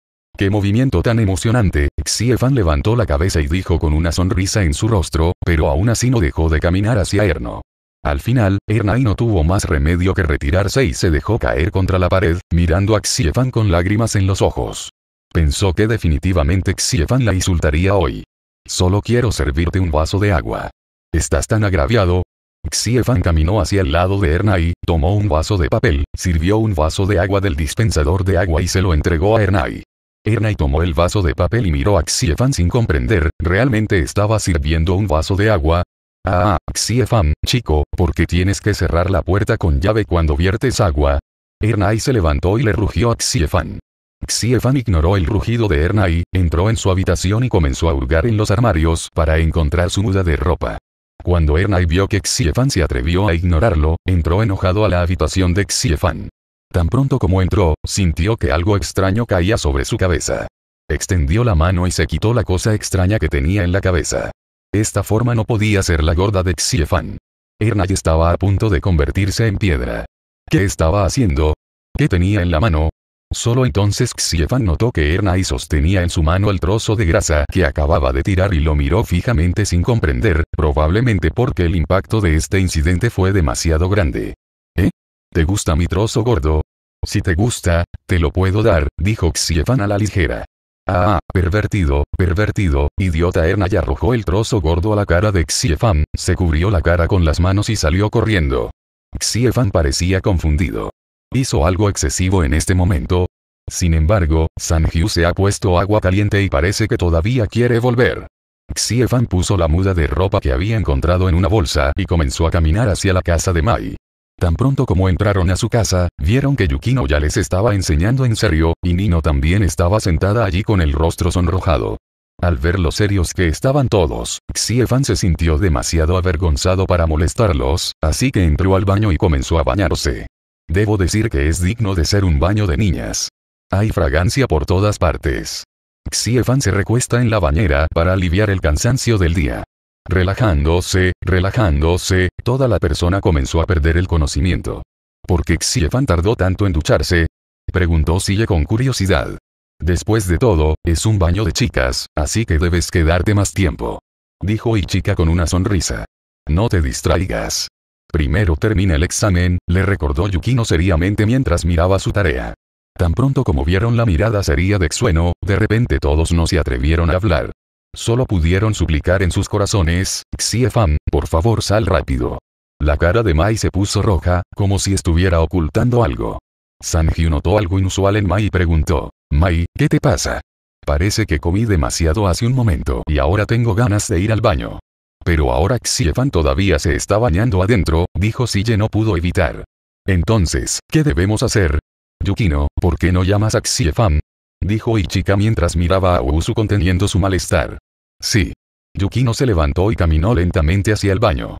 ¡Qué movimiento tan emocionante! Xiefan levantó la cabeza y dijo con una sonrisa en su rostro, pero aún así no dejó de caminar hacia Erno. Al final, Ernai no tuvo más remedio que retirarse y se dejó caer contra la pared, mirando a Xiefan con lágrimas en los ojos. Pensó que definitivamente Xiefan la insultaría hoy. Solo quiero servirte un vaso de agua. ¿Estás tan agraviado? Xiefan caminó hacia el lado de Ernai, tomó un vaso de papel, sirvió un vaso de agua del dispensador de agua y se lo entregó a Ernai. Ernai tomó el vaso de papel y miró a Xiefan sin comprender, ¿realmente estaba sirviendo un vaso de agua? Ah, Xiefan, chico, ¿por qué tienes que cerrar la puerta con llave cuando viertes agua? Ernai se levantó y le rugió a Xiefan. Xiefan ignoró el rugido de Ernai, entró en su habitación y comenzó a hurgar en los armarios para encontrar su muda de ropa. Cuando Ernai vio que Xiefan se atrevió a ignorarlo, entró enojado a la habitación de Xiefan. Tan pronto como entró, sintió que algo extraño caía sobre su cabeza. Extendió la mano y se quitó la cosa extraña que tenía en la cabeza. Esta forma no podía ser la gorda de Xiefan. Ernay estaba a punto de convertirse en piedra. ¿Qué estaba haciendo? ¿Qué tenía en la mano? Solo entonces Xiefan notó que Ernay sostenía en su mano el trozo de grasa que acababa de tirar y lo miró fijamente sin comprender, probablemente porque el impacto de este incidente fue demasiado grande. ¿Te gusta mi trozo gordo? Si te gusta, te lo puedo dar, dijo Xiefan a la ligera. Ah, pervertido, pervertido, idiota Erna y arrojó el trozo gordo a la cara de Xiefan, se cubrió la cara con las manos y salió corriendo. Xiefan parecía confundido. ¿Hizo algo excesivo en este momento? Sin embargo, San se ha puesto agua caliente y parece que todavía quiere volver. Xiefan puso la muda de ropa que había encontrado en una bolsa y comenzó a caminar hacia la casa de Mai. Tan pronto como entraron a su casa, vieron que Yukino ya les estaba enseñando en serio, y Nino también estaba sentada allí con el rostro sonrojado. Al ver lo serios que estaban todos, Xiefan se sintió demasiado avergonzado para molestarlos, así que entró al baño y comenzó a bañarse. Debo decir que es digno de ser un baño de niñas. Hay fragancia por todas partes. Xiefan se recuesta en la bañera para aliviar el cansancio del día. Relajándose, relajándose, toda la persona comenzó a perder el conocimiento. ¿Por qué Xiefan tardó tanto en ducharse? Preguntó Xie con curiosidad. Después de todo, es un baño de chicas, así que debes quedarte más tiempo. Dijo Ichika con una sonrisa. No te distraigas. Primero termina el examen, le recordó Yukino seriamente mientras miraba su tarea. Tan pronto como vieron la mirada seria de Xueno, de repente todos no se atrevieron a hablar. Solo pudieron suplicar en sus corazones, Xiefan, por favor sal rápido. La cara de Mai se puso roja, como si estuviera ocultando algo. Sanji notó algo inusual en Mai y preguntó, Mai, ¿qué te pasa? Parece que comí demasiado hace un momento y ahora tengo ganas de ir al baño. Pero ahora Xiefan todavía se está bañando adentro, dijo Sille no pudo evitar. Entonces, ¿qué debemos hacer? Yukino, ¿por qué no llamas a Xiefan? dijo Ichika mientras miraba a Usu conteniendo su malestar. Sí. Yukino se levantó y caminó lentamente hacia el baño.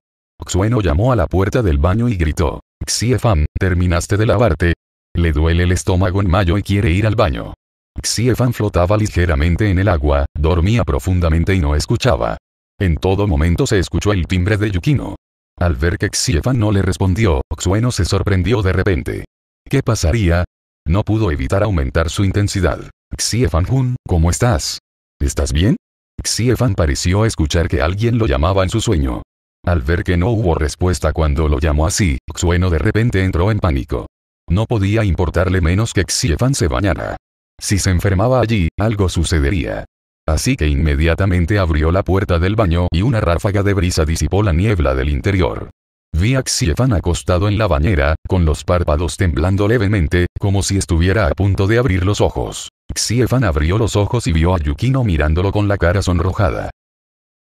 Xueno llamó a la puerta del baño y gritó. Xiefan, ¿terminaste de lavarte? Le duele el estómago en mayo y quiere ir al baño. Xiefan flotaba ligeramente en el agua, dormía profundamente y no escuchaba. En todo momento se escuchó el timbre de Yukino. Al ver que Xiefan no le respondió, Xueno se sorprendió de repente. ¿Qué pasaría? No pudo evitar aumentar su intensidad. Xie Fan ¿cómo estás? ¿Estás bien? Xie pareció escuchar que alguien lo llamaba en su sueño. Al ver que no hubo respuesta cuando lo llamó así, Xueno de repente entró en pánico. No podía importarle menos que Xiefan se bañara. Si se enfermaba allí, algo sucedería. Así que inmediatamente abrió la puerta del baño y una ráfaga de brisa disipó la niebla del interior. Vi a Xiefan acostado en la bañera, con los párpados temblando levemente, como si estuviera a punto de abrir los ojos. Xiefan abrió los ojos y vio a Yukino mirándolo con la cara sonrojada.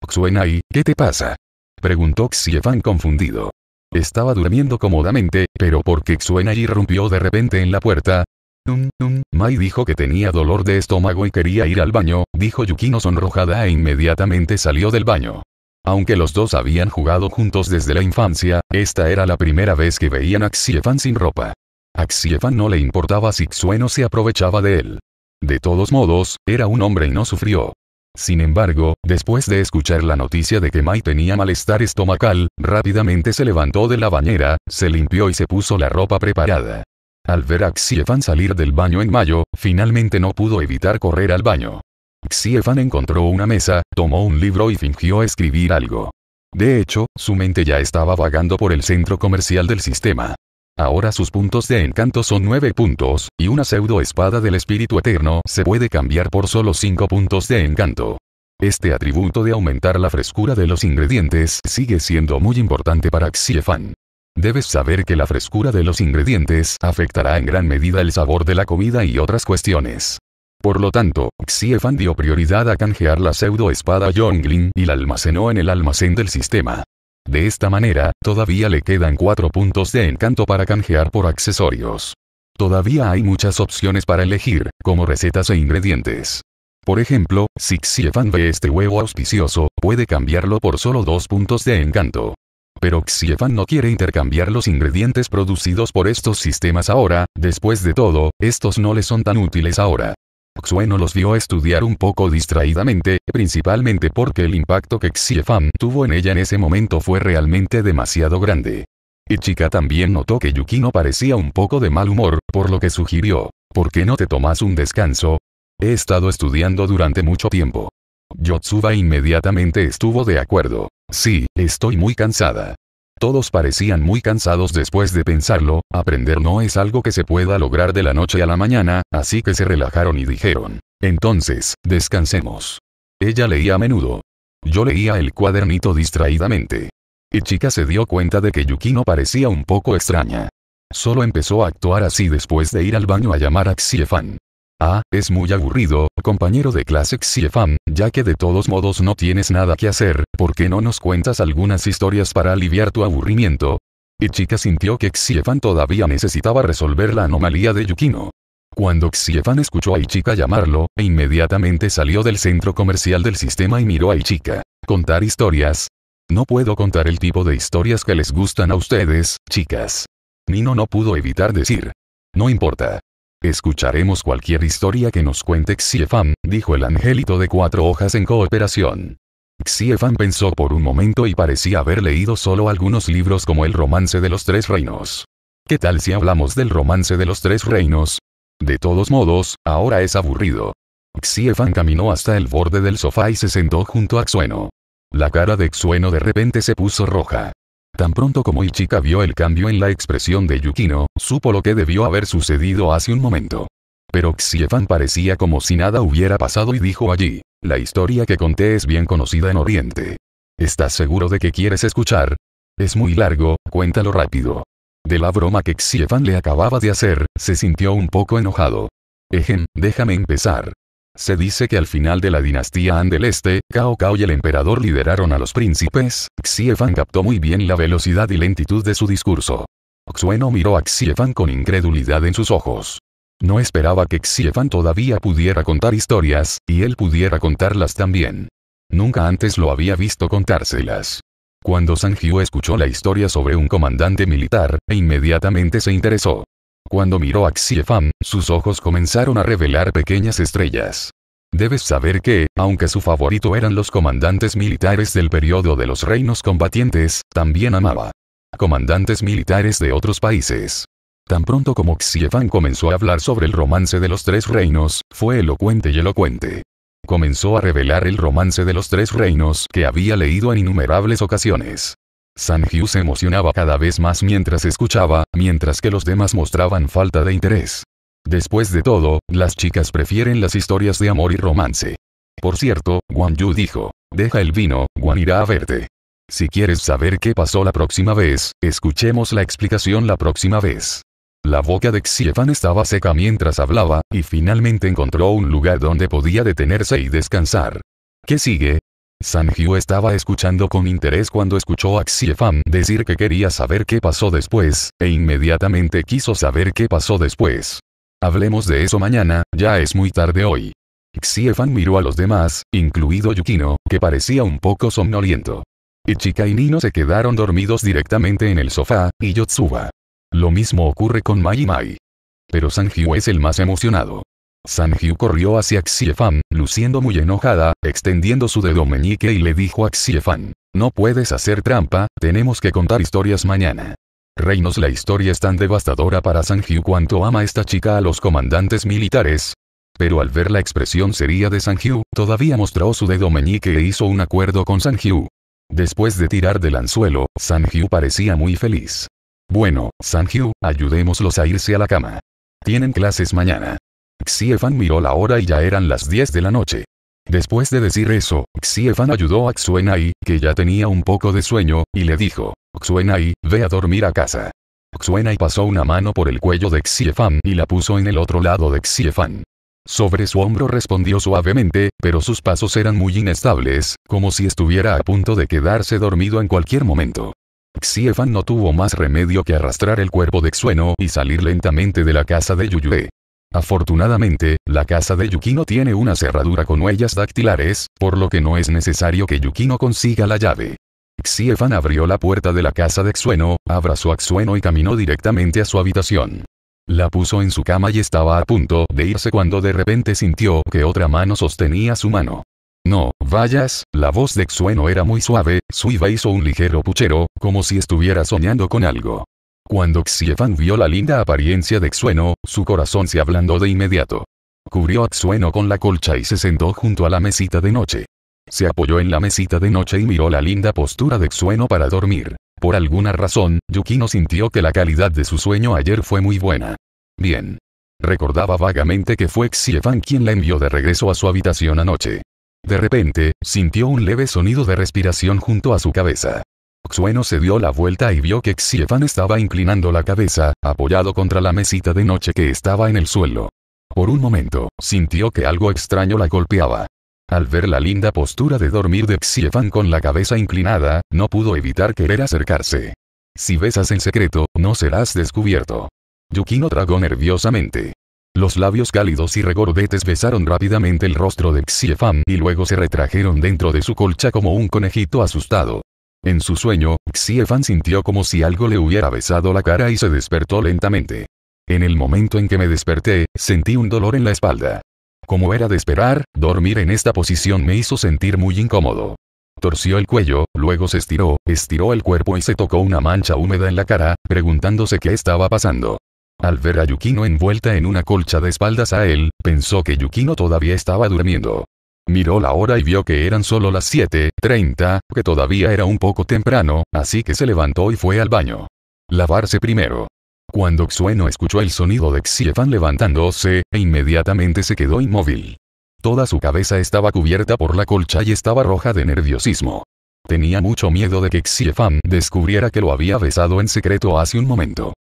Xuenai, ¿qué te pasa? Preguntó Xiefan confundido. Estaba durmiendo cómodamente, pero porque Xuenai irrumpió de repente en la puerta. Tum Mai dijo que tenía dolor de estómago y quería ir al baño, dijo Yukino sonrojada e inmediatamente salió del baño. Aunque los dos habían jugado juntos desde la infancia, esta era la primera vez que veían a sin ropa. A no le importaba si Xueno se aprovechaba de él. De todos modos, era un hombre y no sufrió. Sin embargo, después de escuchar la noticia de que Mai tenía malestar estomacal, rápidamente se levantó de la bañera, se limpió y se puso la ropa preparada. Al ver a Xievan salir del baño en mayo, finalmente no pudo evitar correr al baño. Xiefan encontró una mesa, tomó un libro y fingió escribir algo. De hecho, su mente ya estaba vagando por el centro comercial del sistema. Ahora sus puntos de encanto son 9 puntos, y una pseudo espada del espíritu eterno se puede cambiar por solo 5 puntos de encanto. Este atributo de aumentar la frescura de los ingredientes sigue siendo muy importante para Xiefan. Debes saber que la frescura de los ingredientes afectará en gran medida el sabor de la comida y otras cuestiones. Por lo tanto, Xiefan dio prioridad a canjear la pseudo espada Yongling y la almacenó en el almacén del sistema. De esta manera, todavía le quedan cuatro puntos de encanto para canjear por accesorios. Todavía hay muchas opciones para elegir, como recetas e ingredientes. Por ejemplo, si Xiefan ve este huevo auspicioso, puede cambiarlo por solo dos puntos de encanto. Pero Xiefan no quiere intercambiar los ingredientes producidos por estos sistemas ahora, después de todo, estos no le son tan útiles ahora. Xueno los vio estudiar un poco distraídamente, principalmente porque el impacto que Xiefan tuvo en ella en ese momento fue realmente demasiado grande. Ichika también notó que Yukino parecía un poco de mal humor, por lo que sugirió, ¿por qué no te tomas un descanso? He estado estudiando durante mucho tiempo. Yotsuba inmediatamente estuvo de acuerdo. Sí, estoy muy cansada. Todos parecían muy cansados después de pensarlo, aprender no es algo que se pueda lograr de la noche a la mañana, así que se relajaron y dijeron, entonces, descansemos. Ella leía a menudo. Yo leía el cuadernito distraídamente. Y chica se dio cuenta de que Yukino parecía un poco extraña. Solo empezó a actuar así después de ir al baño a llamar a Xiefan. Ah, es muy aburrido, compañero de clase Xiefan, ya que de todos modos no tienes nada que hacer, ¿por qué no nos cuentas algunas historias para aliviar tu aburrimiento? Ichika sintió que Xiefan todavía necesitaba resolver la anomalía de Yukino. Cuando Xiefan escuchó a Ichika llamarlo, e inmediatamente salió del centro comercial del sistema y miró a Ichika. ¿Contar historias? No puedo contar el tipo de historias que les gustan a ustedes, chicas. Nino no pudo evitar decir. No importa. Escucharemos cualquier historia que nos cuente xiefan dijo el angelito de cuatro hojas en cooperación. xiefan pensó por un momento y parecía haber leído solo algunos libros como El romance de los tres reinos. ¿Qué tal si hablamos del romance de los tres reinos? De todos modos, ahora es aburrido. Xiefan caminó hasta el borde del sofá y se sentó junto a Xueno. La cara de Xueno de repente se puso roja. Tan pronto como Ichika vio el cambio en la expresión de Yukino, supo lo que debió haber sucedido hace un momento. Pero Xiefan parecía como si nada hubiera pasado y dijo allí, la historia que conté es bien conocida en Oriente. ¿Estás seguro de que quieres escuchar? Es muy largo, cuéntalo rápido. De la broma que Xiefan le acababa de hacer, se sintió un poco enojado. Ejen, déjame empezar. Se dice que al final de la dinastía Han del Este, Cao Cao y el emperador lideraron a los príncipes, Xiefan captó muy bien la velocidad y lentitud de su discurso. Xueno miró a Xiefan con incredulidad en sus ojos. No esperaba que Xiefan todavía pudiera contar historias, y él pudiera contarlas también. Nunca antes lo había visto contárselas. Cuando Sanjiu escuchó la historia sobre un comandante militar, e inmediatamente se interesó. Cuando miró a Xiefan, sus ojos comenzaron a revelar pequeñas estrellas. Debes saber que, aunque su favorito eran los comandantes militares del periodo de los reinos combatientes, también amaba comandantes militares de otros países. Tan pronto como Xiefan comenzó a hablar sobre el romance de los tres reinos, fue elocuente y elocuente. Comenzó a revelar el romance de los tres reinos que había leído en innumerables ocasiones. San se emocionaba cada vez más mientras escuchaba, mientras que los demás mostraban falta de interés. Después de todo, las chicas prefieren las historias de amor y romance. Por cierto, Guan Yu dijo, deja el vino, Guan irá a verte. Si quieres saber qué pasó la próxima vez, escuchemos la explicación la próxima vez. La boca de Xiefan estaba seca mientras hablaba, y finalmente encontró un lugar donde podía detenerse y descansar. ¿Qué sigue? Sanjiu estaba escuchando con interés cuando escuchó a Xiefan decir que quería saber qué pasó después, e inmediatamente quiso saber qué pasó después. Hablemos de eso mañana, ya es muy tarde hoy. Xiefan miró a los demás, incluido Yukino, que parecía un poco somnoliento. Ichika y Nino se quedaron dormidos directamente en el sofá, y Yotsuba. Lo mismo ocurre con Mai Mai. Pero Sanjiu es el más emocionado. Sanju corrió hacia Xiefan, luciendo muy enojada, extendiendo su dedo meñique y le dijo a Xiefan. No puedes hacer trampa, tenemos que contar historias mañana. Reinos la historia es tan devastadora para Sanju cuanto ama esta chica a los comandantes militares. Pero al ver la expresión seria de Sanju, todavía mostró su dedo meñique e hizo un acuerdo con Sanju. Después de tirar del anzuelo, Sanju parecía muy feliz. Bueno, Sanju, ayudémoslos a irse a la cama. Tienen clases mañana. Xiefan miró la hora y ya eran las 10 de la noche. Después de decir eso, Xiefan ayudó a Xuenai, que ya tenía un poco de sueño, y le dijo, Xuenai, ve a dormir a casa. Xuenai pasó una mano por el cuello de Xiefan y la puso en el otro lado de Xiefan. Sobre su hombro respondió suavemente, pero sus pasos eran muy inestables, como si estuviera a punto de quedarse dormido en cualquier momento. Xiefan no tuvo más remedio que arrastrar el cuerpo de Xueno y salir lentamente de la casa de Yuyue. Afortunadamente, la casa de Yukino tiene una cerradura con huellas dactilares, por lo que no es necesario que Yukino consiga la llave. Xiefan abrió la puerta de la casa de Xueno, abrazó a Xueno y caminó directamente a su habitación. La puso en su cama y estaba a punto de irse cuando de repente sintió que otra mano sostenía su mano. No, vayas, la voz de Xueno era muy suave, Suiva hizo un ligero puchero, como si estuviera soñando con algo. Cuando Xiefan vio la linda apariencia de Xueno, su corazón se ablandó de inmediato. Cubrió a Xueno con la colcha y se sentó junto a la mesita de noche. Se apoyó en la mesita de noche y miró la linda postura de Xueno para dormir. Por alguna razón, Yukino sintió que la calidad de su sueño ayer fue muy buena. Bien. Recordaba vagamente que fue Xiefan quien la envió de regreso a su habitación anoche. De repente, sintió un leve sonido de respiración junto a su cabeza. Xueno se dio la vuelta y vio que Xiefan estaba inclinando la cabeza, apoyado contra la mesita de noche que estaba en el suelo. Por un momento, sintió que algo extraño la golpeaba. Al ver la linda postura de dormir de Xiefan con la cabeza inclinada, no pudo evitar querer acercarse. Si besas en secreto, no serás descubierto. Yukino tragó nerviosamente. Los labios cálidos y regordetes besaron rápidamente el rostro de Xiefan y luego se retrajeron dentro de su colcha como un conejito asustado. En su sueño, Xiefan sintió como si algo le hubiera besado la cara y se despertó lentamente. En el momento en que me desperté, sentí un dolor en la espalda. Como era de esperar, dormir en esta posición me hizo sentir muy incómodo. Torció el cuello, luego se estiró, estiró el cuerpo y se tocó una mancha húmeda en la cara, preguntándose qué estaba pasando. Al ver a Yukino envuelta en una colcha de espaldas a él, pensó que Yukino todavía estaba durmiendo. Miró la hora y vio que eran solo las 7.30, que todavía era un poco temprano, así que se levantó y fue al baño. Lavarse primero. Cuando Xueno escuchó el sonido de Xiefan levantándose, e inmediatamente se quedó inmóvil. Toda su cabeza estaba cubierta por la colcha y estaba roja de nerviosismo. Tenía mucho miedo de que Xiefan descubriera que lo había besado en secreto hace un momento.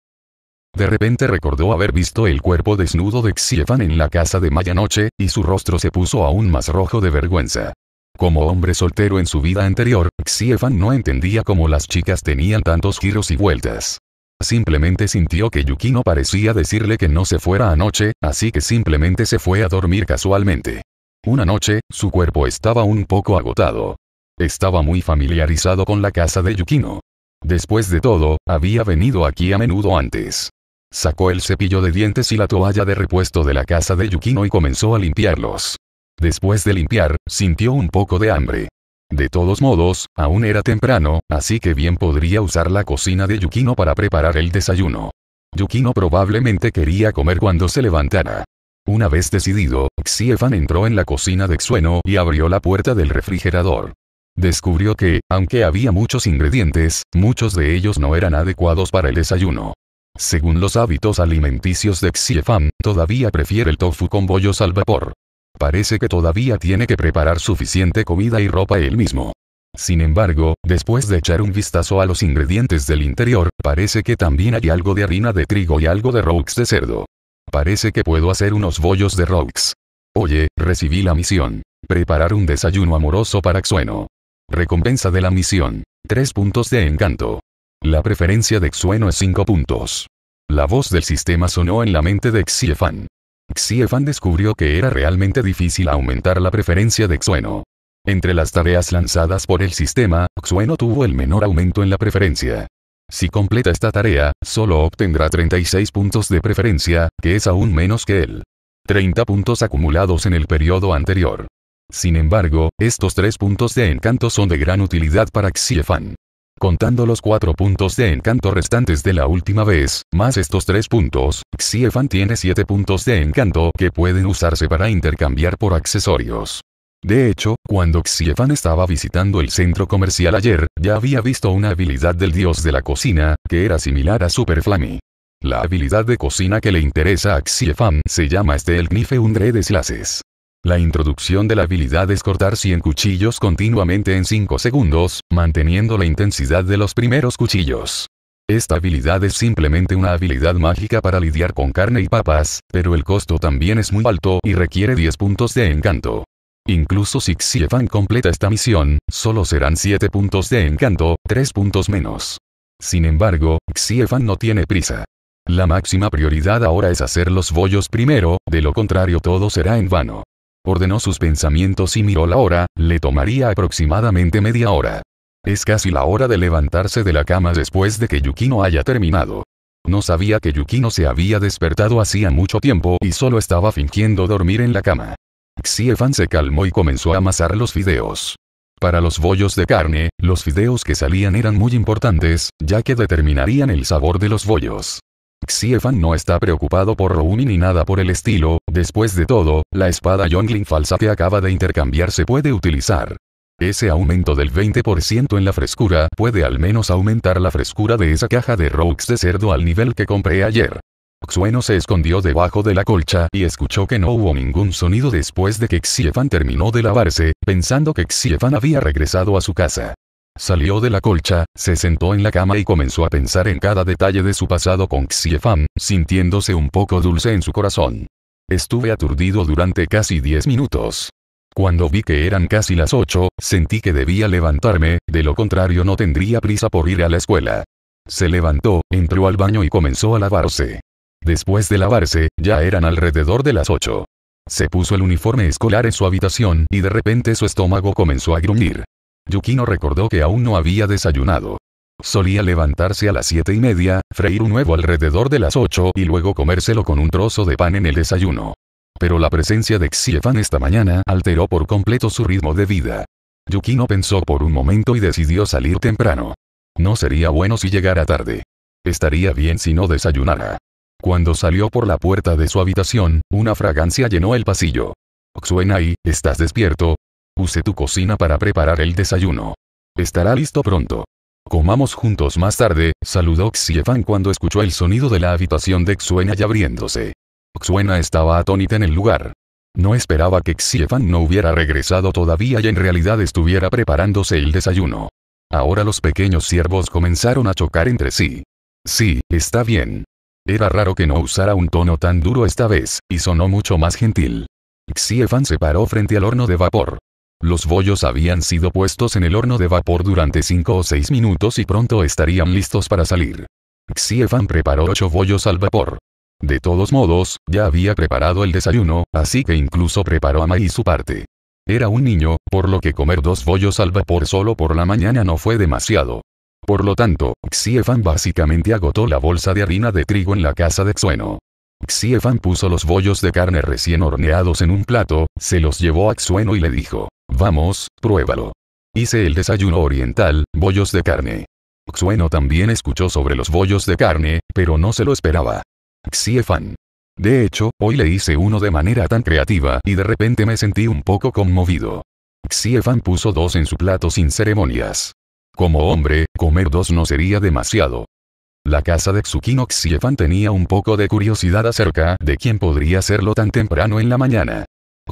De repente recordó haber visto el cuerpo desnudo de Xiefan en la casa de Mayanoche, y su rostro se puso aún más rojo de vergüenza. Como hombre soltero en su vida anterior, Xiefan no entendía cómo las chicas tenían tantos giros y vueltas. Simplemente sintió que Yukino parecía decirle que no se fuera anoche, así que simplemente se fue a dormir casualmente. Una noche, su cuerpo estaba un poco agotado. Estaba muy familiarizado con la casa de Yukino. Después de todo, había venido aquí a menudo antes. Sacó el cepillo de dientes y la toalla de repuesto de la casa de Yukino y comenzó a limpiarlos. Después de limpiar, sintió un poco de hambre. De todos modos, aún era temprano, así que bien podría usar la cocina de Yukino para preparar el desayuno. Yukino probablemente quería comer cuando se levantara. Una vez decidido, Xiefan entró en la cocina de Xueno y abrió la puerta del refrigerador. Descubrió que, aunque había muchos ingredientes, muchos de ellos no eran adecuados para el desayuno. Según los hábitos alimenticios de Xiefan, todavía prefiere el tofu con bollos al vapor. Parece que todavía tiene que preparar suficiente comida y ropa él mismo. Sin embargo, después de echar un vistazo a los ingredientes del interior, parece que también hay algo de harina de trigo y algo de roux de cerdo. Parece que puedo hacer unos bollos de roux. Oye, recibí la misión. Preparar un desayuno amoroso para Xueno. Recompensa de la misión. 3 puntos de encanto. La preferencia de Xueno es 5 puntos. La voz del sistema sonó en la mente de Xiefan. Xiefan descubrió que era realmente difícil aumentar la preferencia de Xueno. Entre las tareas lanzadas por el sistema, Xueno tuvo el menor aumento en la preferencia. Si completa esta tarea, solo obtendrá 36 puntos de preferencia, que es aún menos que él. 30 puntos acumulados en el periodo anterior. Sin embargo, estos 3 puntos de encanto son de gran utilidad para Xiefan. Contando los cuatro puntos de encanto restantes de la última vez, más estos tres puntos, Xiefan tiene siete puntos de encanto que pueden usarse para intercambiar por accesorios. De hecho, cuando Xiefan estaba visitando el centro comercial ayer, ya había visto una habilidad del dios de la cocina, que era similar a Super Flammy. La habilidad de cocina que le interesa a Xiefan se llama Steel Undre de Slaces. La introducción de la habilidad es cortar 100 cuchillos continuamente en 5 segundos, manteniendo la intensidad de los primeros cuchillos. Esta habilidad es simplemente una habilidad mágica para lidiar con carne y papas, pero el costo también es muy alto y requiere 10 puntos de encanto. Incluso si Xiefan completa esta misión, solo serán 7 puntos de encanto, 3 puntos menos. Sin embargo, Xiefan no tiene prisa. La máxima prioridad ahora es hacer los bollos primero, de lo contrario todo será en vano ordenó sus pensamientos y miró la hora, le tomaría aproximadamente media hora. Es casi la hora de levantarse de la cama después de que Yukino haya terminado. No sabía que Yukino se había despertado hacía mucho tiempo y solo estaba fingiendo dormir en la cama. Xiefan se calmó y comenzó a amasar los fideos. Para los bollos de carne, los fideos que salían eran muy importantes, ya que determinarían el sabor de los bollos. Xiefan no está preocupado por Rumi ni nada por el estilo, después de todo, la espada Yongling falsa que acaba de intercambiar se puede utilizar. Ese aumento del 20% en la frescura puede al menos aumentar la frescura de esa caja de roux de cerdo al nivel que compré ayer. Xueno se escondió debajo de la colcha y escuchó que no hubo ningún sonido después de que Xiefan terminó de lavarse, pensando que Xiefan había regresado a su casa. Salió de la colcha, se sentó en la cama y comenzó a pensar en cada detalle de su pasado con Fan, sintiéndose un poco dulce en su corazón. Estuve aturdido durante casi 10 minutos. Cuando vi que eran casi las 8, sentí que debía levantarme, de lo contrario no tendría prisa por ir a la escuela. Se levantó, entró al baño y comenzó a lavarse. Después de lavarse, ya eran alrededor de las 8. Se puso el uniforme escolar en su habitación y de repente su estómago comenzó a gruñir. Yukino recordó que aún no había desayunado. Solía levantarse a las siete y media, freír un huevo alrededor de las ocho y luego comérselo con un trozo de pan en el desayuno. Pero la presencia de Xiefan esta mañana alteró por completo su ritmo de vida. Yukino pensó por un momento y decidió salir temprano. No sería bueno si llegara tarde. Estaría bien si no desayunara. Cuando salió por la puerta de su habitación, una fragancia llenó el pasillo. Xuenai, ¿estás despierto? Use tu cocina para preparar el desayuno. Estará listo pronto. Comamos juntos más tarde, saludó Xiefan cuando escuchó el sonido de la habitación de Xuena y abriéndose. Xuena estaba atónita en el lugar. No esperaba que Xiefan no hubiera regresado todavía y en realidad estuviera preparándose el desayuno. Ahora los pequeños siervos comenzaron a chocar entre sí. Sí, está bien. Era raro que no usara un tono tan duro esta vez, y sonó mucho más gentil. Xiefan se paró frente al horno de vapor. Los bollos habían sido puestos en el horno de vapor durante 5 o 6 minutos y pronto estarían listos para salir. Xiefan preparó 8 bollos al vapor. De todos modos, ya había preparado el desayuno, así que incluso preparó a Mai su parte. Era un niño, por lo que comer dos bollos al vapor solo por la mañana no fue demasiado. Por lo tanto, Xiefan básicamente agotó la bolsa de harina de trigo en la casa de Xueno. Xiefan puso los bollos de carne recién horneados en un plato, se los llevó a Xueno y le dijo. Vamos, pruébalo. Hice el desayuno oriental, bollos de carne. Xueno también escuchó sobre los bollos de carne, pero no se lo esperaba. Xiefan. De hecho, hoy le hice uno de manera tan creativa y de repente me sentí un poco conmovido. Xiefan puso dos en su plato sin ceremonias. Como hombre, comer dos no sería demasiado. La casa de Tsukino Xiefan tenía un poco de curiosidad acerca de quién podría hacerlo tan temprano en la mañana.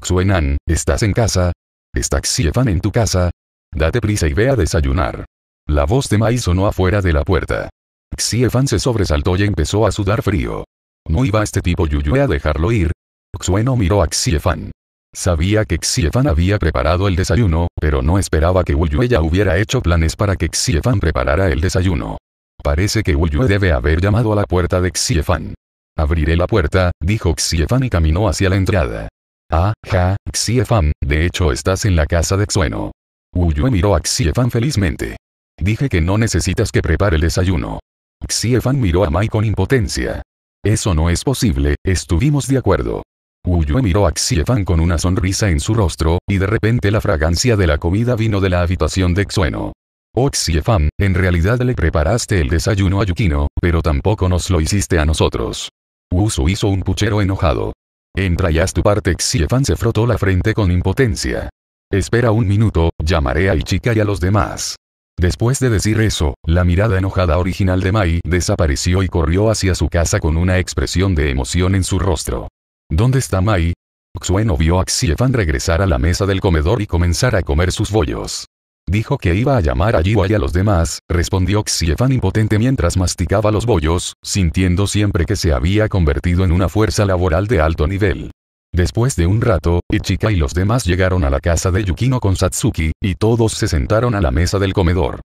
Xuenan, ¿estás en casa? ¿Está Xiefan en tu casa? Date prisa y ve a desayunar. La voz de Mai sonó afuera de la puerta. Xiefan se sobresaltó y empezó a sudar frío. ¿No iba este tipo Yuyue a dejarlo ir? Xueno miró a Xiefan. Sabía que Xiefan había preparado el desayuno, pero no esperaba que Yuyue ya hubiera hecho planes para que Xiefan preparara el desayuno. Parece que Yuyue debe haber llamado a la puerta de Xiefan. Abriré la puerta, dijo Xiefan y caminó hacia la entrada. Ah, ja, Xiefan, de hecho estás en la casa de Xueno. Uyue miró a Xiefan felizmente. Dije que no necesitas que prepare el desayuno. Xiefan miró a Mai con impotencia. Eso no es posible, estuvimos de acuerdo. Uyue miró a Xiefan con una sonrisa en su rostro, y de repente la fragancia de la comida vino de la habitación de Xueno. Oh Xiefan, en realidad le preparaste el desayuno a Yukino, pero tampoco nos lo hiciste a nosotros. Usu hizo un puchero enojado. Entra y haz tu parte. Xiefan se frotó la frente con impotencia. Espera un minuto, llamaré a Ichika y a los demás. Después de decir eso, la mirada enojada original de Mai desapareció y corrió hacia su casa con una expresión de emoción en su rostro. ¿Dónde está Mai? Xueno vio a Fan regresar a la mesa del comedor y comenzar a comer sus bollos. Dijo que iba a llamar a Jiwa y a los demás, respondió Xiefan impotente mientras masticaba los bollos, sintiendo siempre que se había convertido en una fuerza laboral de alto nivel. Después de un rato, Ichika y los demás llegaron a la casa de Yukino con Satsuki, y todos se sentaron a la mesa del comedor.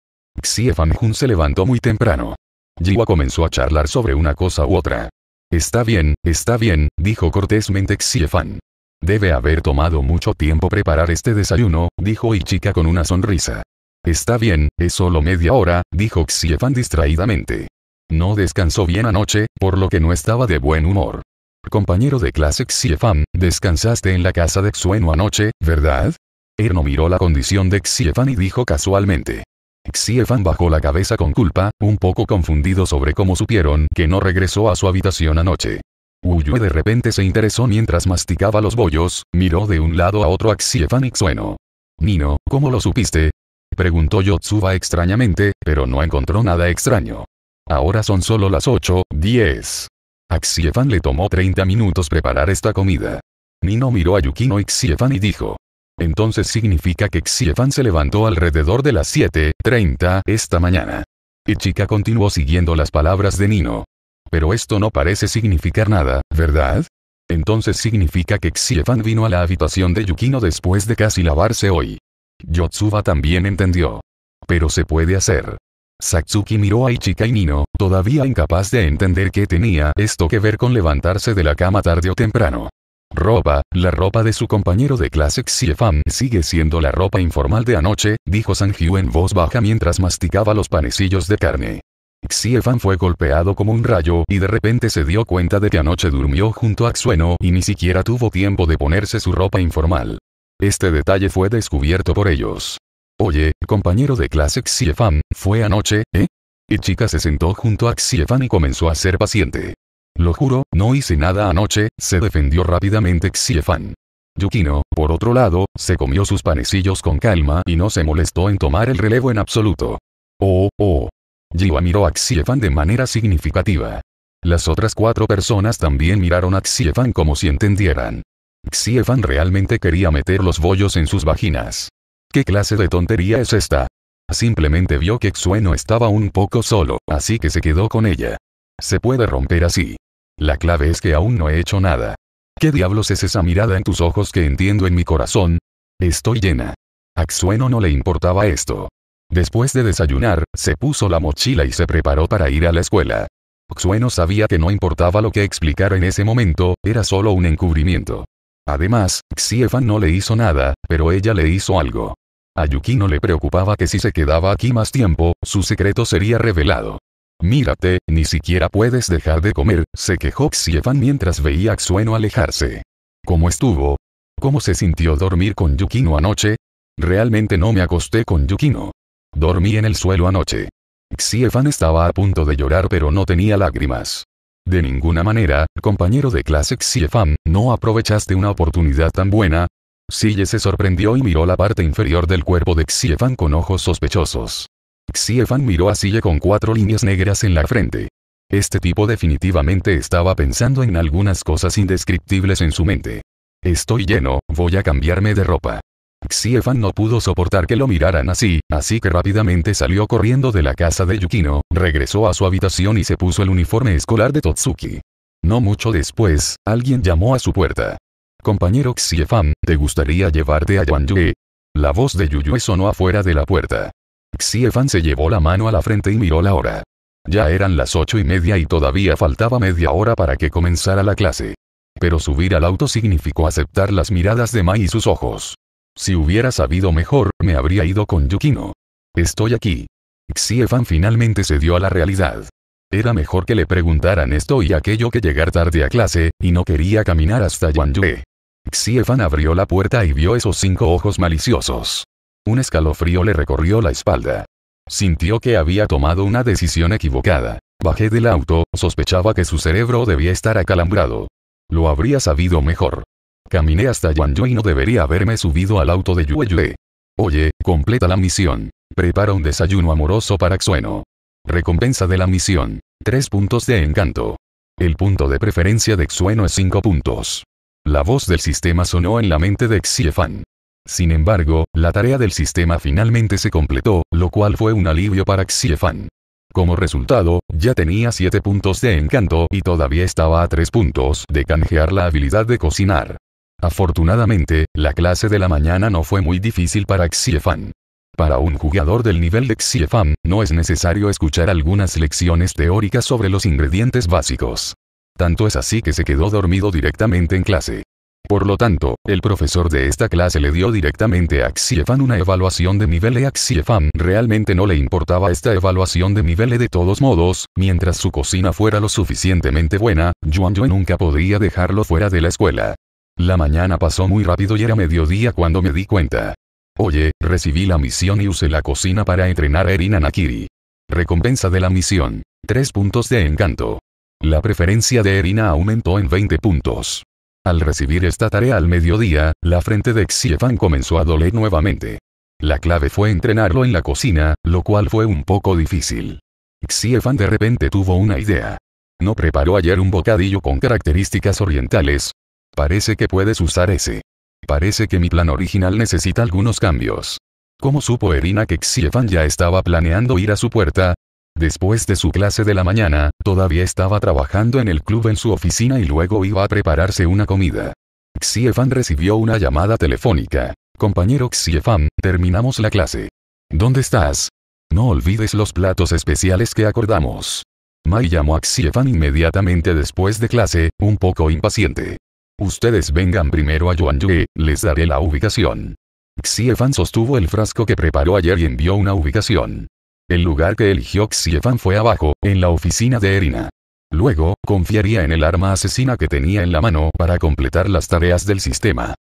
Xiefan Jun se levantó muy temprano. Jiwa comenzó a charlar sobre una cosa u otra. Está bien, está bien, dijo cortésmente Xiefan. Debe haber tomado mucho tiempo preparar este desayuno, dijo Ichika con una sonrisa. Está bien, es solo media hora, dijo Xiefan distraídamente. No descansó bien anoche, por lo que no estaba de buen humor. Compañero de clase Xiefan, descansaste en la casa de Xueno anoche, ¿verdad? Erno miró la condición de Xiefan y dijo casualmente. Xiefan bajó la cabeza con culpa, un poco confundido sobre cómo supieron que no regresó a su habitación anoche. Uyue de repente se interesó mientras masticaba los bollos, miró de un lado a otro a Xiefan Xuenu. Nino, ¿cómo lo supiste? Preguntó Yotsuba extrañamente, pero no encontró nada extraño. Ahora son solo las 8, 10. A Xiefan le tomó 30 minutos preparar esta comida. Nino miró a Yukino y Xiefan y dijo. Entonces significa que Xiefan se levantó alrededor de las 7.30 esta mañana. Y chica continuó siguiendo las palabras de Nino. Pero esto no parece significar nada, ¿verdad? Entonces significa que Xiefan vino a la habitación de Yukino después de casi lavarse hoy. Yotsuba también entendió. Pero se puede hacer. Satsuki miró a Ichika y Nino, todavía incapaz de entender qué tenía esto que ver con levantarse de la cama tarde o temprano. Ropa, la ropa de su compañero de clase Xiefan sigue siendo la ropa informal de anoche, dijo Sanjiu en voz baja mientras masticaba los panecillos de carne. Xiefan fue golpeado como un rayo y de repente se dio cuenta de que anoche durmió junto a Xueno y ni siquiera tuvo tiempo de ponerse su ropa informal. Este detalle fue descubierto por ellos. Oye, compañero de clase Xiefan, ¿fue anoche, eh? Y chica se sentó junto a Xiefan y comenzó a ser paciente. Lo juro, no hice nada anoche, se defendió rápidamente Xiefan. Yukino, por otro lado, se comió sus panecillos con calma y no se molestó en tomar el relevo en absoluto. Oh, oh, Jiwa miró a Xiefan de manera significativa. Las otras cuatro personas también miraron a Xiefan como si entendieran. Xiefan realmente quería meter los bollos en sus vaginas. ¿Qué clase de tontería es esta? Simplemente vio que Xueno estaba un poco solo, así que se quedó con ella. Se puede romper así. La clave es que aún no he hecho nada. ¿Qué diablos es esa mirada en tus ojos que entiendo en mi corazón? Estoy llena. A Xueno no le importaba esto. Después de desayunar, se puso la mochila y se preparó para ir a la escuela. Xueno sabía que no importaba lo que explicara en ese momento, era solo un encubrimiento. Además, Xiefan no le hizo nada, pero ella le hizo algo. A Yukino le preocupaba que si se quedaba aquí más tiempo, su secreto sería revelado. Mírate, ni siquiera puedes dejar de comer, se quejó Xiefan mientras veía a Xueno alejarse. ¿Cómo estuvo? ¿Cómo se sintió dormir con Yukino anoche? Realmente no me acosté con Yukino. Dormí en el suelo anoche. Xiefan estaba a punto de llorar pero no tenía lágrimas. De ninguna manera, compañero de clase Xiefan, ¿no aprovechaste una oportunidad tan buena? Sille se sorprendió y miró la parte inferior del cuerpo de Xiefan con ojos sospechosos. Xiefan miró a Sille con cuatro líneas negras en la frente. Este tipo definitivamente estaba pensando en algunas cosas indescriptibles en su mente. Estoy lleno, voy a cambiarme de ropa. Xiefan no pudo soportar que lo miraran así, así que rápidamente salió corriendo de la casa de Yukino, regresó a su habitación y se puso el uniforme escolar de Totsuki. No mucho después, alguien llamó a su puerta. Compañero Xiefan, ¿te gustaría llevarte a Yue? La voz de Yuyue sonó afuera de la puerta. Xiefan se llevó la mano a la frente y miró la hora. Ya eran las ocho y media y todavía faltaba media hora para que comenzara la clase. Pero subir al auto significó aceptar las miradas de Mai y sus ojos. Si hubiera sabido mejor, me habría ido con Yukino. Estoy aquí. Xiefan finalmente se dio a la realidad. Era mejor que le preguntaran esto y aquello que llegar tarde a clase, y no quería caminar hasta Yue. Xiefan abrió la puerta y vio esos cinco ojos maliciosos. Un escalofrío le recorrió la espalda. Sintió que había tomado una decisión equivocada. Bajé del auto, sospechaba que su cerebro debía estar acalambrado. Lo habría sabido mejor. Caminé hasta Yue y no debería haberme subido al auto de Yue Yue. Oye, completa la misión. Prepara un desayuno amoroso para Xueno. Recompensa de la misión. 3 puntos de encanto. El punto de preferencia de Xueno es 5 puntos. La voz del sistema sonó en la mente de Xie Fan. Sin embargo, la tarea del sistema finalmente se completó, lo cual fue un alivio para Xie Fan. Como resultado, ya tenía 7 puntos de encanto y todavía estaba a 3 puntos de canjear la habilidad de cocinar. Afortunadamente, la clase de la mañana no fue muy difícil para Fan. Para un jugador del nivel de Xiefan, no es necesario escuchar algunas lecciones teóricas sobre los ingredientes básicos. Tanto es así que se quedó dormido directamente en clase. Por lo tanto, el profesor de esta clase le dio directamente a Xiefan una evaluación de nivel y a Xiefan realmente no le importaba esta evaluación de nivel de todos modos, mientras su cocina fuera lo suficientemente buena, Yuan Yue nunca podría dejarlo fuera de la escuela. La mañana pasó muy rápido y era mediodía cuando me di cuenta. Oye, recibí la misión y usé la cocina para entrenar a Erina Nakiri. Recompensa de la misión. Tres puntos de encanto. La preferencia de Erina aumentó en 20 puntos. Al recibir esta tarea al mediodía, la frente de Xiefan comenzó a doler nuevamente. La clave fue entrenarlo en la cocina, lo cual fue un poco difícil. Xiefan de repente tuvo una idea. No preparó ayer un bocadillo con características orientales, Parece que puedes usar ese. Parece que mi plan original necesita algunos cambios. ¿Cómo supo Erina que Xiefan ya estaba planeando ir a su puerta? Después de su clase de la mañana, todavía estaba trabajando en el club en su oficina y luego iba a prepararse una comida. Xiefan recibió una llamada telefónica. Compañero Xiefan, terminamos la clase. ¿Dónde estás? No olvides los platos especiales que acordamos. Mai llamó a Xiefan inmediatamente después de clase, un poco impaciente. Ustedes vengan primero a Yue, les daré la ubicación. Xiefan sostuvo el frasco que preparó ayer y envió una ubicación. El lugar que eligió Xiefan fue abajo, en la oficina de Erina. Luego, confiaría en el arma asesina que tenía en la mano para completar las tareas del sistema.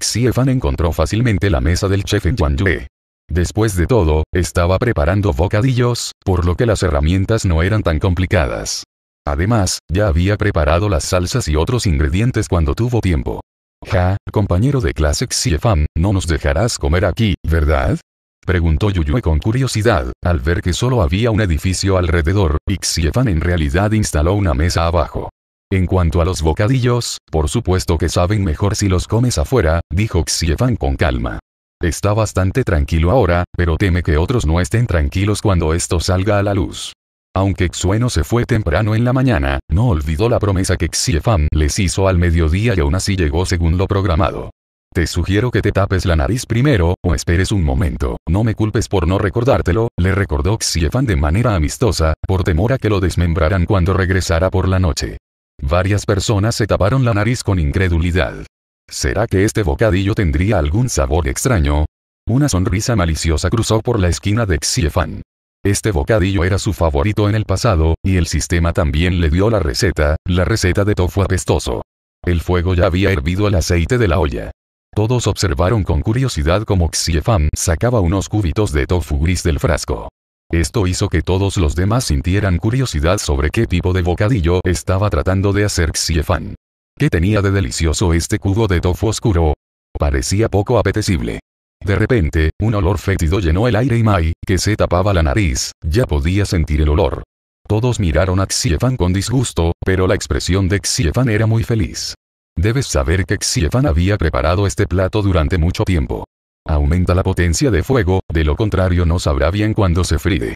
Xiefan encontró fácilmente la mesa del chef en Yue. Después de todo, estaba preparando bocadillos, por lo que las herramientas no eran tan complicadas. Además, ya había preparado las salsas y otros ingredientes cuando tuvo tiempo. Ja, compañero de clase Xiefan, no nos dejarás comer aquí, ¿verdad? Preguntó Yuyue con curiosidad, al ver que solo había un edificio alrededor, y Xiefan en realidad instaló una mesa abajo. En cuanto a los bocadillos, por supuesto que saben mejor si los comes afuera, dijo Xiefan con calma. Está bastante tranquilo ahora, pero teme que otros no estén tranquilos cuando esto salga a la luz. Aunque Xueno se fue temprano en la mañana, no olvidó la promesa que Xiefan les hizo al mediodía y aún así llegó según lo programado. Te sugiero que te tapes la nariz primero, o esperes un momento, no me culpes por no recordártelo, le recordó Xiefan de manera amistosa, por temor a que lo desmembraran cuando regresara por la noche. Varias personas se taparon la nariz con incredulidad. ¿Será que este bocadillo tendría algún sabor extraño? Una sonrisa maliciosa cruzó por la esquina de Xiefan. Este bocadillo era su favorito en el pasado, y el sistema también le dio la receta, la receta de tofu apestoso. El fuego ya había hervido el aceite de la olla. Todos observaron con curiosidad cómo Xiefan sacaba unos cubitos de tofu gris del frasco. Esto hizo que todos los demás sintieran curiosidad sobre qué tipo de bocadillo estaba tratando de hacer Xiefan. ¿Qué tenía de delicioso este cubo de tofu oscuro? Parecía poco apetecible. De repente, un olor fétido llenó el aire y Mai, que se tapaba la nariz, ya podía sentir el olor. Todos miraron a Xiefan con disgusto, pero la expresión de Xiefan era muy feliz. Debes saber que Xiefan había preparado este plato durante mucho tiempo. Aumenta la potencia de fuego, de lo contrario no sabrá bien cuando se fríe.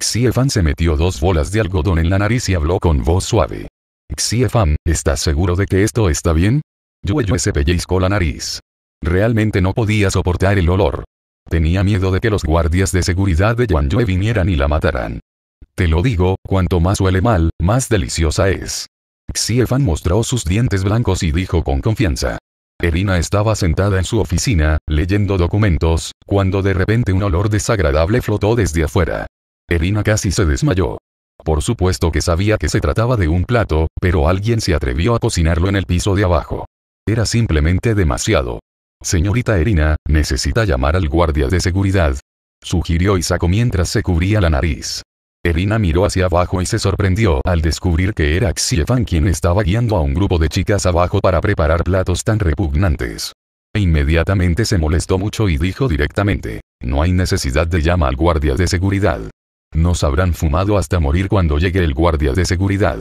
Xiefan se metió dos bolas de algodón en la nariz y habló con voz suave. Xiefan, ¿estás seguro de que esto está bien? yo se pellizcó la nariz. Realmente no podía soportar el olor. Tenía miedo de que los guardias de seguridad de Yuan Yue vinieran y la mataran. Te lo digo, cuanto más huele mal, más deliciosa es. Xiefan mostró sus dientes blancos y dijo con confianza. Erina estaba sentada en su oficina, leyendo documentos, cuando de repente un olor desagradable flotó desde afuera. Erina casi se desmayó. Por supuesto que sabía que se trataba de un plato, pero alguien se atrevió a cocinarlo en el piso de abajo. Era simplemente demasiado. Señorita Erina, necesita llamar al guardia de seguridad. Sugirió Isako mientras se cubría la nariz. Erina miró hacia abajo y se sorprendió al descubrir que era Xiefan quien estaba guiando a un grupo de chicas abajo para preparar platos tan repugnantes. E inmediatamente se molestó mucho y dijo directamente, no hay necesidad de llamar al guardia de seguridad. Nos habrán fumado hasta morir cuando llegue el guardia de seguridad.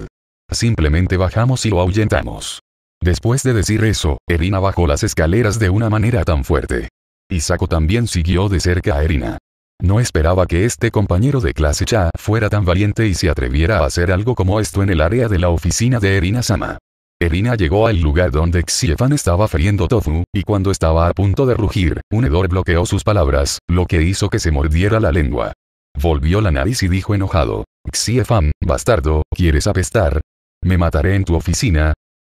Simplemente bajamos y lo ahuyentamos. Después de decir eso, Erina bajó las escaleras de una manera tan fuerte. Isako también siguió de cerca a Erina. No esperaba que este compañero de clase Cha fuera tan valiente y se atreviera a hacer algo como esto en el área de la oficina de Erina Sama. Erina llegó al lugar donde Xiefan estaba friendo tofu, y cuando estaba a punto de rugir, un hedor bloqueó sus palabras, lo que hizo que se mordiera la lengua. Volvió la nariz y dijo enojado, Xiefan, bastardo, ¿quieres apestar? Me mataré en tu oficina,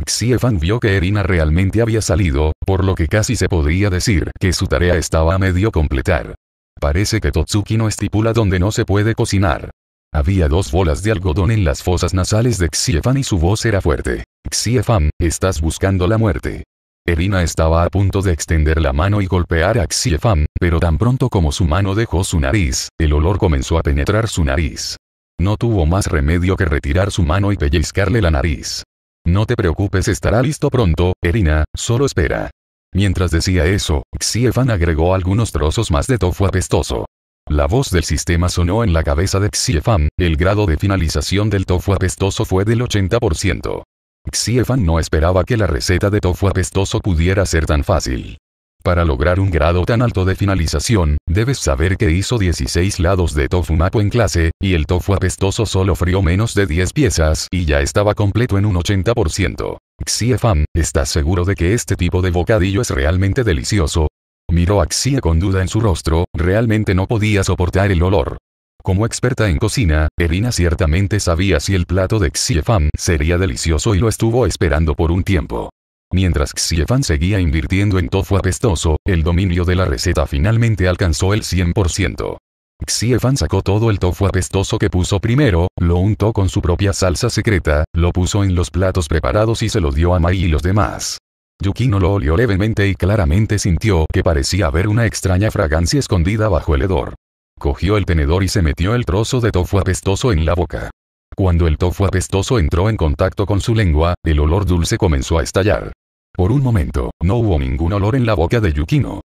Xiefan vio que Erina realmente había salido, por lo que casi se podría decir que su tarea estaba a medio completar. Parece que Totsuki no estipula donde no se puede cocinar. Había dos bolas de algodón en las fosas nasales de Xiefan y su voz era fuerte. Xiefan, estás buscando la muerte. Erina estaba a punto de extender la mano y golpear a Xiefan, pero tan pronto como su mano dejó su nariz, el olor comenzó a penetrar su nariz. No tuvo más remedio que retirar su mano y pellizcarle la nariz. No te preocupes estará listo pronto, Erina, solo espera. Mientras decía eso, Xiefan agregó algunos trozos más de tofu apestoso. La voz del sistema sonó en la cabeza de Xiefan, el grado de finalización del tofu apestoso fue del 80%. Xiefan no esperaba que la receta de tofu apestoso pudiera ser tan fácil. Para lograr un grado tan alto de finalización, debes saber que hizo 16 lados de tofu mapo en clase, y el tofu apestoso solo frío menos de 10 piezas y ya estaba completo en un 80%. Xie Fan, ¿estás seguro de que este tipo de bocadillo es realmente delicioso? Miró a Xie con duda en su rostro, realmente no podía soportar el olor. Como experta en cocina, Erina ciertamente sabía si el plato de Xie Fan sería delicioso y lo estuvo esperando por un tiempo. Mientras Xiefan seguía invirtiendo en tofu apestoso, el dominio de la receta finalmente alcanzó el 100%. Xiefan sacó todo el tofu apestoso que puso primero, lo untó con su propia salsa secreta, lo puso en los platos preparados y se lo dio a Mai y los demás. Yukino lo olió levemente y claramente sintió que parecía haber una extraña fragancia escondida bajo el hedor. Cogió el tenedor y se metió el trozo de tofu apestoso en la boca. Cuando el tofu apestoso entró en contacto con su lengua, el olor dulce comenzó a estallar. Por un momento, no hubo ningún olor en la boca de Yukino.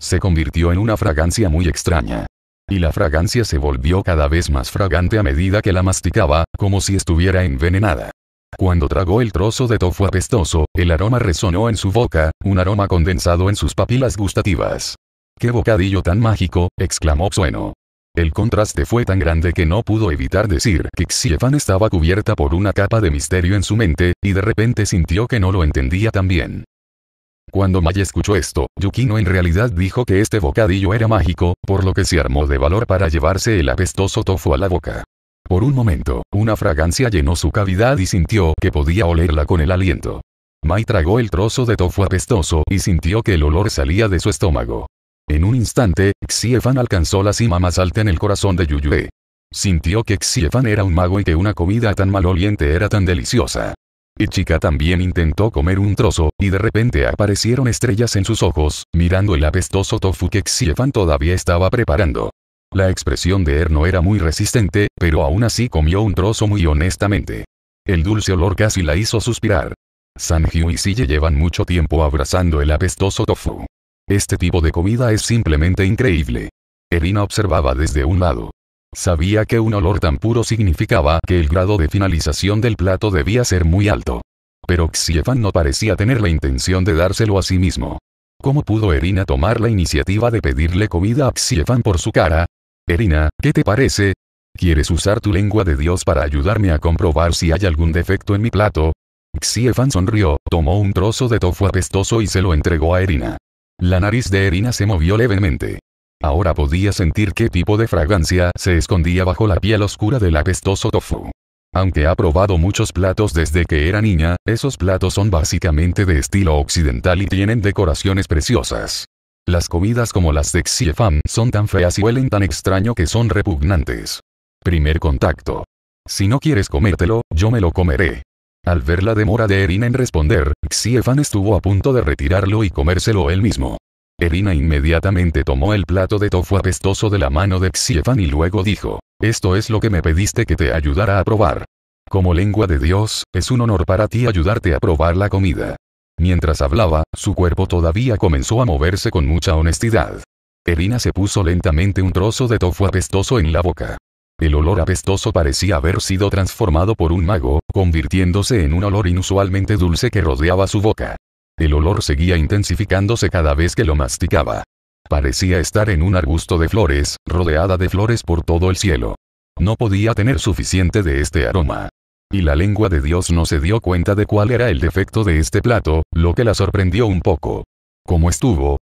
Se convirtió en una fragancia muy extraña. Y la fragancia se volvió cada vez más fragante a medida que la masticaba, como si estuviera envenenada. Cuando tragó el trozo de tofu apestoso, el aroma resonó en su boca, un aroma condensado en sus papilas gustativas. ¡Qué bocadillo tan mágico! exclamó Sueno. El contraste fue tan grande que no pudo evitar decir que Xiefan estaba cubierta por una capa de misterio en su mente, y de repente sintió que no lo entendía tan bien. Cuando Mai escuchó esto, Yukino en realidad dijo que este bocadillo era mágico, por lo que se armó de valor para llevarse el apestoso tofu a la boca. Por un momento, una fragancia llenó su cavidad y sintió que podía olerla con el aliento. Mai tragó el trozo de tofu apestoso y sintió que el olor salía de su estómago. En un instante, Xiefan alcanzó la cima más alta en el corazón de Yuyue. Sintió que Xiefan era un mago y que una comida tan maloliente era tan deliciosa. Ichika también intentó comer un trozo, y de repente aparecieron estrellas en sus ojos, mirando el apestoso tofu que Xiefan todavía estaba preparando. La expresión de Er no era muy resistente, pero aún así comió un trozo muy honestamente. El dulce olor casi la hizo suspirar. Sanhyu y Siye llevan mucho tiempo abrazando el apestoso tofu. Este tipo de comida es simplemente increíble. Erina observaba desde un lado. Sabía que un olor tan puro significaba que el grado de finalización del plato debía ser muy alto. Pero Xiefan no parecía tener la intención de dárselo a sí mismo. ¿Cómo pudo Erina tomar la iniciativa de pedirle comida a Xiefan por su cara? Erina, ¿qué te parece? ¿Quieres usar tu lengua de Dios para ayudarme a comprobar si hay algún defecto en mi plato? Xiefan sonrió, tomó un trozo de tofu apestoso y se lo entregó a Erina. La nariz de Erina se movió levemente. Ahora podía sentir qué tipo de fragancia se escondía bajo la piel oscura del apestoso tofu. Aunque ha probado muchos platos desde que era niña, esos platos son básicamente de estilo occidental y tienen decoraciones preciosas. Las comidas como las de Xiefam son tan feas y huelen tan extraño que son repugnantes. Primer contacto. Si no quieres comértelo, yo me lo comeré. Al ver la demora de Erina en responder, Xiefan estuvo a punto de retirarlo y comérselo él mismo. Erina inmediatamente tomó el plato de tofu apestoso de la mano de Xiefan y luego dijo, esto es lo que me pediste que te ayudara a probar. Como lengua de Dios, es un honor para ti ayudarte a probar la comida. Mientras hablaba, su cuerpo todavía comenzó a moverse con mucha honestidad. Erina se puso lentamente un trozo de tofu apestoso en la boca. El olor apestoso parecía haber sido transformado por un mago, convirtiéndose en un olor inusualmente dulce que rodeaba su boca. El olor seguía intensificándose cada vez que lo masticaba. Parecía estar en un arbusto de flores, rodeada de flores por todo el cielo. No podía tener suficiente de este aroma. Y la lengua de Dios no se dio cuenta de cuál era el defecto de este plato, lo que la sorprendió un poco. Como estuvo?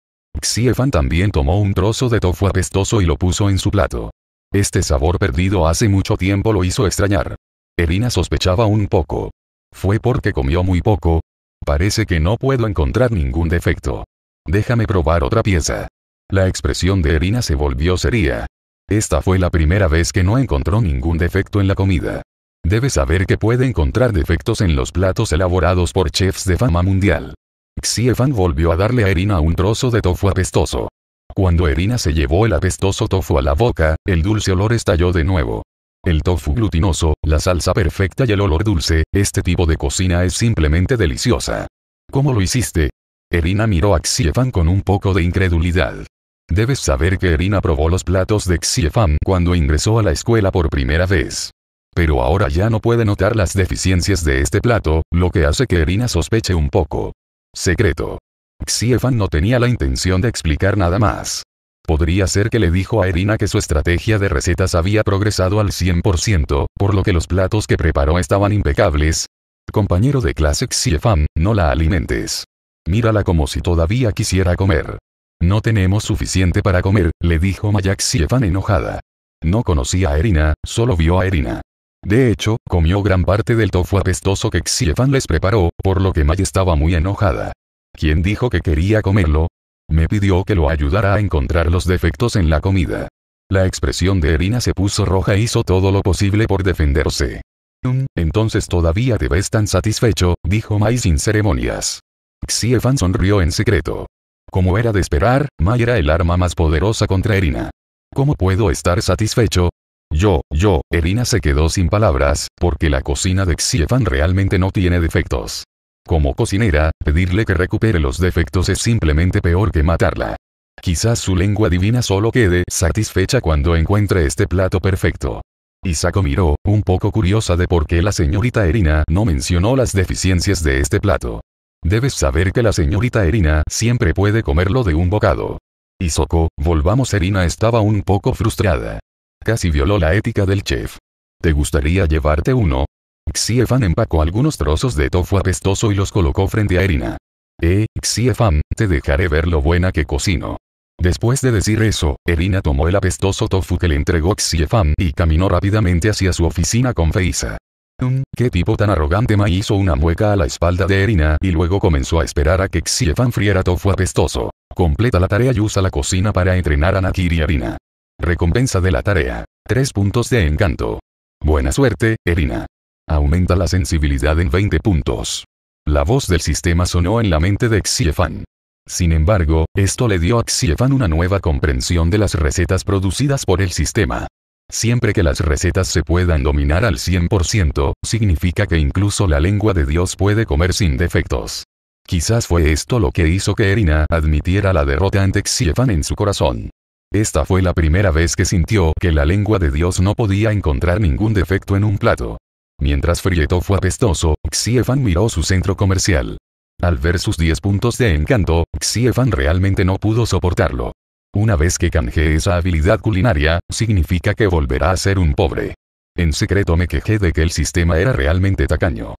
Xiefan también tomó un trozo de tofu apestoso y lo puso en su plato. Este sabor perdido hace mucho tiempo lo hizo extrañar. Erina sospechaba un poco. ¿Fue porque comió muy poco? Parece que no puedo encontrar ningún defecto. Déjame probar otra pieza. La expresión de Erina se volvió seria. Esta fue la primera vez que no encontró ningún defecto en la comida. Debe saber que puede encontrar defectos en los platos elaborados por chefs de fama mundial. Xiefan volvió a darle a Erina un trozo de tofu apestoso. Cuando Erina se llevó el apestoso tofu a la boca, el dulce olor estalló de nuevo. El tofu glutinoso, la salsa perfecta y el olor dulce, este tipo de cocina es simplemente deliciosa. ¿Cómo lo hiciste? Erina miró a Xiefan con un poco de incredulidad. Debes saber que Erina probó los platos de Xiefan cuando ingresó a la escuela por primera vez. Pero ahora ya no puede notar las deficiencias de este plato, lo que hace que Erina sospeche un poco. Secreto. Xiefan no tenía la intención de explicar nada más. Podría ser que le dijo a Erina que su estrategia de recetas había progresado al 100%, por lo que los platos que preparó estaban impecables. Compañero de clase Xiefan, no la alimentes. Mírala como si todavía quisiera comer. No tenemos suficiente para comer, le dijo Maya Xiefan enojada. No conocía a Erina, solo vio a Erina. De hecho, comió gran parte del tofu apestoso que Xiefan les preparó, por lo que Maya estaba muy enojada. ¿Quién dijo que quería comerlo, me pidió que lo ayudara a encontrar los defectos en la comida. La expresión de Erina se puso roja e hizo todo lo posible por defenderse. Mm, entonces todavía te ves tan satisfecho, dijo Mai sin ceremonias. Xiefan sonrió en secreto. Como era de esperar, Mai era el arma más poderosa contra Erina. ¿Cómo puedo estar satisfecho? Yo, yo, Erina se quedó sin palabras, porque la cocina de Xiefan realmente no tiene defectos. Como cocinera, pedirle que recupere los defectos es simplemente peor que matarla. Quizás su lengua divina solo quede satisfecha cuando encuentre este plato perfecto. Isako miró, un poco curiosa de por qué la señorita Erina no mencionó las deficiencias de este plato. Debes saber que la señorita Erina siempre puede comerlo de un bocado. Isoko, volvamos Erina estaba un poco frustrada. Casi violó la ética del chef. ¿Te gustaría llevarte uno? Xiefan empacó algunos trozos de tofu apestoso y los colocó frente a Erina. Eh, Xiefan, te dejaré ver lo buena que cocino. Después de decir eso, Erina tomó el apestoso tofu que le entregó Xiefan y caminó rápidamente hacia su oficina con Feisa. Un mm, qué tipo tan arrogante Ma hizo una mueca a la espalda de Erina y luego comenzó a esperar a que Xiefan friera tofu apestoso. Completa la tarea y usa la cocina para entrenar a Nakiri Erina. Recompensa de la tarea. Tres puntos de encanto. Buena suerte, Erina. Aumenta la sensibilidad en 20 puntos. La voz del sistema sonó en la mente de Xiefan. Sin embargo, esto le dio a Xiefan una nueva comprensión de las recetas producidas por el sistema. Siempre que las recetas se puedan dominar al 100%, significa que incluso la lengua de Dios puede comer sin defectos. Quizás fue esto lo que hizo que Erina admitiera la derrota ante Xiefan en su corazón. Esta fue la primera vez que sintió que la lengua de Dios no podía encontrar ningún defecto en un plato. Mientras Frieto fue apestoso, Xiefan miró su centro comercial. Al ver sus 10 puntos de encanto, Xiefan realmente no pudo soportarlo. Una vez que canje esa habilidad culinaria, significa que volverá a ser un pobre. En secreto me quejé de que el sistema era realmente tacaño.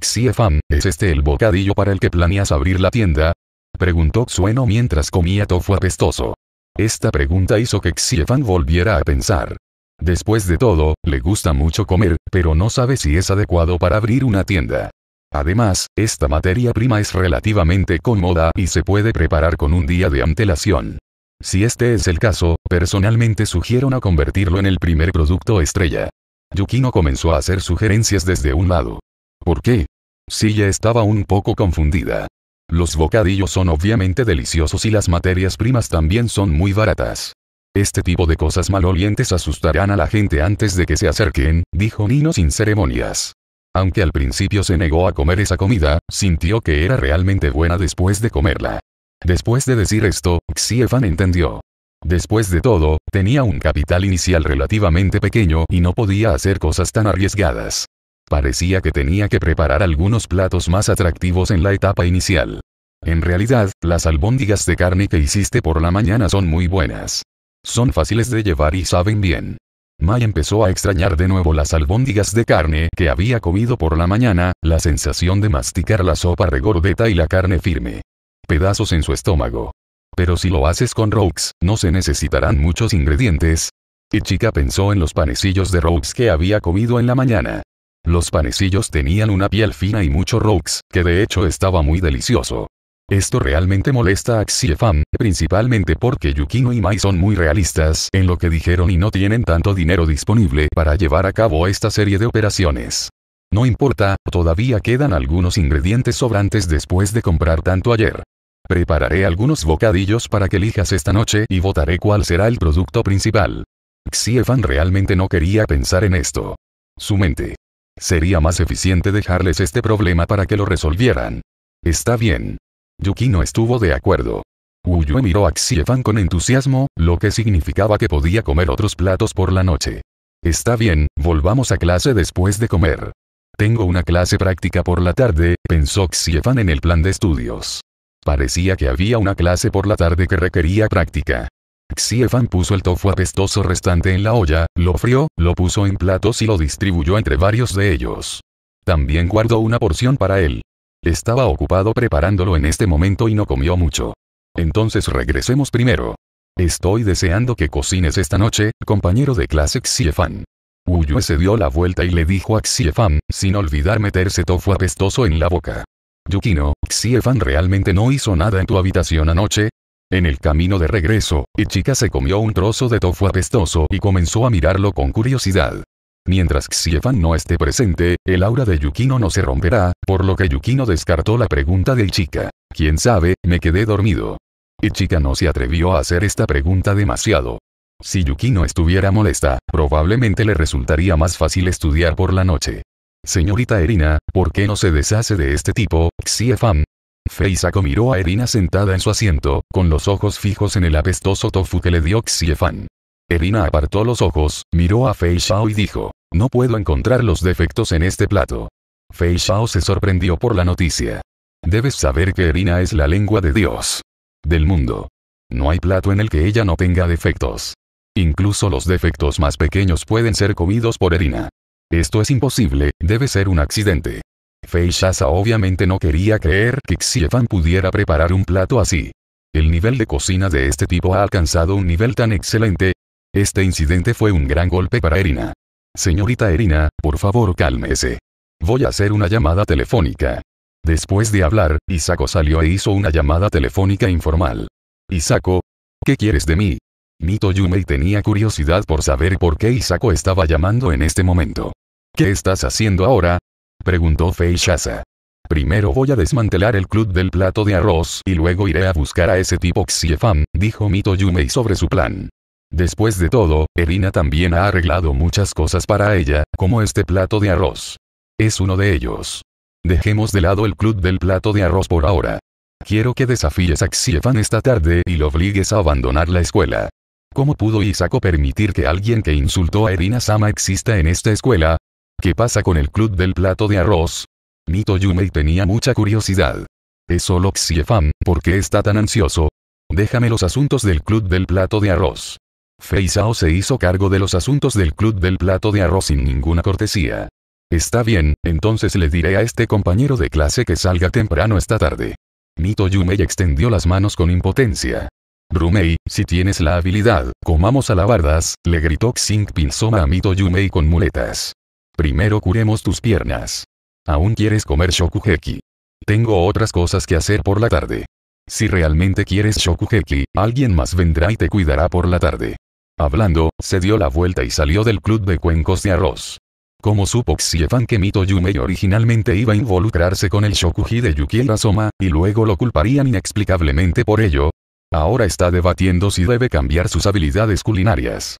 Xiefan, ¿es este el bocadillo para el que planeas abrir la tienda? Preguntó Xueno mientras comía tofu apestoso. Esta pregunta hizo que Xiefan volviera a pensar. Después de todo, le gusta mucho comer, pero no sabe si es adecuado para abrir una tienda. Además, esta materia prima es relativamente cómoda y se puede preparar con un día de antelación. Si este es el caso, personalmente sugiero no convertirlo en el primer producto estrella. Yukino comenzó a hacer sugerencias desde un lado. ¿Por qué? ya estaba un poco confundida. Los bocadillos son obviamente deliciosos y las materias primas también son muy baratas. Este tipo de cosas malolientes asustarán a la gente antes de que se acerquen, dijo Nino sin ceremonias. Aunque al principio se negó a comer esa comida, sintió que era realmente buena después de comerla. Después de decir esto, Xiefan entendió. Después de todo, tenía un capital inicial relativamente pequeño y no podía hacer cosas tan arriesgadas. Parecía que tenía que preparar algunos platos más atractivos en la etapa inicial. En realidad, las albóndigas de carne que hiciste por la mañana son muy buenas. Son fáciles de llevar y saben bien. Mai empezó a extrañar de nuevo las albóndigas de carne que había comido por la mañana, la sensación de masticar la sopa regordeta y la carne firme. Pedazos en su estómago. Pero si lo haces con Roux, no se necesitarán muchos ingredientes. Y chica pensó en los panecillos de Roux que había comido en la mañana. Los panecillos tenían una piel fina y mucho Roux, que de hecho estaba muy delicioso. Esto realmente molesta a Xiefan, principalmente porque Yukino y Mai son muy realistas en lo que dijeron y no tienen tanto dinero disponible para llevar a cabo esta serie de operaciones. No importa, todavía quedan algunos ingredientes sobrantes después de comprar tanto ayer. Prepararé algunos bocadillos para que elijas esta noche y votaré cuál será el producto principal. Xiefan realmente no quería pensar en esto. Su mente. Sería más eficiente dejarles este problema para que lo resolvieran. Está bien, Yuki no estuvo de acuerdo. Uyue miró a Xiefan con entusiasmo, lo que significaba que podía comer otros platos por la noche. Está bien, volvamos a clase después de comer. Tengo una clase práctica por la tarde, pensó Xiefan en el plan de estudios. Parecía que había una clase por la tarde que requería práctica. Xiefan puso el tofu apestoso restante en la olla, lo frió, lo puso en platos y lo distribuyó entre varios de ellos. También guardó una porción para él. Estaba ocupado preparándolo en este momento y no comió mucho. Entonces regresemos primero. Estoy deseando que cocines esta noche, compañero de clase Xiefan. Uyue se dio la vuelta y le dijo a Xiefan, sin olvidar meterse tofu apestoso en la boca. Yukino, Xiefan realmente no hizo nada en tu habitación anoche. En el camino de regreso, Ichika se comió un trozo de tofu apestoso y comenzó a mirarlo con curiosidad. Mientras Xiefan no esté presente, el aura de Yukino no se romperá, por lo que Yukino descartó la pregunta de Ichika. Quién sabe, me quedé dormido. Ichika no se atrevió a hacer esta pregunta demasiado. Si Yukino estuviera molesta, probablemente le resultaría más fácil estudiar por la noche. Señorita Erina, ¿por qué no se deshace de este tipo, Xiefan? Feisako miró a Erina sentada en su asiento, con los ojos fijos en el apestoso tofu que le dio Xiefan. Erina apartó los ojos, miró a Fei Shao y dijo, no puedo encontrar los defectos en este plato. Fei Shao se sorprendió por la noticia. Debes saber que Erina es la lengua de Dios. Del mundo. No hay plato en el que ella no tenga defectos. Incluso los defectos más pequeños pueden ser comidos por Erina. Esto es imposible, debe ser un accidente. Fei obviamente no quería creer que Xiefan pudiera preparar un plato así. El nivel de cocina de este tipo ha alcanzado un nivel tan excelente, este incidente fue un gran golpe para Erina. Señorita Erina, por favor cálmese. Voy a hacer una llamada telefónica. Después de hablar, Isako salió e hizo una llamada telefónica informal. Isako, ¿qué quieres de mí? Mito Yumei tenía curiosidad por saber por qué Isako estaba llamando en este momento. ¿Qué estás haciendo ahora? preguntó Fei Shasa. Primero voy a desmantelar el club del plato de arroz y luego iré a buscar a ese tipo Xiefan, dijo Mito Yumei sobre su plan. Después de todo, Erina también ha arreglado muchas cosas para ella, como este plato de arroz. Es uno de ellos. Dejemos de lado el club del plato de arroz por ahora. Quiero que desafíes a Xiefan esta tarde y lo obligues a abandonar la escuela. ¿Cómo pudo Isako permitir que alguien que insultó a Erina Sama exista en esta escuela? ¿Qué pasa con el club del plato de arroz? Mito Yumei tenía mucha curiosidad. Es solo Xiefan, ¿por qué está tan ansioso? Déjame los asuntos del club del plato de arroz. Feisao se hizo cargo de los asuntos del Club del Plato de Arroz sin ninguna cortesía. Está bien, entonces le diré a este compañero de clase que salga temprano esta tarde. Mito Yumei extendió las manos con impotencia. Rumei, si tienes la habilidad, comamos alabardas, le gritó Xing Soma a Mito Yumei con muletas. Primero curemos tus piernas. ¿Aún quieres comer shokugeki? Tengo otras cosas que hacer por la tarde. Si realmente quieres shokugeki, alguien más vendrá y te cuidará por la tarde. Hablando, se dio la vuelta y salió del club de cuencos de arroz. Como supo Xiefan que Mito Yumei originalmente iba a involucrarse con el Shokuji de y Rasoma, y luego lo culparían inexplicablemente por ello, ahora está debatiendo si debe cambiar sus habilidades culinarias.